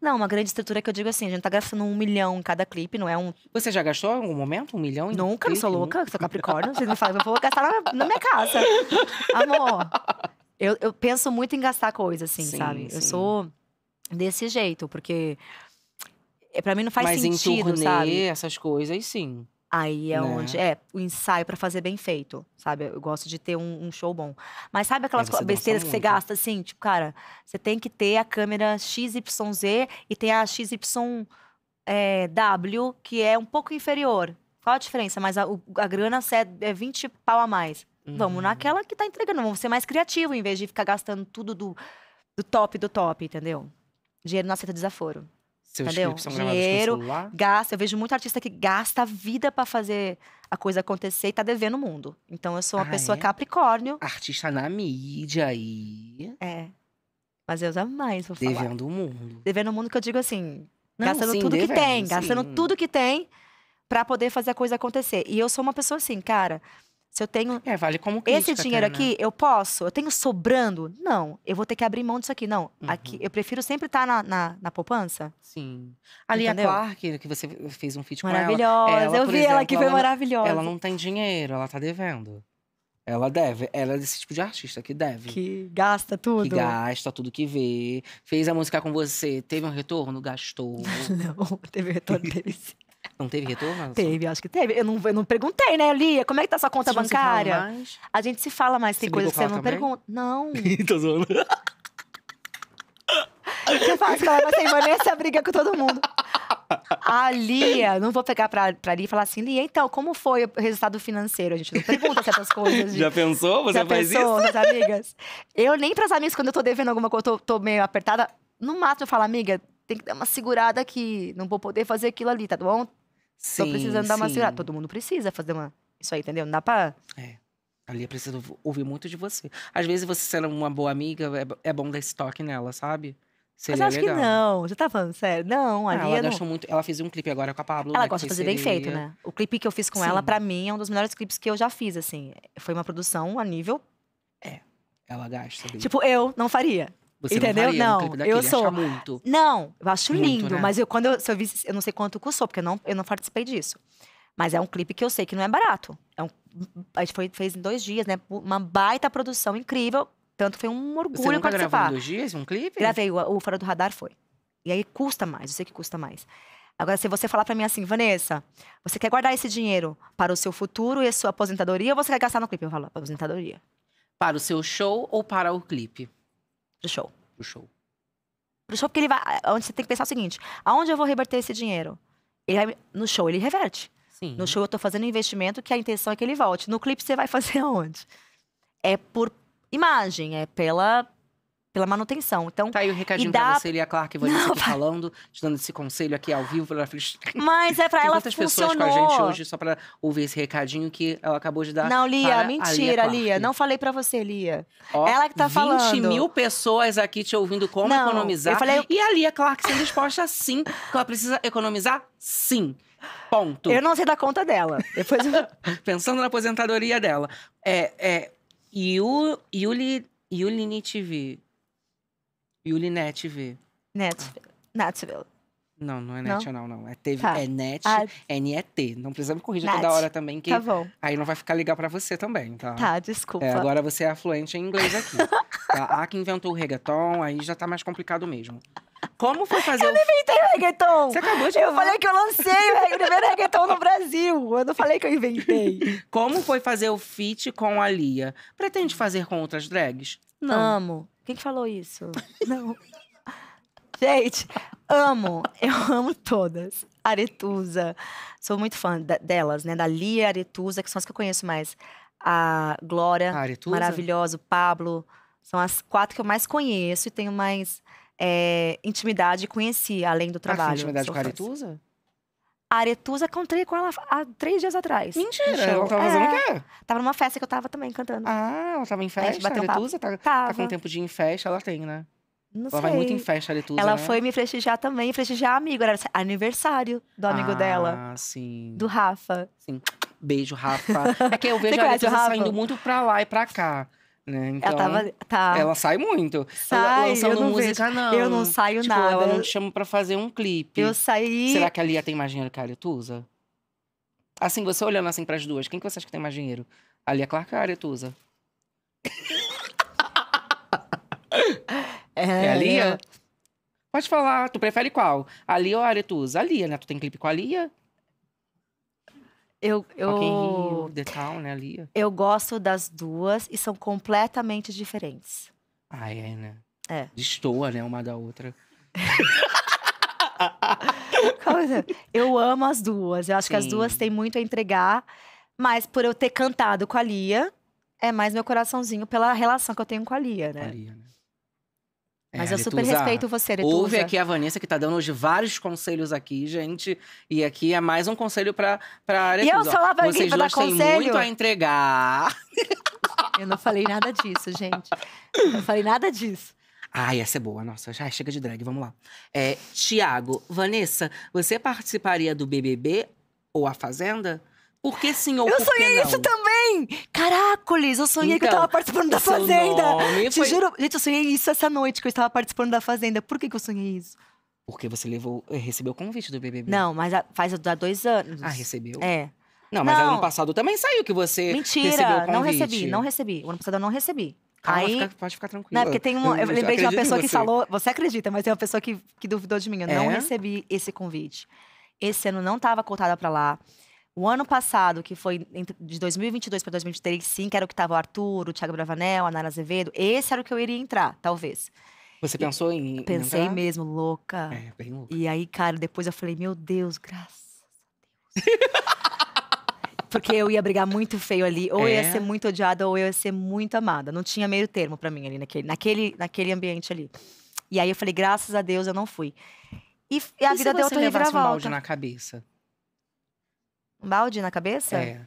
[SPEAKER 2] Não, uma grande estrutura que eu digo assim, a gente tá gastando um milhão em cada clipe, não é um. Você já gastou em algum momento um milhão? Em Nunca, clipe? não sou louca, sou capricórnio. você não sabe eu vou gastar na minha casa. Amor, eu, eu penso muito em gastar coisa, assim, sim, sabe? Sim. Eu sou desse jeito, porque é, para mim não faz Mas sentido, em turnê, sabe? essas coisas, sim. Aí é né? onde. É, o ensaio para fazer bem feito, sabe? Eu gosto de ter um, um show bom. Mas sabe aquelas besteiras que você gasta assim? Tipo, cara, você tem que ter a câmera XYZ e tem a XYW, é, que é um pouco inferior. Qual a diferença? Mas a, a grana é 20 é pau a mais. Uhum. Vamos naquela que tá entregando. Vamos ser mais criativo em vez de ficar gastando tudo do, do top do top, entendeu? Dinheiro não aceita desaforo. Seus entendeu? são Dinheiro, gasta. Eu vejo muito artista que gasta a vida para fazer a coisa acontecer e tá devendo o mundo. Então eu sou uma ah, pessoa é? capricórnio. Artista na mídia aí. É. Mas eu jamais vou falar. Devendo o mundo. Devendo o mundo que eu digo assim, não, gastando sim, tudo devendo, que tem, sim. gastando tudo que tem para poder fazer a coisa acontecer. E eu sou uma pessoa assim, cara, se eu tenho. É, vale como crítica, Esse dinheiro até, né? aqui, eu posso? Eu tenho sobrando? Não, eu vou ter que abrir mão disso aqui. Não, uhum. aqui, eu prefiro sempre estar tá na, na, na poupança. Sim. Ali Lia Clark,
[SPEAKER 1] que você fez um feat com ela. Maravilhosa, eu vi exemplo, ela que foi ela maravilhosa. Não, ela não tem dinheiro, ela tá devendo. Ela deve, ela é desse tipo de artista que deve. Que gasta tudo. Que gasta tudo que vê. Fez a música com você, teve um retorno? Gastou. não, teve retorno, dele sim. Não teve retorno?
[SPEAKER 2] Teve, acho que teve. Eu não, eu não perguntei, né, Lia? Como é que tá sua conta você bancária? A gente se fala mais, tem coisas que você não também? pergunta. Não.
[SPEAKER 1] Tô zoando.
[SPEAKER 2] Você que eu faço com ela? Ela briga com todo mundo. A Lia, não vou pegar pra, pra Lia e falar assim, Lia, então, como foi o resultado financeiro? A gente não pergunta certas coisas. Já pensou? Você Já faz pensou, isso? Nas amigas? Eu nem pras amigas, quando eu tô devendo alguma coisa, tô, tô meio apertada, no máximo eu falo, amiga, tem que dar uma segurada aqui, não vou poder fazer aquilo ali, tá bom? Sim, Tô precisando sim. dar uma segurada. Todo mundo precisa fazer uma. Isso aí, entendeu? Não dá pra. É. Ali eu
[SPEAKER 1] preciso ouvir muito de você. Às vezes você sendo uma boa amiga, é, é bom dar esse toque nela, sabe? Seria Mas eu acho legal. que
[SPEAKER 2] não. Você tá falando sério? Não, ah, ali. Ah, ela gastou não...
[SPEAKER 1] muito. Ela fez um clipe agora com a Pablo. Ela né, gosta de fazer seria... bem feito, né?
[SPEAKER 2] O clipe que eu fiz com Sim. ela, para mim, é um dos melhores clipes que eu já fiz, assim. Foi uma produção a nível.
[SPEAKER 1] É. Ela gasta. Tipo,
[SPEAKER 2] eu não faria. Você Entendeu? Não, não eu sou. Muito, não, eu acho muito, lindo, né? mas eu quando eu, se eu eu não sei quanto custou, porque eu não, eu não participei disso. Mas é um clipe que eu sei que não é barato. É um, a gente foi, fez em dois dias, né? Uma baita produção incrível. Tanto foi um orgulho Você nunca participar. Gravou em dois dias um clipe? Gravei, o, o Fora do Radar foi. E aí custa mais, eu sei que custa mais. Agora, se você falar para mim assim, Vanessa, você quer guardar esse dinheiro para o seu futuro e a sua aposentadoria ou você quer gastar no clipe? Eu falo, aposentadoria. Para o seu show ou para o clipe? Pro show. Pro show. Pro show, porque ele vai. Onde você tem que pensar o seguinte: aonde eu vou reverter esse dinheiro? Ele vai, no show ele reverte. Sim. No show eu tô fazendo um investimento que a intenção é que ele volte. No clipe você vai fazer aonde? É por imagem, é pela pela manutenção. Então, tá aí o recadinho dá... pra você, Lia
[SPEAKER 1] Clark, e você não, aqui falando, te dando esse conselho aqui ao vivo.
[SPEAKER 2] Mas é pra Tem ela funcionou. pessoas com a gente hoje
[SPEAKER 1] só pra ouvir esse recadinho que ela acabou de dar Não, Lia, mentira, Lia, Lia,
[SPEAKER 2] Não falei pra você, Lia. Ó, ela que tá 20 falando. 20 mil
[SPEAKER 1] pessoas aqui te ouvindo como não, economizar. Eu falei... E a Lia Clark sendo exposta sim, que ela precisa economizar sim. Ponto. Eu não sei
[SPEAKER 2] da conta dela.
[SPEAKER 1] Depois eu... Pensando na aposentadoria dela. É, é, Yuli, Yuli TV Yuli Net V.
[SPEAKER 2] Ah. Netville.
[SPEAKER 1] Não, não é Não? National, não. É, TV, Tá. é Net, Ah. N-E-T. Não precisa me corrigir toda hora também, que Tá bom. aí não vai ficar legal pra você também, tá? Tá,
[SPEAKER 2] desculpa. É, agora
[SPEAKER 1] você é fluente em inglês aqui. tá? A que inventou o reggaeton, aí já tá mais complicado mesmo. Como foi fazer
[SPEAKER 2] o... Inventei o reggaeton! Você acabou de Eu falei que eu lancei o primeiro reggaeton no Brasil. Eu não falei que eu inventei.
[SPEAKER 1] Como foi fazer o feat com a Lia?
[SPEAKER 2] Pretende fazer com outras drags? Amo. Quem que falou isso? Não. Gente, amo. Eu amo todas. Aretusa. Sou muito fã da, delas, né? Da Lia Aretusa, que são as que eu conheço mais. A Glória, Aretusa? maravilhosa, o Pablo. São as quatro que eu mais conheço e tenho mais é, intimidade e conheci, além do ah, trabalho. Ah, intimidade com a Aretusa? A Aretusa, encontrei com ela há três dias atrás. Mentira, ela tava fazendo é, o quê? Tava numa festa que eu tava também cantando. Ah, ela tava em festa? A, Aretusa tá, tá, com tempo de ir em festa, ela tem, né? Não ela sei. vai muito em festa,
[SPEAKER 1] Aretusa, Ela né? foi me
[SPEAKER 2] prestigiar também, prestigiar amigo. Era aniversário do amigo ah, dela.
[SPEAKER 1] Ah, sim. Do
[SPEAKER 2] Rafa.
[SPEAKER 1] Sim. Beijo, Rafa. É
[SPEAKER 2] que eu vejo a Aretusa saindo muito pra lá
[SPEAKER 1] e pra cá. Né? Então, ela, tava, tá. ela sai muito. Sai, eu não música, vejo. não. Eu não saio tipo, nada. Ela não te chama pra fazer um clipe. Eu saí. Será que a Lia tem mais dinheiro que a Aretuza? Assim, você olhando assim pras duas, quem que você acha que tem mais dinheiro? A Lia Clark ou a Aretuza? É, é a é. Lia? Pode falar, tu prefere qual? A Lia ou a Aretuza? A Lia, né? Tu tem clipe com a Lia? Eu, eu, Rock The Town, né, ali.
[SPEAKER 2] eu gosto das duas e são completamente diferentes.
[SPEAKER 1] Ah, é, né? É. Destoa, né, uma da outra.
[SPEAKER 2] Assim? eu amo as duas. Eu acho Sim. que as duas têm muito a entregar. Mas por eu ter cantado com a Lia, é mais meu coraçãozinho pela relação que eu tenho com a Lia, né? Com a Lia, né? É, Mas é, eu super respeito você, Aretuza. Houve aqui
[SPEAKER 1] a Vanessa que tá dando hoje vários conselhos aqui, gente. E aqui é mais um conselho pra, pra Aretuza. E eu sou a Vanessa Vocês dois têm muito a entregar.
[SPEAKER 2] Eu não falei nada disso, gente. não falei nada disso.
[SPEAKER 1] Ai, essa é boa. Nossa, já chega de drag, vamos lá. É, Tiago, Vanessa, você participaria do BBB ou A Fazenda? Por que sim ou eu por que não? Eu sonhei isso
[SPEAKER 2] também! Caracoles, eu sonhei então, que eu estava então, participando da Fazenda! Te foi... juro, gente, eu sonhei isso essa noite, que eu estava participando da Fazenda. Por que, que eu sonhei isso?
[SPEAKER 1] Porque você levou, eh, recebeu o convite do BBB.
[SPEAKER 2] Não, mas faz há dois anos. Ah, recebeu? É. Não, mas não. ano
[SPEAKER 1] passado também saiu que você Mentira, recebeu o convite. não recebi, não
[SPEAKER 2] recebi. O ano passado eu não recebi. Calma, aí, fica, pode ficar tranquila. Não, é porque tem uma, eu lembrei eu de uma pessoa que falou, você acredita, mas tem uma pessoa que, que duvidou de mim. Eu é? não recebi esse convite. Esse ano não estava cotada para lá. O ano passado, que foi de 2022 para 2023, sim, que era o que estava o Arthur, o Thiago Bravanel, a Nara Azevedo, esse era o que eu iria entrar, talvez.
[SPEAKER 1] Você e pensou em. Pensei entrar? mesmo,
[SPEAKER 2] louca. É, bem louca. E aí, cara, depois eu falei, meu Deus, graças a Deus. Porque eu ia brigar muito feio ali. Ou é. eu ia é? ser muito odiada, ou eu ia ser muito amada. Não tinha meio termo para mim ali, naquele, naquele, naquele ambiente ali. E aí eu falei, graças a Deus eu não fui. E, e a e vida deu outra reviravolta. Um balde na
[SPEAKER 1] cabeça.
[SPEAKER 2] Um balde na cabeça? É.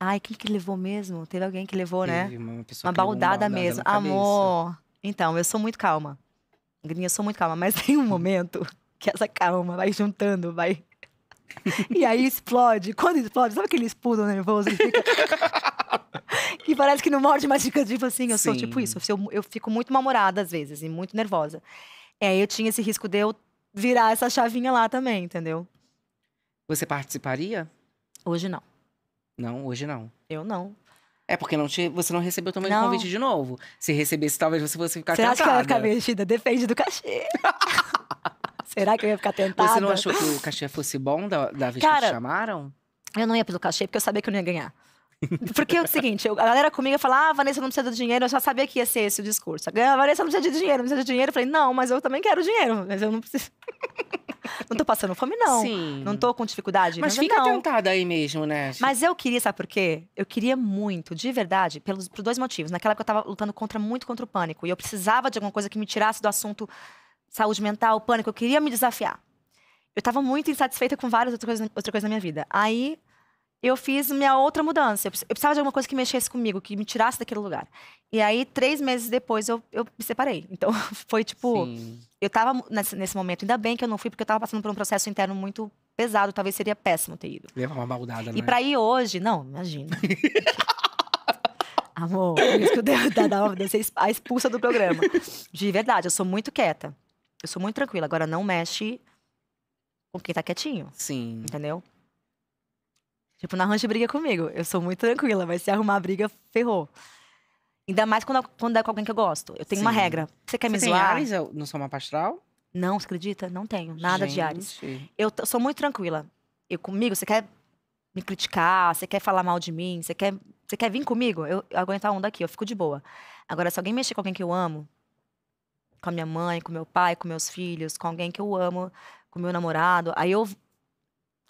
[SPEAKER 2] Ai, quem que levou mesmo? Teve alguém que levou, né? Teve né? Uma, pessoa uma baldada, baldada mesmo. Amor. Então, eu sou muito calma. Grinha, eu sou muito calma, mas tem um momento que essa calma vai juntando, vai. E aí explode. Quando explode, sabe aquele espudo nervoso que fica. que parece que não morde, mas fica tipo assim. Eu Sim. sou tipo isso. Eu, eu fico muito mal-humorada às vezes e muito nervosa. E é, aí eu tinha esse risco de eu virar essa chavinha lá também, entendeu?
[SPEAKER 1] Você participaria? Hoje não. Não, hoje não.
[SPEAKER 2] Eu não. É porque não te, você não recebeu
[SPEAKER 1] também o convite de novo. Se recebesse, talvez você fosse ficar tentada. Será que ia ficar
[SPEAKER 2] vestida? Depende do cachê. Será que eu ia ficar tentada? Você não achou que o
[SPEAKER 1] cachê fosse bom da, da vez Cara, que te
[SPEAKER 2] chamaram? Eu não ia pelo cachê, porque eu sabia que eu não ia ganhar. Porque é o seguinte, a galera comigo falava, ah, Vanessa não precisa do dinheiro, eu já sabia que ia ser esse o discurso. A ah, Vanessa não precisa de dinheiro, não precisa de dinheiro. Eu falei, não, mas eu também quero dinheiro, mas eu não preciso. não tô passando fome, não. Sim. Não tô com dificuldade. Mas, mas fica não. tentada aí mesmo, né? Mas eu queria, sabe por quê? Eu queria muito, de verdade, pelos, por dois motivos. Naquela época eu tava lutando contra, muito contra o pânico. E eu precisava de alguma coisa que me tirasse do assunto saúde mental, pânico. Eu queria me desafiar. Eu tava muito insatisfeita com várias outras coisas, outra coisa na minha vida. Aí eu fiz minha outra mudança. Eu precisava de alguma coisa que mexesse comigo, que me tirasse daquele lugar. E aí, três meses depois, eu, eu me separei. Então, foi tipo. Sim. Eu estava nesse, nesse, momento, ainda bem que eu não fui, porque eu estava passando por um processo interno muito pesado, talvez seria péssimo ter ido.
[SPEAKER 1] Leva uma maldada, né? E para
[SPEAKER 2] ir hoje, não, imagina. Amor, por isso que eu devo dar ser a expulsa do programa. De verdade, eu sou muito quieta. Eu sou muito tranquila. Agora, não mexe com quem tá quietinho. Sim. Entendeu? Tipo, não arranje briga comigo. Eu sou muito tranquila, mas se arrumar briga, ferrou. Ainda mais quando, quando é com alguém que eu gosto. Eu tenho Sim. uma regra. Você quer você me tem zoar? Ares
[SPEAKER 1] sou uma Pastral?
[SPEAKER 2] Não, você acredita? Não tenho. Nada Gente. de Ares. Eu, sou muito tranquila. Eu comigo, você quer me criticar, você quer falar mal de mim, você quer, você quer vir comigo? Eu, eu aguento a onda aqui, eu fico de boa. Agora, se alguém mexer com alguém que eu amo, com a minha mãe, com meu pai, com meus filhos, com alguém que eu amo, com meu namorado, aí eu.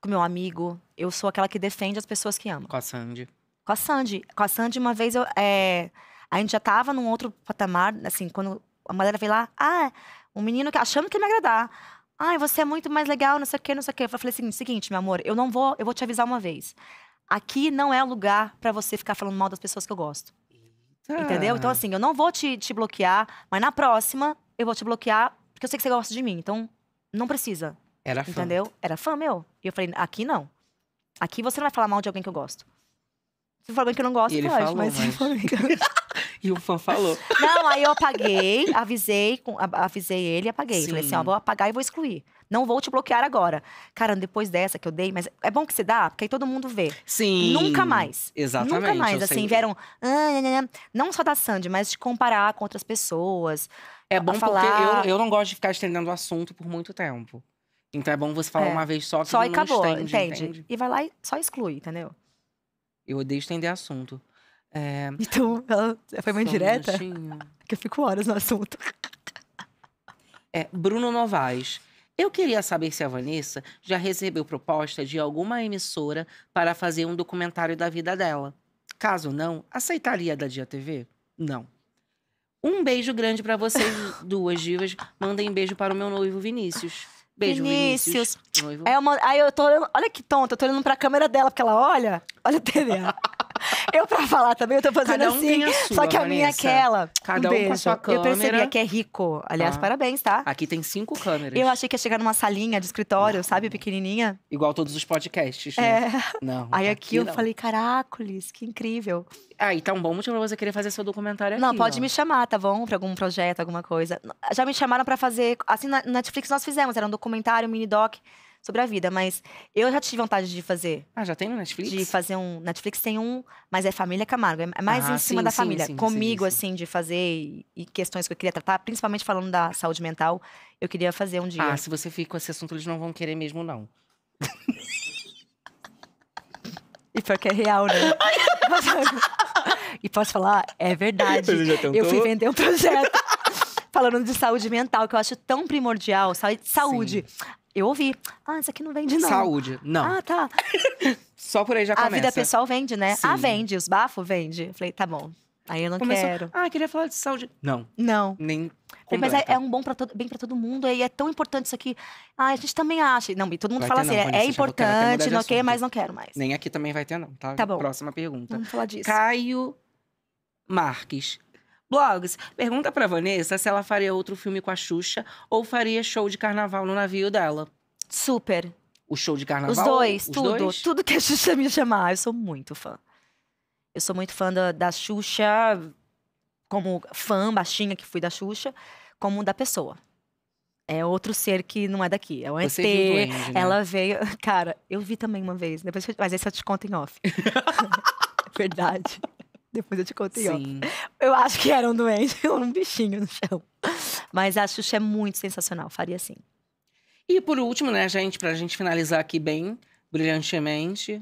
[SPEAKER 2] com meu amigo, eu sou aquela que defende as pessoas que amo. Com a Sandy. Com a Sandy. Com a Sandy, uma vez eu. É, a gente já tava num outro patamar, assim, quando a galera veio lá, ah, um menino que achando que ia me agradar. Ai, você é muito mais legal, não sei o quê, não sei o quê. Eu falei assim, seguinte, meu amor, eu não vou, eu vou te avisar uma vez. Aqui não é lugar para você ficar falando mal das pessoas que eu gosto. Entendeu? Então, assim, eu não vou te, te bloquear, mas na próxima eu vou te bloquear, porque eu sei que você gosta de mim. Então, não precisa. Era fã. Entendeu? Era fã meu. E eu falei, aqui não. Aqui você não vai falar mal de alguém que eu gosto. Se for alguém que eu não gosto, pode. Falou, mas... gosto.
[SPEAKER 1] E o fã falou.
[SPEAKER 2] Não, aí eu apaguei, avisei, avisei ele e apaguei. Sim. Falei assim, ó, vou apagar e vou excluir. Não vou te bloquear agora. Cara, depois dessa que eu dei, mas é bom que você dá, porque aí todo mundo vê. Sim. Nunca mais. Exatamente. Nunca mais. Assim, sei. vieram. Ah, não só da Sandy, mas de comparar com outras pessoas. É bom falar... porque eu, eu não gosto de ficar
[SPEAKER 1] estendendo o assunto por muito tempo. Então é bom você falar é. uma vez só que só não acabou, estende, entende? entende?
[SPEAKER 2] E vai lá e só exclui, entendeu?
[SPEAKER 1] Eu odeio estender assunto. É... Então, ela foi mais direta?
[SPEAKER 2] Um que eu fico horas no assunto.
[SPEAKER 1] É, Bruno Novaes. Eu queria saber se a Vanessa já recebeu proposta de alguma emissora para fazer um documentário da vida dela. Caso não, aceitaria da Dia TV? Não. Um beijo grande para vocês duas divas. Mandem beijo para o meu noivo Vinícius.
[SPEAKER 2] Beijo, Vinícius. Vinícius. Noivo. É uma... Aí eu tô olhando... Olha que tonta, eu tô olhando pra câmera dela, porque ela olha. Olha a TV. eu pra falar também, eu tô fazendo um assim. Sua, só que a Vanessa. minha é aquela. Cada um, um beijo. com a sua câmera. Eu percebi, que é rico. Aliás, ah. parabéns, tá? Aqui tem
[SPEAKER 1] cinco câmeras. Eu
[SPEAKER 2] achei que ia chegar numa salinha de escritório, não. sabe? Pequenininha.
[SPEAKER 1] Igual todos os podcasts, né? É.
[SPEAKER 2] Não. Aí aqui eu falei, caracoles, que incrível. Ah, e tá um bom motivo pra você querer fazer seu documentário aqui. Não, pode ó. me chamar, tá bom? Pra algum projeto, alguma coisa. Já me chamaram pra fazer… Assim, na Netflix nós fizemos. Era um documentário, um mini-doc sobre a vida, mas eu já tive vontade de fazer. Ah, já tem no Netflix? De fazer um. Netflix tem um, mas é Família Camargo. É, é mais ah, em cima sim, da sim, família. Sim, Comigo, assim, de fazer e questões que eu queria tratar, principalmente falando da saúde mental, eu queria fazer um dia. Ah, se você fica com esse assunto, eles não vão querer mesmo, não. e pior que é real, né? e posso falar? É verdade. Eu fui vender um projeto falando de saúde mental, que eu acho tão primordial. Saúde. Sim. Eu ouvi. Ah, isso aqui não vende, não. Saúde, não. Ah, tá. Só por aí já começa. A vida pessoal vende, né? Ah, Sim. Ah, vende. Os bafos vende. Falei, tá bom. Aí eu não Começou, quero. Ah, queria falar de saúde. Não. Não. Nem. mas é, é, um bom para todo, bem para todo mundo. E é tão importante isso aqui. Ah, a gente também acha. Não, todo mundo vai fala assim, não, é, é importante, não quero mas não quero mais.
[SPEAKER 1] Nem aqui também vai ter não, tá? Tá bom. Próxima pergunta. Vamos falar disso. Caio Marques blogs. Pergunta para Vanessa se ela faria outro filme com a Xuxa ou faria show de carnaval no navio dela. Super. O show de carnaval? Os dois, os tudo. Dois? Tudo
[SPEAKER 2] que a Xuxa me chamar. Eu sou muito fã. Eu sou muito fã da, da Xuxa, como fã baixinha que fui da Xuxa, como da pessoa. É outro ser que não é daqui, é um Você ET. Viu né? Ela veio. Cara, eu vi também uma vez, depois, mas esse eu te conto em off. Verdade. Depois eu te conto Sim. Eu acho que era um doente, um bichinho no chão. Mas a Xuxa é muito sensacional, faria assim.
[SPEAKER 1] E por último, né, gente, pra gente finalizar aqui bem, brilhantemente.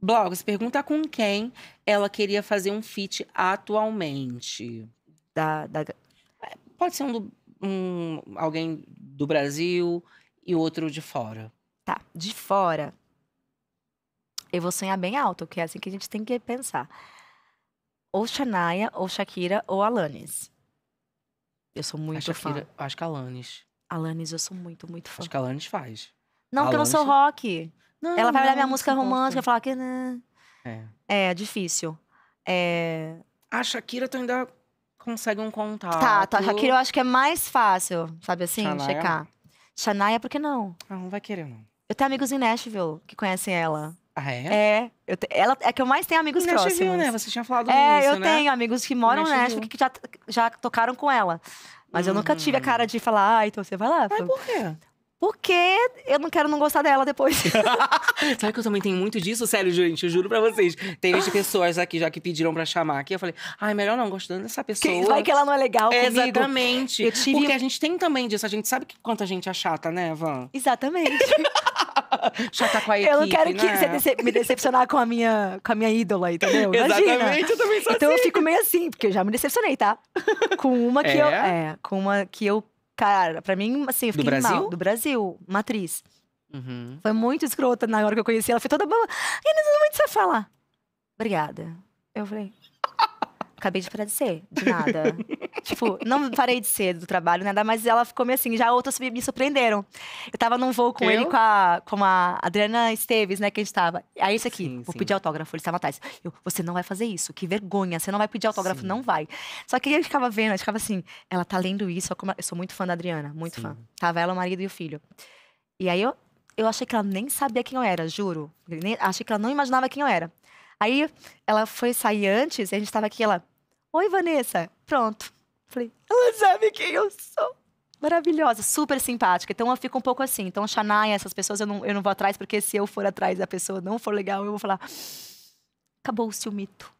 [SPEAKER 1] Blogs, pergunta com quem ela queria fazer um feat atualmente. Da, da... É, pode ser um, do, um, alguém
[SPEAKER 2] do Brasil e outro de fora. Tá, de fora. Eu vou sonhar bem alto, que é assim que a gente tem que pensar ou Shania, ou Shakira, ou Alanis. Eu sou muito a Shakira, fã. Acho que Alanis. Alanis, eu sou muito, muito fã. Acho que Alanis faz. Não, Alanis... porque eu não sou é rock. Não, Ela vai olhar minha é música romântica e falar que. Né? É. é, difícil. É... A Shakira, tu ainda consegue um contato. Tá, tá. A Shakira eu acho que é mais fácil, sabe assim? Shania? Checar. Shania, por que não? Ah, não vai querer, não. Eu tenho amigos em Nashville que conhecem ela. Ah, é? É. Eu te... Ela é que eu mais tenho amigos Nashville, próximos. né? Você tinha falado é, isso, É, né? eu tenho amigos que moram Nashville, Nashville que já, já tocaram com ela. Mas eu nunca tive a cara de falar, ah, então você vai lá. Mas por quê? Porque eu não quero não gostar dela depois.
[SPEAKER 1] Sabe que eu também tenho muito disso? Sério, gente, eu juro pra vocês. Tem pessoas aqui já que pediram pra chamar aqui. Eu falei, ai, melhor não, gostando dessa pessoa. Que vai que ela não é legal é, comigo. Exatamente. Tive... Porque a gente tem também disso. A gente sabe que quanta gente é chata, né, Van?
[SPEAKER 2] Exatamente.
[SPEAKER 1] Tá com a equipe, Eu não quero que né? você
[SPEAKER 2] me decepcionar com a, minha, com a minha ídola, entendeu? Imagina. Exatamente, eu também sou Então assim. eu fico meio assim, porque eu já me decepcionei, tá? Com uma que é? eu... É, com uma que eu... Cara, pra mim, assim, eu fiquei Do Brasil? Mal. Do Brasil, matriz. Uhum. Foi muito escrota na hora que eu conheci ela. Foi toda boa. E não muito sabe falar. Obrigada. Eu falei acabei de parar de ser, de nada. tipo, não parei de ser do trabalho, nada, mas ela ficou meio assim, já outras me surpreenderam. Eu tava num voo com eu? ele, com a, com a Adriana Esteves, né, que a gente tava. Aí é isso aqui, sim, vou sim. pedir autógrafo, ele estava atrás. Eu, você não vai fazer isso, que vergonha, você não vai pedir autógrafo, sim. não vai. Só que ele ficava vendo, ficava assim, ela tá lendo isso, eu sou muito fã da Adriana, muito fã. Tava ela, o marido e o filho. E aí eu, eu achei que ela nem sabia quem eu era, juro. Nem, achei que ela não imaginava quem eu era. Aí ela foi sair antes, a gente tava aqui, ela. Oi, Vanessa. Pronto. Falei, ela sabe quem eu sou. Maravilhosa, super simpática. Então eu fico um pouco assim. Então, Shania, essas pessoas eu não, eu não vou atrás, porque se eu for atrás da pessoa não for legal, eu vou falar. Acabou-se o mito.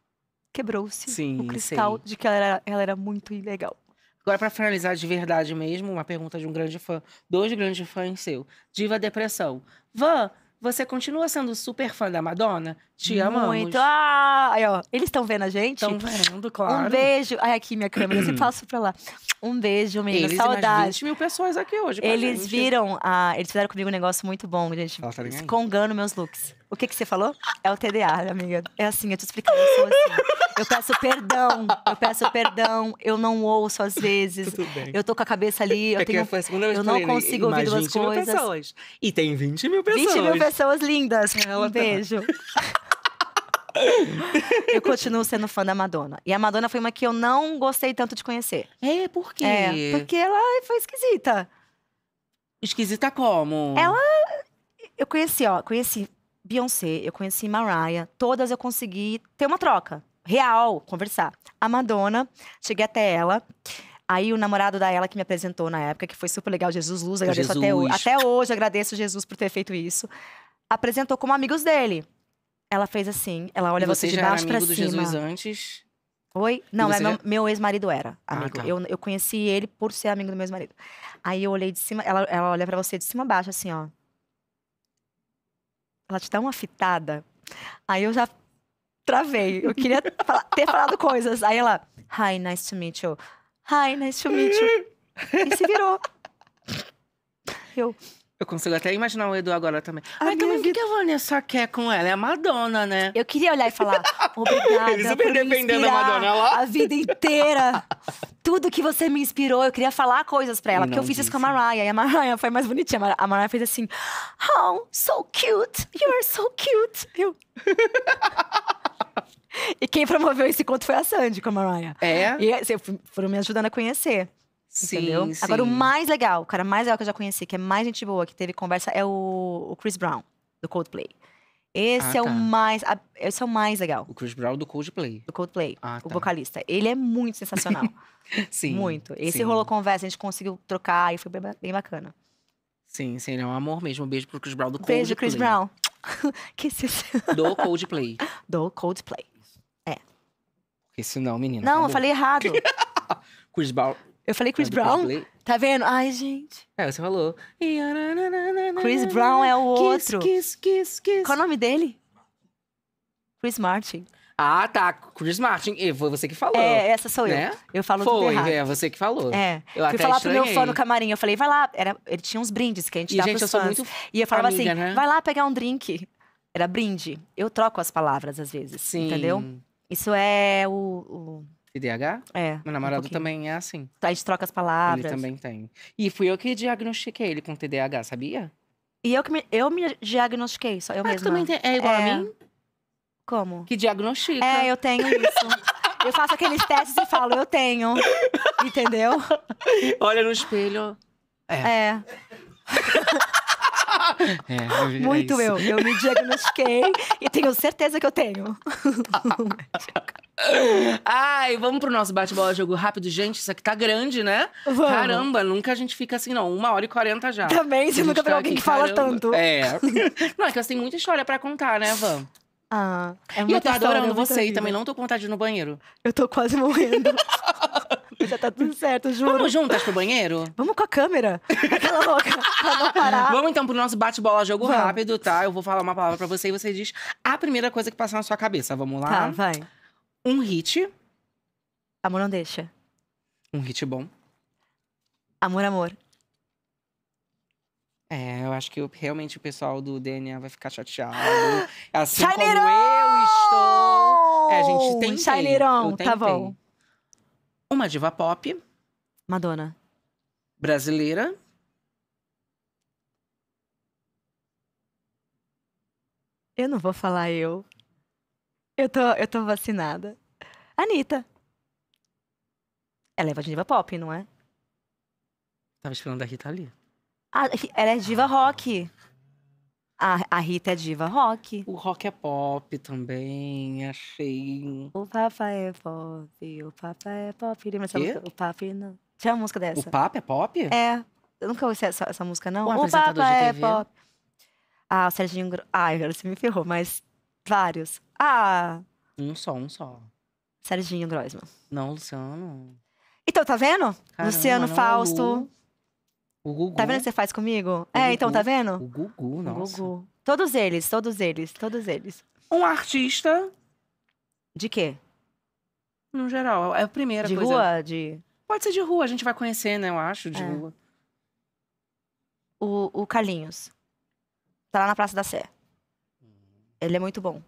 [SPEAKER 2] Quebrou-se o cristal de que ela era, ela era muito ilegal.
[SPEAKER 1] Agora, para finalizar de verdade mesmo, uma pergunta de um grande fã, dois grandes fãs seu. Diva Depressão. Van, você continua sendo super fã da Madonna? Te amo Muito.
[SPEAKER 2] Ah, aí, ó, eles estão vendo a gente? Estão vendo, claro. Um beijo. Ai, aqui minha câmera, eu passo pra lá. Um beijo, menino. Eles Saudade. 20 mil pessoas aqui hoje. Eles gente. viram, eles fizeram comigo um negócio muito bom, gente. Ela tá Escongando meus looks. O que que você falou? É o TDA, amiga. É assim, eu te explicando, eu assim. Eu peço perdão, eu peço perdão, eu não ouço às vezes. Tudo bem. Eu tô com a cabeça ali, eu, é tenho, eu não consigo ouvir duas coisas.
[SPEAKER 1] E tem 20 mil pessoas. 20 mil pessoas
[SPEAKER 2] pessoas lindas. É, ela um beijo. eu continuo sendo fã da Madonna. E a Madonna foi uma que eu não gostei tanto de conhecer. É, por quê? É, porque ela foi esquisita. Esquisita como? Ela. Eu conheci, ó, conheci Beyoncé, eu conheci Mariah, todas eu consegui ter uma troca real, conversar. A Madonna, cheguei até ela. Aí o namorado da ela que me apresentou na época, que foi super legal, Jesus Luz, agradeço Jesus. Até, hoje, até hoje, agradeço Jesus por ter feito isso apresentou como amigos dele. Ela fez assim, ela olha você, você de baixo para cima. Você era amigo do Jesus antes? Oi? Não, é já... meu, meu ex-marido era amigo. Ah, tá. eu, eu conheci ele por ser amigo do meu ex-marido. Aí eu olhei de cima, ela, ela olha para você de cima a baixo, assim, ó. Ela te dá uma fitada. Aí eu já travei. Eu queria falar, ter falado coisas. Aí ela, hi, nice to meet you. Hi, nice to meet you. E se virou. Eu,
[SPEAKER 1] eu consigo até imaginar o Edu agora também.
[SPEAKER 2] A Ai, também o vida... que a Vanessa quer com ela? É a Madonna, né? Eu queria olhar e falar,
[SPEAKER 1] obrigada Ele super por dependendo da Madonna
[SPEAKER 2] lá. a vida inteira. Tudo que você me inspirou, eu queria falar coisas pra ela. porque eu fiz isso com a Mariah. E a Mariah foi mais bonitinha. A Mariah fez assim, oh, so cute, you are so cute. Eu... e quem promoveu esse conto foi a Sandy com a Mariah. É? E assim, foram me ajudando a conhecer. Sim, entendeu? Sim. Agora, o mais legal, o cara mais legal que eu já conheci, que é mais gente boa, que teve conversa, é o, o Chris Brown, do Coldplay. Esse ah, tá. é o tá. mais. A, esse é o mais legal. O Chris Brown do Coldplay. Do Coldplay. Ah, o tá. vocalista. Ele é muito sensacional. sim. Muito. Esse sim. rolou conversa, a gente conseguiu trocar e foi bem, bem bacana.
[SPEAKER 1] Sim, sim, ele é um amor mesmo. Um beijo pro Chris Brown do Coldplay. Beijo, Chris Brown. Do Coldplay. Do Coldplay. É. Porque senão, menina. Não, acabou. Tá eu falei errado. Chris Brown. Eu falei Chris é Brown?
[SPEAKER 2] Tá vendo? Ai, gente. É, você falou. Chris Brown é o outro. Kiss, kiss, kiss, kiss. Qual o nome dele? Chris Martin.
[SPEAKER 1] Ah, tá. Chris Martin. E foi você que falou. É, essa sou eu. Né? Eu falo foi, tudo errado. Foi, é você que falou. É. Eu Fui falar estranhei. pro meu fã no
[SPEAKER 2] camarim. Eu falei, vai lá. Era, ele tinha uns brindes que a gente e, dá gente, pros fãs. muito e eu falava amiga, assim, né? vai lá pegar um drink. Era brinde. Eu troco as palavras às vezes, Sim. entendeu? Isso é o, o TDAH? É. Meu namorado um também é assim. Tá, a gente troca as palavras. Ele também tem. E fui eu que
[SPEAKER 1] diagnostiquei ele com TDAH, sabia? E eu que me, eu me diagnostiquei, só
[SPEAKER 2] eu Mas ah, mesma. também tem, é igual é... a mim? Como? Que diagnostica. É, eu tenho isso. Eu faço aqueles testes e falo, eu tenho. Entendeu?
[SPEAKER 1] Olha no espelho. É. é. É, é, Muito é eu. Eu me
[SPEAKER 2] diagnostiquei e tenho certeza que eu tenho. Ai, vamos
[SPEAKER 1] pro nosso bate-bola jogo rápido. Gente, isso aqui tá grande, né? Vamos. Caramba, nunca a gente fica assim, não. Uma hora e quarenta já. Também, você nunca pegou tá alguém aqui, que fala caramba. tanto. É. não, é que elas têm muita história pra contar, né, Van?
[SPEAKER 2] Ah, é muito E eu tô adorando é você e também não
[SPEAKER 1] tô com vontade de ir no banheiro.
[SPEAKER 2] Eu tô quase morrendo.
[SPEAKER 1] Já tá tudo certo, juro. Vamos juntas pro banheiro?
[SPEAKER 2] Vamos com a câmera.
[SPEAKER 1] Aquela louca, pra não parar. Vamos então pro nosso bate-bola jogo Vamos. rápido, tá? Eu vou falar uma palavra pra você e você diz a primeira coisa que passar na sua cabeça. Vamos lá? Tá, vai. Um hit.
[SPEAKER 2] Amor não deixa. Um hit bom. Amor, amor.
[SPEAKER 1] É, eu acho que eu, realmente o pessoal do DNA vai ficar chateado. Assim como eu
[SPEAKER 2] estou. É, a gente tem. Shineirão, tá bom.
[SPEAKER 1] Uma diva pop. Madonna. Brasileira.
[SPEAKER 2] Eu não vou falar eu. Eu tô, eu tô vacinada. Anitta. Ela é diva pop, não é?
[SPEAKER 1] Tava esperando a Rita ali.
[SPEAKER 2] A, ela é diva rock. A, a Rita é diva rock. O rock é pop também, achei. O Papa é pop, o Papa é pop. Lembra O Papa não. Tinha uma música dessa. O Papa é pop? É. Eu nunca ouvi essa, essa música, não. o Papa é pop. Ah, o Serginho Grosso. Ai, ah, agora você me ferrou, mas vários. Ah. Um só, um só. Serginho Grossman. Não, Luciano. Então, tá vendo? Caramba, Luciano Fausto. O Gugu. Tá vendo o que você faz comigo? O é, então, Gugu. então, tá vendo? O Gugu, nossa. O Gugu. Todos eles, todos eles, todos eles. Um artista. De quê? No geral, é a primeira de coisa. De rua? De... Pode ser de rua, a gente vai conhecer, né, eu acho, de é. rua. O, o Carlinhos. Tá lá na Praça da Sé. Ele é muito bom.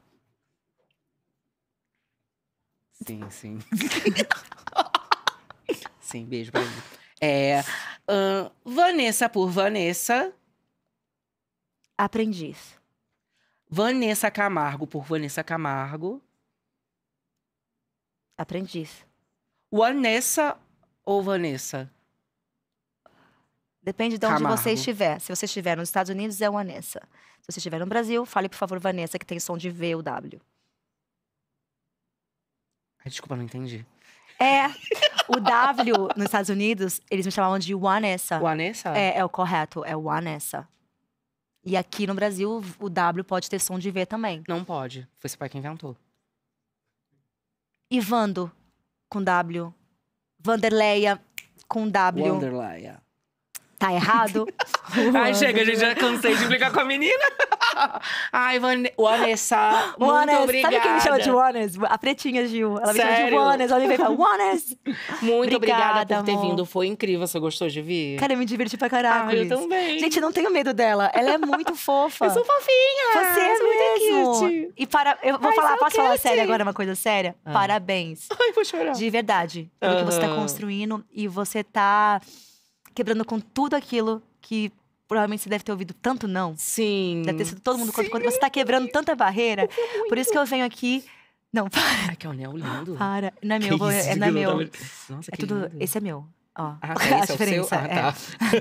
[SPEAKER 1] Sim, sim. sim, beijo pra ele. É, uh, Vanessa por Vanessa. Aprendiz. Vanessa Camargo por Vanessa Camargo. Aprendiz.
[SPEAKER 2] Vanessa
[SPEAKER 1] ou Vanessa? Depende de onde Camargo. você estiver.
[SPEAKER 2] Se você estiver nos Estados Unidos, é Vanessa. Se você estiver no Brasil, fale, por favor, Vanessa, que tem som de V ou W.
[SPEAKER 1] Desculpa, não entendi.
[SPEAKER 2] É. O W nos Estados Unidos, eles me chamavam de Juanessa. Juanessa? É, é o correto, é Juanessa. E aqui no Brasil, o W pode ter som de V também. Não pode. Foi seu pai que inventou. Ivando, com W. Vanderleia, com W.
[SPEAKER 1] Wanderleia.
[SPEAKER 2] Tá errado? Ai, chega, gente já
[SPEAKER 1] cansei de brincar com a menina.
[SPEAKER 2] Ai, Vanessa, Vanessa muito obrigada. Sabe quem me chama de Vanessa? A Pretinha Gil. Ela me Sério? chama de Vanessa. Ela me veio e fala,
[SPEAKER 1] Muito obrigada, obrigada por ter amor. vindo. Foi incrível. Você gostou de vir? Cara,
[SPEAKER 2] eu me diverti pra caralho. Ah, eu também. Gente, não tenho medo dela. Ela é muito fofa. Eu sou fofinha. Você é mesmo. Muito e para... Eu vou Ai, falar, posso cute. falar sério agora, uma coisa séria? Ah. Parabéns. Ai, vou chorar. De verdade. Pelo uh -huh. que você tá ah. construindo e você tá quebrando com tudo aquilo que provavelmente você deve ter ouvido tanto não. Sim. Deve ter sido todo mundo contra. Quando você está quebrando tanta barreira. É Por isso que eu venho aqui. Não, para. Ai, que anel lindo. Para. Não é meu. Que isso, é, não é meu. Nossa, é tudo... Lindo. Esse é meu. Ó, ah, tá, a é diferença. É seu... ah,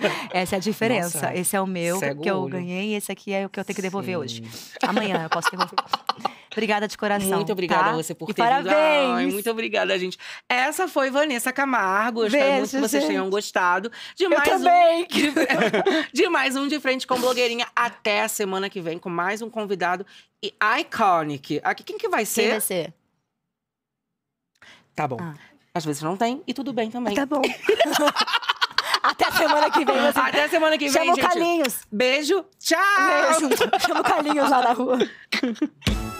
[SPEAKER 2] tá. é. Essa é a diferença. Nossa, esse é o meu que eu olho. ganhei, e esse aqui é o que eu tenho que devolver Sim. hoje. Amanhã eu posso devolver. Obrigada de coração. Muito obrigada tá? a você por e ter parabéns. Ai, muito
[SPEAKER 1] obrigada, gente. Essa foi Vanessa Camargo. Eu espero muito que vocês gente. tenham gostado. De mais eu também. Um... De... mais um De Frente com Blogueirinha. Até a semana que vem com mais um convidado e iconic. Aqui, quem que vai ser? Quem vai ser? Tá bom. Ah. Às vezes não tem, e tudo bem também. Tá bom. Até a semana que vem. Você... Até a semana que vem, Chamo gente. o Calinhos. Beijo. Tchau. Beijo. Chama o Calinhos lá na rua.